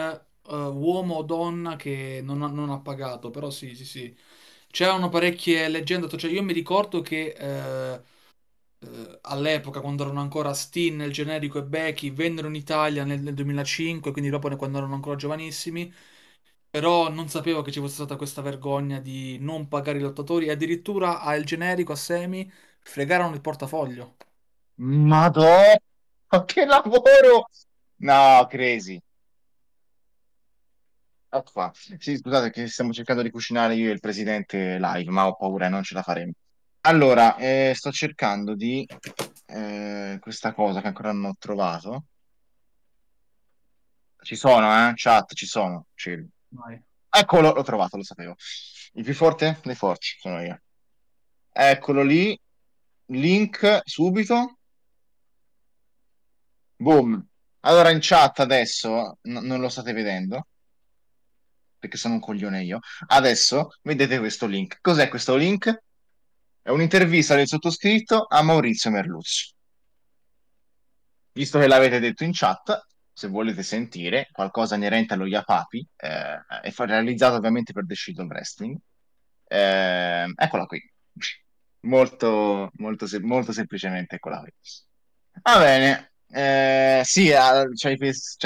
eh, uomo o donna, che non ha, non ha, pagato. Però sì, sì, sì. C'erano parecchie leggende. Cioè, io mi ricordo che eh, eh, all'epoca, quando erano ancora Steen il generico e Becky, vennero in Italia nel, nel 2005, quindi dopo quando erano ancora giovanissimi. Però non sapevo che ci fosse stata questa vergogna di non pagare i lottatori addirittura al generico, a Semi, fregarono il portafoglio. Madonna, che lavoro! No, crazy. Ah, sì, scusate che stiamo cercando di cucinare io e il presidente live, ma ho paura non ce la faremo. Allora, eh, sto cercando di eh, questa cosa che ancora non ho trovato. Ci sono, eh? Chat, ci sono. Eccolo, l'ho trovato, lo sapevo. Il più forte Le forze, sono io. Eccolo lì. Link subito. Boom. Allora in chat adesso n- non lo state vedendo perché sono un coglione io. Adesso vedete questo link. Cos'è questo link? È un'intervista del sottoscritto a Maurizio Merluzzi. Visto che l'avete detto in chat, se volete sentire qualcosa inerente allo Iapapi, eh, è realizzato ovviamente per The Shield Wrestling. Eh, eccola qui. Molto, molto, molto semplicemente eccola qui. Va bene. Eh, sì, eh, ci hai,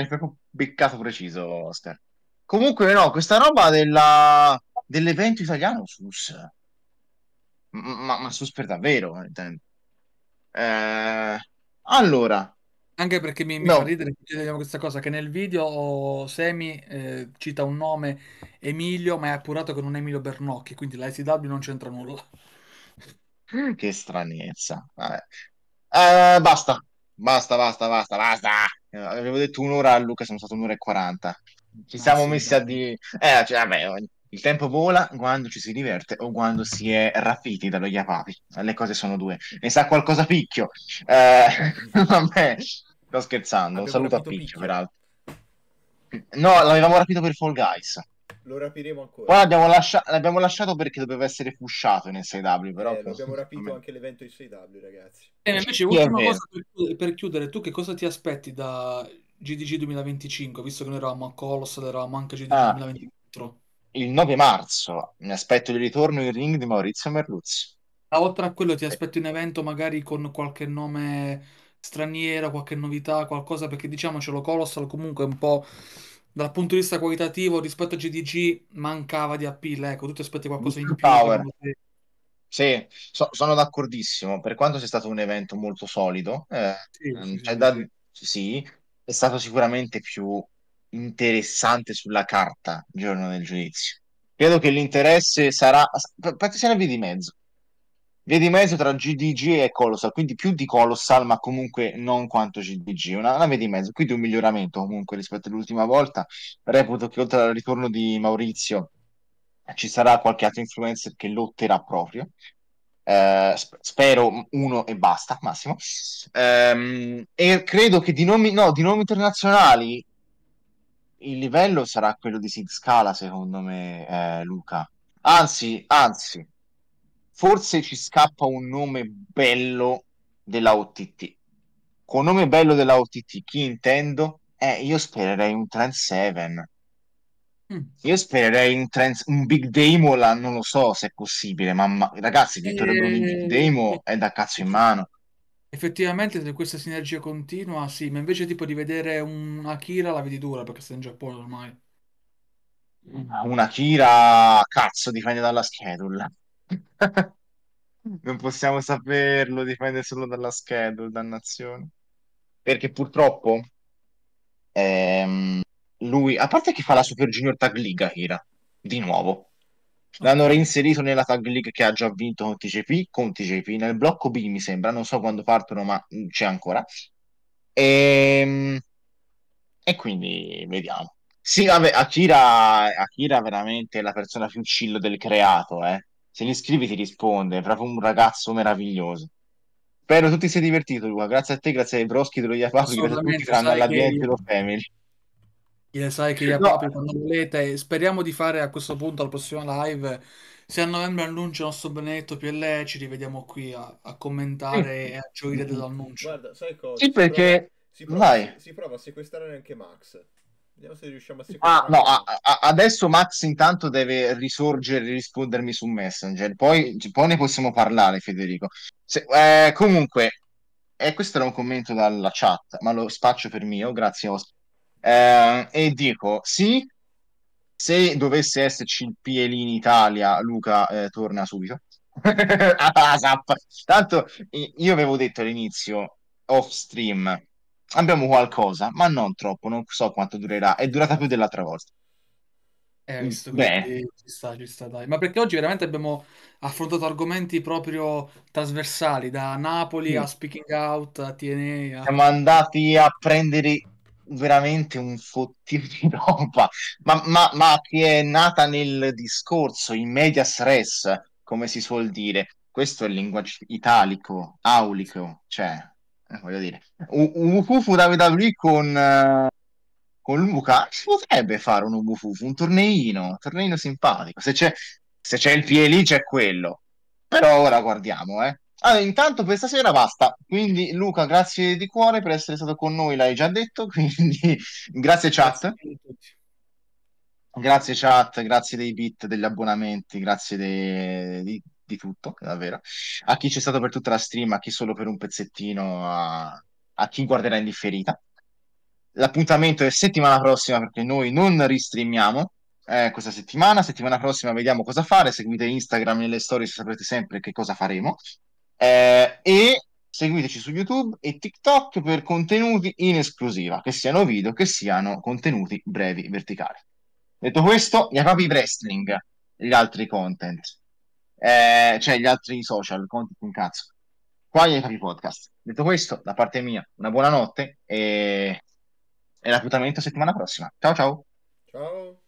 proprio beccato preciso, Oscar. Comunque, no, questa roba della, dell'evento italiano, sus, ma, ma sono per davvero. Eh, Intendo. Cioè, eh, allora, anche perché mi, mi no. fa ridere che questa cosa, che nel video eh, Semi eh, cita un nome Emilio, ma è appurato che non è Emilio Bernocchi, quindi la SW non c'entra nulla. Eh, che stranezza. Eh, basta, basta, basta, basta, basta. Avevo detto un'ora a Luca, sono stato un'ora e quaranta. Ci ah, siamo sì, messi no. a di... Eh, cioè, vabbè, il tempo vola quando ci si diverte o quando si è raffiti dallo Iapapi. Le cose sono due. Ne sa qualcosa Picchio. Eh, <laughs> vabbè, sto scherzando. Un saluto a Picchio, Picchio, peraltro. No, l'avevamo rapito per Fall Guys. Lo rapiremo ancora. Poi l'abbiamo, lascia lasciato perché doveva essere pushato in 6W. Però eh, abbiamo rapito anche l'evento in 6W, ragazzi. E invece, ultima cosa per, per chiudere, tu che cosa ti aspetti da GDG 2025, visto che noi eravamo a Colossal, eravamo anche GDG ah, 2024 il 9 marzo mi aspetto il ritorno in ring di Maurizio Merluzzi. Ah, oltre a quello, ti aspetto un evento magari con qualche nome straniero, qualche novità, qualcosa? Perché diciamocelo, Colossal comunque un po' dal punto di vista qualitativo rispetto a GDG mancava di appeal. Ecco, tu ti aspetti qualcosa in più. Power. Sì, so, sono d'accordissimo. Per quanto sia stato un evento molto solido, eh, sì, sì, cioè, sì. Da... sì, è stato sicuramente più interessante sulla carta il giorno del giudizio. Credo che l'interesse sarà. Perché se ne via di mezzo. Via mezzo tra GDG e Colossal, quindi più di Colossal, ma comunque non quanto GDG. Una, una via di mezzo, quindi un miglioramento comunque rispetto all'ultima volta. Reputo che oltre al ritorno di Maurizio ci sarà qualche altro influencer che lotterà proprio. Eh, spero uno e basta, massimo. Eh, e credo che di nomi, no, di nomi internazionali il livello sarà quello di Sid Scala, secondo me, eh, Luca. Anzi, anzi, forse ci scappa un nome bello della OTT. Con nome bello della OTT, chi intendo? Eh, io spererei un Trend 7. Mm. Io spererei un, trans, un Big Damo, non lo so se è possibile, ma, ma ragazzi, Pietro eh... Big Damo è da cazzo in mano. Effettivamente se questa sinergia continua, sì, ma invece tipo di vedere un Akira la vedi dura perché sei in Giappone ormai. Ah, Una Kira, cazzo, dipende dalla schedule. <laughs> non possiamo saperlo, dipende solo dalla schedule, dannazione. Perché purtroppo ehm, lui, a parte che fa la Super Junior Tag League, Akira, di nuovo. L'hanno reinserito nella tag league che ha già vinto con TCP, con TCP nel blocco B mi sembra, non so quando partono ma mm, c'è ancora. E, ehm, e quindi vediamo. Sì, vabbè, Akira, Akira veramente è la persona più chillo del creato, eh. Se gli scrivi ti risponde, è proprio un ragazzo meraviglioso. Spero tutti si sia divertito, Luca. Grazie a te, grazie ai Broschi dello Iapaco, grazie a tutti, tranne all'ambiente che... Family. Gliele sai che gliele proprio quando volete. Speriamo di fare a questo punto la prossima live. Se a novembre annuncia il nostro benedetto PLE, ci rivediamo qui a, a commentare e a gioire dell'annuncio. Guarda, sai cosa? Sì, perché si prova, si, prova, si prova a sequestrare anche Max. Vediamo se riusciamo a ah, sequestrare. Ah, no, a, a, adesso Max intanto deve risorgere e rispondermi su Messenger. Poi, poi ne possiamo parlare, Federico. Se, eh, comunque, eh, questo era un commento dalla chat, ma lo spaccio per mio. Grazie, Oscar. Eh, e dico sì, se dovesse esserci il PL in Italia, Luca eh, torna subito. <laughs> Tanto io avevo detto all'inizio, off stream, abbiamo qualcosa, ma non troppo, non so quanto durerà, è durata più dell'altra volta. Eh, mm, visto, quindi ci sta, ci sta, dai. Ma perché oggi veramente abbiamo affrontato argomenti proprio trasversali, da Napoli mm. a Speaking Out, a TNA. A... Siamo andati a prendere veramente un fottio <laughs> di roba, ma, ma, ma, che è nata nel discorso, in medias res, come si suol dire. Questo è il linguaggio italico, aulico, cioè, eh, voglio dire, un Ufufu WWE con, uh, con Luca si potrebbe fare un Ufufu, un torneino, un torneino simpatico. Se c'è, se c'è il piede lì c'è quello, però ora guardiamo, eh. Allora, intanto per stasera basta. Quindi, Luca, grazie di cuore per essere stato con noi, l'hai già detto. <laughs> Quindi, grazie, chat. Grazie, grazie chat, grazie dei bit, degli abbonamenti, grazie dei, di, di, tutto, davvero. A chi c'è stato per tutta la stream, a chi solo per un pezzettino, a, a chi guarderà in differita. L'appuntamento è settimana prossima perché noi non ristreamiamo, eh, questa settimana. Settimana prossima vediamo cosa fare. Seguite Instagram e le storie, saprete sempre che cosa faremo. Eh, e seguiteci su YouTube e TikTok per contenuti in esclusiva, che siano video, che siano contenuti brevi verticali. Detto questo, gli Yakapi Wrestling, gli altri content, eh, cioè gli altri social, content in cazzo. Qua Yakapi Podcast. Detto questo, da parte mia, una buona notte e, e l'appuntamento settimana prossima. Ciao ciao! Ciao!